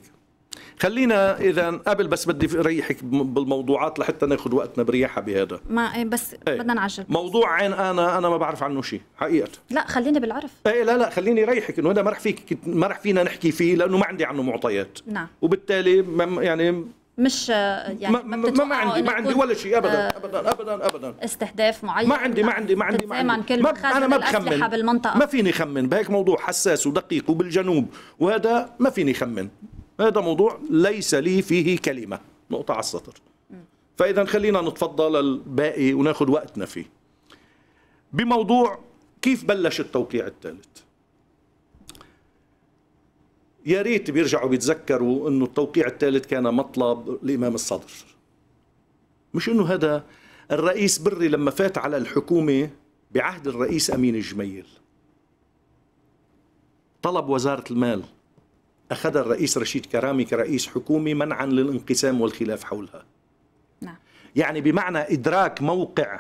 خلينا اذا قبل بس بدي ريحك بالموضوعات لحتى ناخذ وقتنا بريحه بهذا ما إيه، بس ايه. بدنا نعجل موضوع عين انا انا ما بعرف عنه شيء حقيقه لا خليني بالعرف ايه لا لا خليني ريحك انه هذا ما رح فيك ما رح فينا نحكي فيه لانه ما عندي عنه معطيات نعم وبالتالي يعني مش يعني ما, ما, ما عندي ما عندي ولا شيء ابدا آه، ابدا ابدا ابدا استهداف معين ما عندي ما عندي ما عندي ما عندي ما انا ما بخمن بالمنطقه ما فيني خمن بهيك موضوع حساس ودقيق وبالجنوب وهذا ما فيني خمن هذا موضوع ليس لي فيه كلمة نقطة على السطر فإذا خلينا نتفضل الباقي وناخد وقتنا فيه بموضوع كيف بلش التوقيع الثالث يا ريت بيرجعوا بيتذكروا انه التوقيع الثالث كان مطلب الامام الصدر مش انه هذا الرئيس بري لما فات على الحكومه بعهد الرئيس امين الجميل طلب وزاره المال أخذ الرئيس رشيد كرامي كرئيس حكومة منعا للانقسام والخلاف حولها نعم. يعني بمعنى إدراك موقع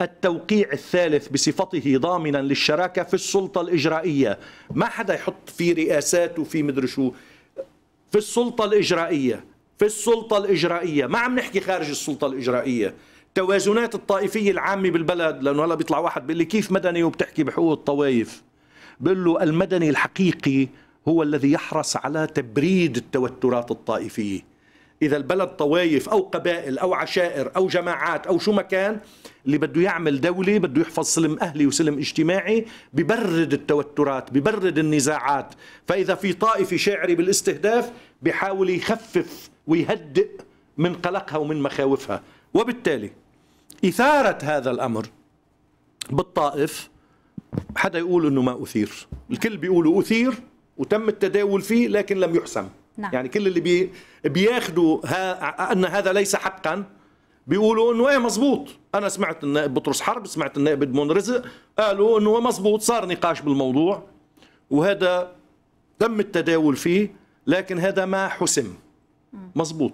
التوقيع الثالث بصفته ضامنا للشراكة في السلطة الإجرائية ما حدا يحط في رئاسات وفي مدري شو في السلطة الإجرائية في السلطة الإجرائية ما عم نحكي خارج السلطة الإجرائية توازنات الطائفية العامة بالبلد لأنه هلا بيطلع واحد بيقول لي كيف مدني وبتحكي بحقوق الطوائف بقول له المدني الحقيقي هو الذي يحرص على تبريد التوترات الطائفيه اذا البلد طوايف او قبائل او عشائر او جماعات او شو مكان اللي بده يعمل دوله بده يحفظ سلم اهلي وسلم اجتماعي ببرد التوترات ببرد النزاعات فاذا في طائفه شاعري بالاستهداف بحاول يخفف ويهدئ من قلقها ومن مخاوفها وبالتالي إثارة هذا الأمر بالطائف حدا يقول أنه ما أثير الكل بيقولوا أثير وتم التداول فيه لكن لم يحسم نعم. يعني كل اللي بي بياخدوا ها ان هذا ليس حقا بيقولوا انه ايه مزبوط انا سمعت النائب بطرس حرب سمعت النائب ادمون رزق قالوا انه مزبوط صار نقاش بالموضوع وهذا تم التداول فيه لكن هذا ما حسم مزبوط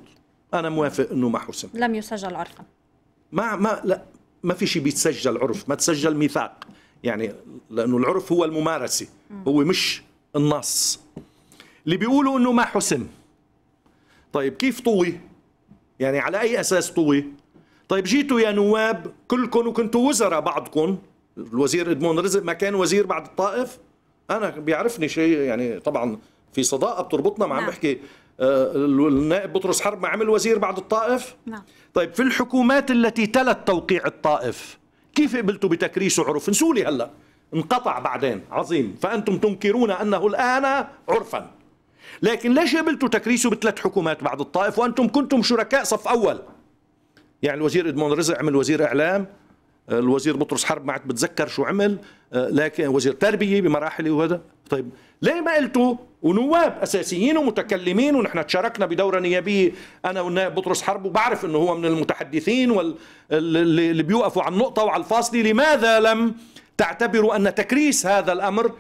انا موافق انه ما حسم لم يسجل عرفا ما ما لا ما في شيء بيتسجل عرف ما تسجل ميثاق يعني لانه العرف هو الممارسه هو مش النص اللي بيقولوا انه ما حسم طيب كيف طوي يعني على اي اساس طوي طيب جيتوا يا نواب كلكم وكنتوا وزراء بعضكم الوزير ادمون رزق ما كان وزير بعد الطائف انا بيعرفني شيء يعني طبعا في صداقه بتربطنا مع عم نعم. بحكي آه، النائب بطرس حرب ما عمل وزير بعد الطائف نعم. طيب في الحكومات التي تلت توقيع الطائف كيف قبلتوا بتكريس وعرف نسولي هلا انقطع بعدين عظيم فأنتم تنكرون أنه الآن عرفا لكن ليش قبلتوا تكريسه بثلاث حكومات بعد الطائف وأنتم كنتم شركاء صف أول يعني الوزير إدمون رزق عمل وزير إعلام الوزير بطرس حرب ما بتذكر شو عمل لكن وزير تربية بمراحل وهذا طيب ليه ما قلتوا ونواب اساسيين ومتكلمين ونحن تشاركنا بدوره نيابيه انا والنائب بطرس حرب وبعرف انه هو من المتحدثين واللي بيوقفوا على النقطه وعلى الفاصله لماذا لم تعتبر أن تكريس هذا الأمر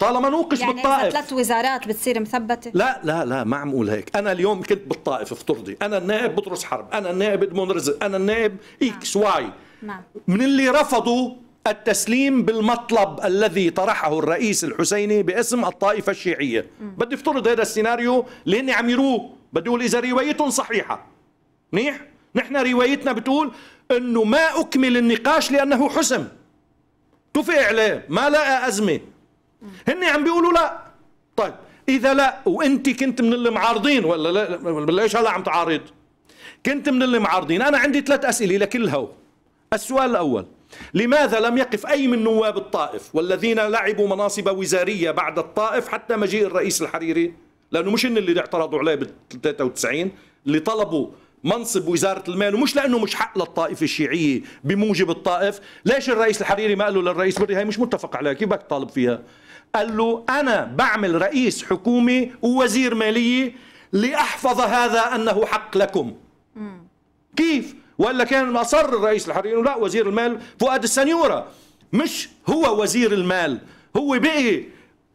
طالما نوقش يعني بالطائف ثلاث وزارات بتصير مثبتة لا لا لا ما عم أقول هيك أنا اليوم كنت بالطائف افترضي أنا النائب بطرس حرب أنا النائب إدمون رزق أنا النائب إكس نعم. واي نعم. من اللي رفضوا التسليم بالمطلب الذي طرحه الرئيس الحسيني باسم الطائفة الشيعية م. بدي افترض هذا السيناريو لأني عم يروه بدي أقول إذا روايتهم صحيحة منيح؟ نحن روايتنا بتقول أنه ما أكمل النقاش لأنه حسم طفئ عليه ما لقى أزمة هن عم بيقولوا لا طيب إذا لا وأنت كنت من اللي معارضين ولا لا ليش هلا عم تعارض كنت من اللي معارضين أنا عندي ثلاث أسئلة لكل هو السؤال الأول لماذا لم يقف أي من نواب الطائف والذين لعبوا مناصب وزارية بعد الطائف حتى مجيء الرئيس الحريري لأنه مش هن اللي اعترضوا عليه بال 93 اللي طلبوا منصب وزارة المال ومش لأنه مش حق للطائفة الشيعية بموجب الطائف ليش الرئيس الحريري ما قال له للرئيس بري هي مش متفق عليها كيف بدك تطالب فيها قال له أنا بعمل رئيس حكومة ووزير مالية لأحفظ هذا أنه حق لكم مم. كيف ولا كان أصر الرئيس الحريري لا وزير المال فؤاد السنيورة مش هو وزير المال هو بقي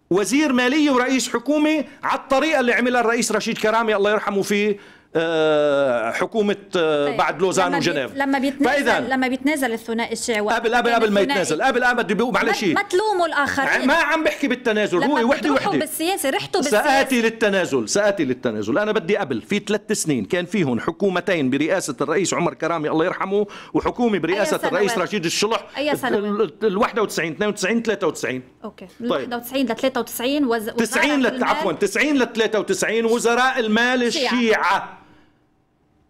وزير مالية ورئيس حكومة على الطريقة اللي عملها الرئيس رشيد كرامي الله يرحمه فيه آه، حكومه آه، طيب، بعد لوزان وجنيف لما بيتنازل لما بيتنازل الثنائي الشيعي قبل قبل قبل ما يتنازل قبل قبل بده معلش ما تلوموا الاخرين ما عم بحكي بالتنازل هو وحده وحده بالسياسه رحتوا بالسياسه ساتي للتنازل ساتي للتنازل انا بدي قبل في ثلاث سنين كان فيهم حكومتين برئاسه الرئيس عمر كرامي الله يرحمه وحكومه برئاسه الرئيس رشيد الشلح اي سنه ال 91 92 93 اوكي من طيب. 91 ل 93 90 عفوا 90 ل 93 وزراء المال الشيعه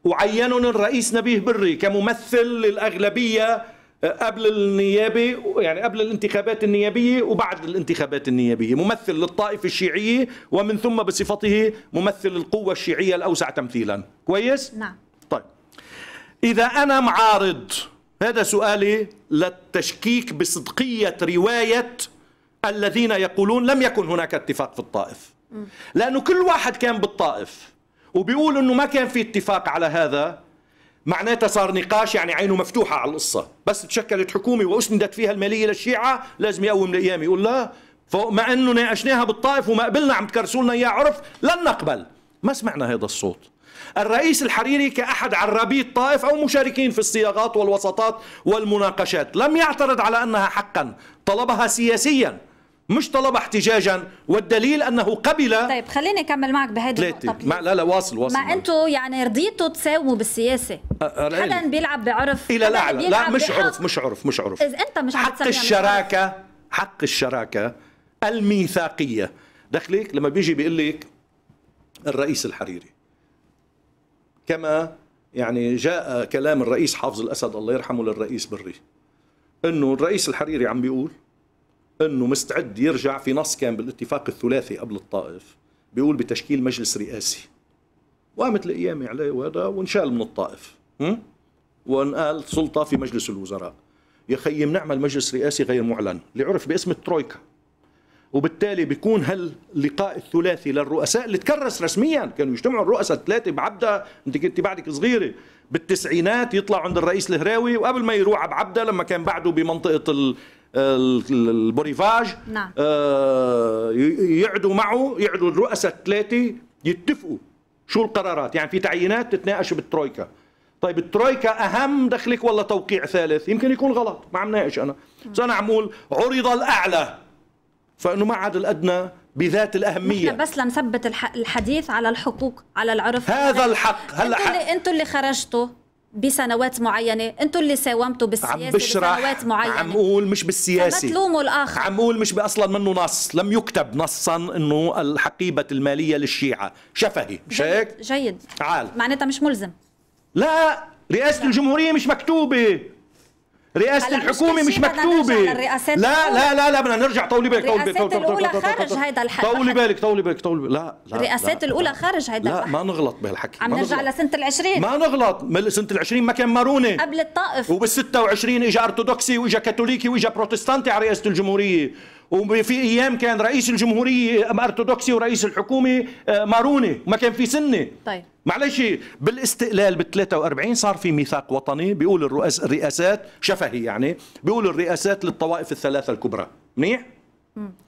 وعينهم الرئيس نبيه بري كممثل للأغلبية آه، قبل النيابة يعني قبل الانتخابات النيابية وبعد الانتخابات النيابية ممثل للطائفة الشيعية ومن ثم بصفته ممثل القوة الشيعية الأوسع تمثيلا كويس؟ نعم طيب إذا أنا معارض هذا سؤالي للتشكيك بصدقية رواية الذين يقولون لم يكن هناك اتفاق في الطائف لأنه كل واحد كان بالطائف وبيقول انه ما كان في اتفاق على هذا معناتها صار نقاش يعني عينه مفتوحة على القصة بس تشكلت حكومة وأسندت فيها المالية للشيعة لازم يقوم الأيام يقول لا مع أنه ناقشناها بالطائف وما قبلنا عم تكرسوا لنا إياه عرف لن نقبل ما سمعنا هذا الصوت الرئيس الحريري كأحد عرابي الطائف أو مشاركين في الصياغات والوسطات والمناقشات لم يعترض على أنها حقا طلبها سياسيا مش طلب احتجاجا والدليل انه قبل طيب خليني اكمل معك بهيدي النقطه ما لا لا واصل واصل ما انتم يعني رضيتوا تساوموا بالسياسه حدا بيلعب بعرف الى الاعلى لا مش عرف مش عرف مش عرف اذا انت مش حق يعني. الشراكه حق الشراكه الميثاقيه دخلك لما بيجي بيقول لك الرئيس الحريري كما يعني جاء كلام الرئيس حافظ الاسد الله يرحمه للرئيس بري انه الرئيس الحريري عم بيقول انه مستعد يرجع في نص كان بالاتفاق الثلاثي قبل الطائف بيقول بتشكيل مجلس رئاسي وقامت الايام عليه وهذا وانشال من الطائف م? وانقال سلطه في مجلس الوزراء يا خيي بنعمل مجلس رئاسي غير معلن اللي عرف باسم الترويكا وبالتالي بيكون هاللقاء الثلاثي للرؤساء اللي تكرس رسميا كانوا يجتمعوا الرؤساء الثلاثه بعبده انت كنت بعدك صغيره بالتسعينات يطلع عند الرئيس الهراوي وقبل ما يروح عبده لما كان بعده بمنطقه البوريفاج نعم. آه، يقعدوا معه يقعدوا الرؤساء الثلاثه يتفقوا شو القرارات يعني في تعيينات تتناقش بالترويكا طيب الترويكا اهم دخلك ولا توقيع ثالث يمكن يكون غلط ما عم ناقش انا بس انا عم اقول عرض الاعلى فانه ما عاد الادنى بذات الاهميه نحن بس لنثبت الحديث على الحقوق على العرف هذا الحق هلا انتوا اللي, انتو اللي خرجتوا بسنوات معينه انتم اللي ساومتوا بالسياسه بسنوات معينه عم اقول مش بالسياسه عم تلوموا الاخر عم اقول مش باصلا منه نص لم يكتب نصا انه الحقيبه الماليه للشيعه شفهي مش هيك جيد عال معناتها مش ملزم لا رئاسه لا. الجمهوريه مش مكتوبه رئاسة الحكومة مش مكتوبة لا لا لا لا بدنا نرجع طولي بالك طولي بالك الرئاسات الأولى خارج هيدا الحكي طولي بالك طولي بالك طولي بالك لا لا الرئاسات الأولى خارج هيدا الحكي لا ما نغلط بهالحكي عم نرجع لسنة ال20 ما نغلط سنة ال20 ما كان مارونة قبل الطائف وبال26 اجى ارثوذكسي واجى كاثوليكي واجى بروتستانتي على رئاسة الجمهورية وفي ايام كان رئيس الجمهوريه ارثوذكسي ورئيس الحكومه آه، ماروني ما كان في سنه طيب معلش بالاستقلال بال 43 صار في ميثاق وطني بيقول الرؤس الرئاسات شفهي يعني بيقول الرئاسات للطوائف الثلاثه الكبرى منيح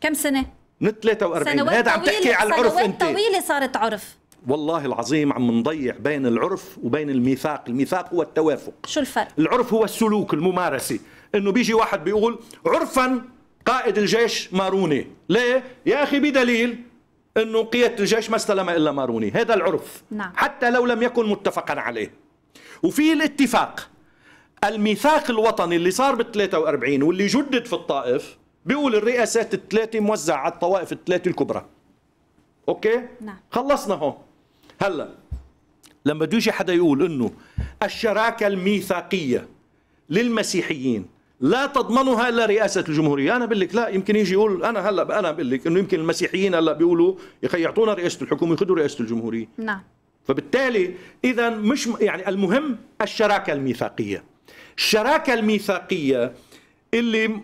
كم سنه من 43 هذا عم تحكي على العرف انت سنوات طويله صارت عرف والله العظيم عم نضيع بين العرف وبين الميثاق الميثاق هو التوافق شو الفرق العرف هو السلوك الممارسه انه بيجي واحد بيقول عرفا قائد الجيش ماروني ليه يا اخي بدليل انه قياده الجيش ما استلم الا ماروني هذا العرف نعم. حتى لو لم يكن متفقا عليه وفي الاتفاق الميثاق الوطني اللي صار بال43 واللي جدد في الطائف بيقول الرئاسات الثلاثه موزعه على الطوائف الثلاثه الكبرى اوكي نعم. خلصنا هون هلا لما بده يجي حدا يقول انه الشراكه الميثاقيه للمسيحيين لا تضمنها الا رئاسه الجمهوريه انا بقول لك لا يمكن يجي يقول انا هلا انا بقول لك انه يمكن المسيحيين هلا بيقولوا يا يعطونا رئاسه الحكومه ياخذوا رئاسه الجمهوريه نعم فبالتالي اذا مش يعني المهم الشراكه الميثاقيه الشراكه الميثاقيه اللي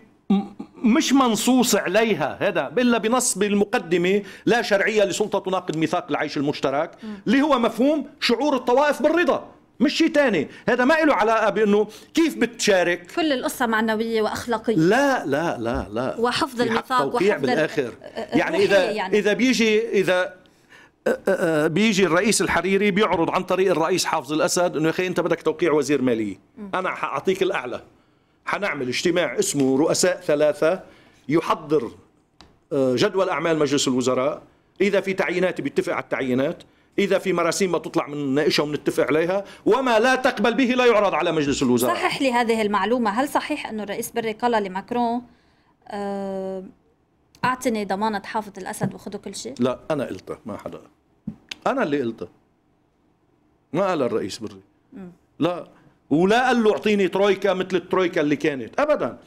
مش منصوص عليها هذا الا بنص بالمقدمه لا شرعيه لسلطه تناقض ميثاق العيش المشترك اللي هو مفهوم شعور الطوائف بالرضا مش شيء ثاني هذا ما له علاقه بانه كيف بتشارك كل القصه معنويه واخلاقيه لا لا لا لا وحفظ النطاق وحفظ بالاخر أه، أه، يعني اذا يعني. اذا بيجي اذا أه، بيجي الرئيس الحريري بيعرض عن طريق الرئيس حافظ الاسد انه يا اخي انت بدك توقيع وزير ماليه انا حاعطيك الاعلى حنعمل اجتماع اسمه رؤساء ثلاثه يحضر جدول اعمال مجلس الوزراء اذا في تعيينات بيتفق على التعيينات إذا في مراسيم ما تطلع من نائشة ونتفق عليها وما لا تقبل به لا يعرض على مجلس الوزراء صحح لي هذه المعلومة هل صحيح أنه الرئيس بري قال لماكرون آه، أعطني ضمانة حافظ الأسد وخذوا كل شيء لا أنا قلتها ما حدا أنا اللي قلتها ما قال الرئيس بري لا ولا قال له اعطيني ترويكا مثل الترويكا اللي كانت ابدا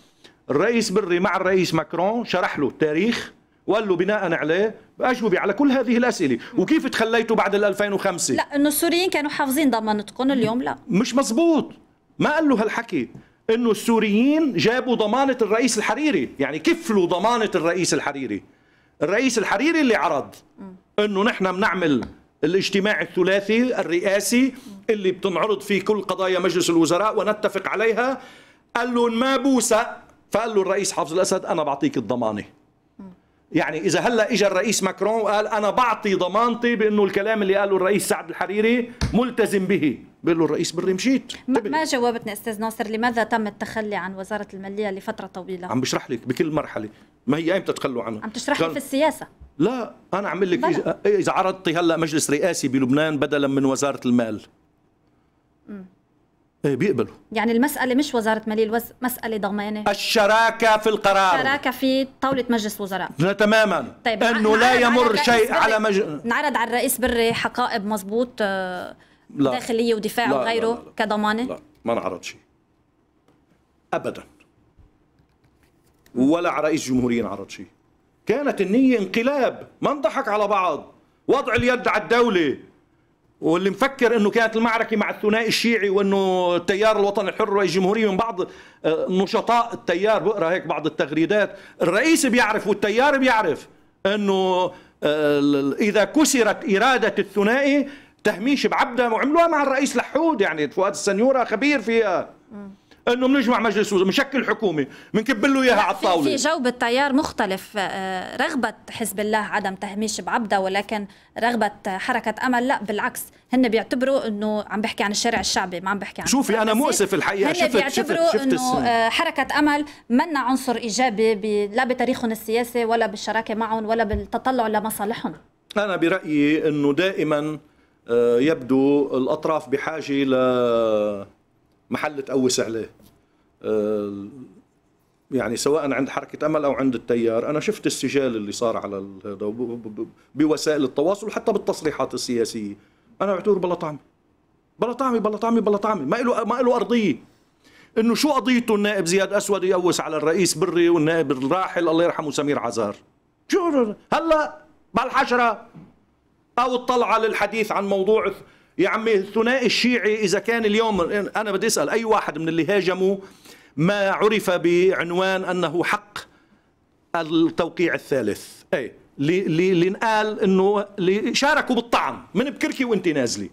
الرئيس بري مع الرئيس ماكرون شرح له التاريخ وقال له بناء عليه أجوبة على كل هذه الأسئلة وكيف تخليتوا بعد 2005 لا أنه السوريين كانوا حافظين ضمانتكم اليوم لا مش مزبوط ما قال له هالحكي انه السوريين جابوا ضمانه الرئيس الحريري يعني كفلوا ضمانه الرئيس الحريري الرئيس الحريري اللي عرض انه نحن بنعمل الاجتماع الثلاثي الرئاسي اللي بتنعرض فيه كل قضايا مجلس الوزراء ونتفق عليها قال له ما بوسق فقال له الرئيس حافظ الاسد انا بعطيك الضمانه يعني اذا هلا اجى الرئيس ماكرون وقال انا بعطي ضمانتي بانه الكلام اللي قاله الرئيس سعد الحريري ملتزم به بقول له الرئيس بري مشيت طيب. ما جاوبتني استاذ ناصر لماذا تم التخلي عن وزاره الماليه لفتره طويله عم بشرح لك بكل مرحله ما هي ايمتى تخلوا عنها عم تشرح لي في السياسه لا انا عم لك اذا عرضتي هلا مجلس رئاسي بلبنان بدلا من وزاره المال ايه بيقبلوا يعني المسألة مش وزارة مالية الوز مسألة ضمانة الشراكة في القرار الشراكة في طاولة مجلس وزراء لا تماما طيب انه لا يمر شيء على مجلس نعرض على الرئيس بري حقائب مضبوط آه، داخلية ودفاع لا وغيره لا لا لا. كضمانة لا ما نعرض شيء ابدا ولا على رئيس جمهورية نعرض شيء كانت النية انقلاب ما نضحك على بعض وضع اليد على الدولة واللي مفكر انه كانت المعركه مع الثنائي الشيعي وانه التيار الوطني الحر والجمهوري من بعض آه، نشطاء التيار بقرا هيك بعض التغريدات الرئيس بيعرف والتيار بيعرف انه آه، اذا كسرت اراده الثنائي تهميش بعبده وعملوها مع الرئيس لحود يعني فؤاد السنيوره خبير فيها انه بنجمع مجلس وزراء بنشكل حكومه بنكب له اياها على الطاوله في جو بالتيار مختلف آه، رغبه حزب الله عدم تهميش بعبده ولكن رغبه حركه امل لا بالعكس هن بيعتبروا انه عم بحكي عن الشارع الشعبي ما عم بحكي عن شوفي انا مؤسف الحقيقه هن شفت بيعتبروا شفت, شفت انه آه، حركه امل منا عنصر ايجابي لا بتاريخهم السياسي ولا بالشراكه معهم ولا بالتطلع لمصالحهم انا برايي انه دائما آه، يبدو الاطراف بحاجه ل محل تقوس عليه آه، يعني سواء عند حركة أمل أو عند التيار أنا شفت السجال اللي صار على هذا بوسائل التواصل وحتى بالتصريحات السياسية أنا أعتبر بلا طعمة بلا طعمة بلا طعمة بلا طعمة ما له ما له أرضية إنه شو قضيته النائب زياد أسود يقوس على الرئيس بري والنائب الراحل الله يرحمه سمير عزار شو هلا بالحشرة أو الطلعة للحديث عن موضوع يا عمي الثنائي الشيعي إذا كان اليوم أنا بدي أسأل أي واحد من اللي هاجموا ما عرف بعنوان أنه حق التوقيع الثالث أي اللي انقال انه شاركوا بالطعن من بكركي وانت نازله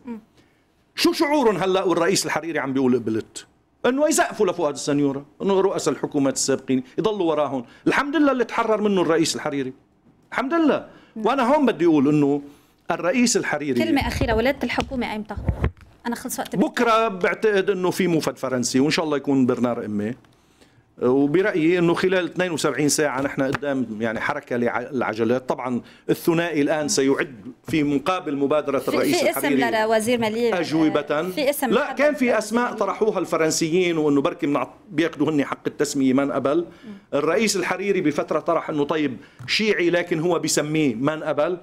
شو شعورهم هلا والرئيس الحريري عم بيقول قبلت انه يزقفوا لفؤاد السنيوره انه رؤساء الحكومات السابقين يضلوا وراهم الحمد لله اللي تحرر منه الرئيس الحريري الحمد لله وانا هون بدي اقول انه الرئيس الحريري كلمة أخيرة ولاده الحكومة أيمتى؟ أنا خلص وقت بكرة بعتقد إنه في موفد فرنسي وإن شاء الله يكون برنار إمي وبرايي انه خلال 72 ساعه نحن قدام يعني حركه للعجلات طبعا الثنائي الان سيعد في مقابل مبادره الرئيس في الحريري في اسم لوزير ماليه آه، اجوبه في اسم لا كان في اسماء طرحوها الفرنسيين وانه بركي بياخذوا هن حق التسميه من قبل الرئيس الحريري بفتره طرح انه طيب شيعي لكن هو بسميه من قبل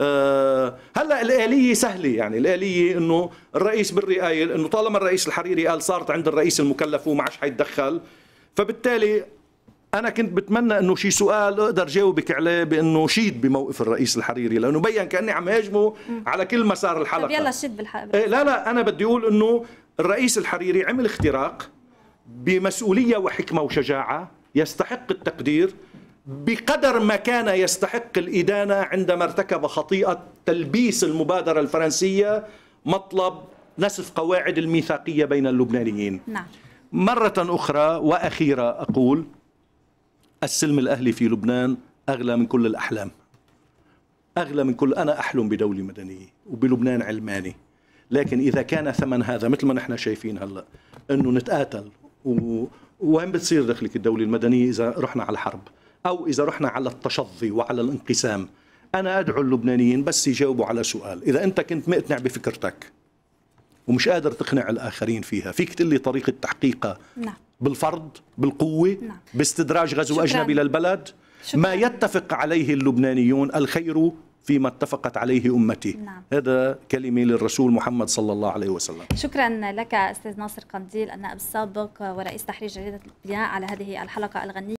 آه، هلا الاليه سهله يعني الاليه انه الرئيس بري قايل انه طالما الرئيس الحريري قال صارت عند الرئيس المكلف وما عادش حيتدخل فبالتالي انا كنت بتمنى انه شي سؤال اقدر جاوبك عليه بانه شيد بموقف الرئيس الحريري لانه بين كاني عم هاجمه على كل مسار الحلقه طب يلا شد بالحلقه إيه لا لا انا بدي اقول انه الرئيس الحريري عمل اختراق بمسؤوليه وحكمه وشجاعه يستحق التقدير بقدر ما كان يستحق الإدانة عندما ارتكب خطيئة تلبيس المبادرة الفرنسية مطلب نسف قواعد الميثاقية بين اللبنانيين نعم. مرة أخرى وأخيرة أقول السلم الأهلي في لبنان أغلى من كل الأحلام أغلى من كل أنا أحلم بدولة مدنية وبلبنان علماني لكن إذا كان ثمن هذا مثل ما نحن شايفين هلأ أنه نتقاتل و... وين بتصير دخلك الدولة المدنية إذا رحنا على الحرب أو إذا رحنا على التشظي وعلى الانقسام أنا أدعو اللبنانيين بس يجاوبوا على سؤال إذا أنت كنت مقتنع بفكرتك ومش قادر تقنع الآخرين فيها فيك تقول لي طريقة تحقيقها نعم. بالفرض بالقوة نعم. باستدراج غزو شكرا. أجنبي للبلد شكرا. ما يتفق عليه اللبنانيون الخير فيما اتفقت عليه امتي نعم. هذا كلمه للرسول محمد صلى الله عليه وسلم شكرا لك استاذ ناصر قنديل النائب السابق ورئيس تحرير جريده البيان على هذه الحلقه الغنيه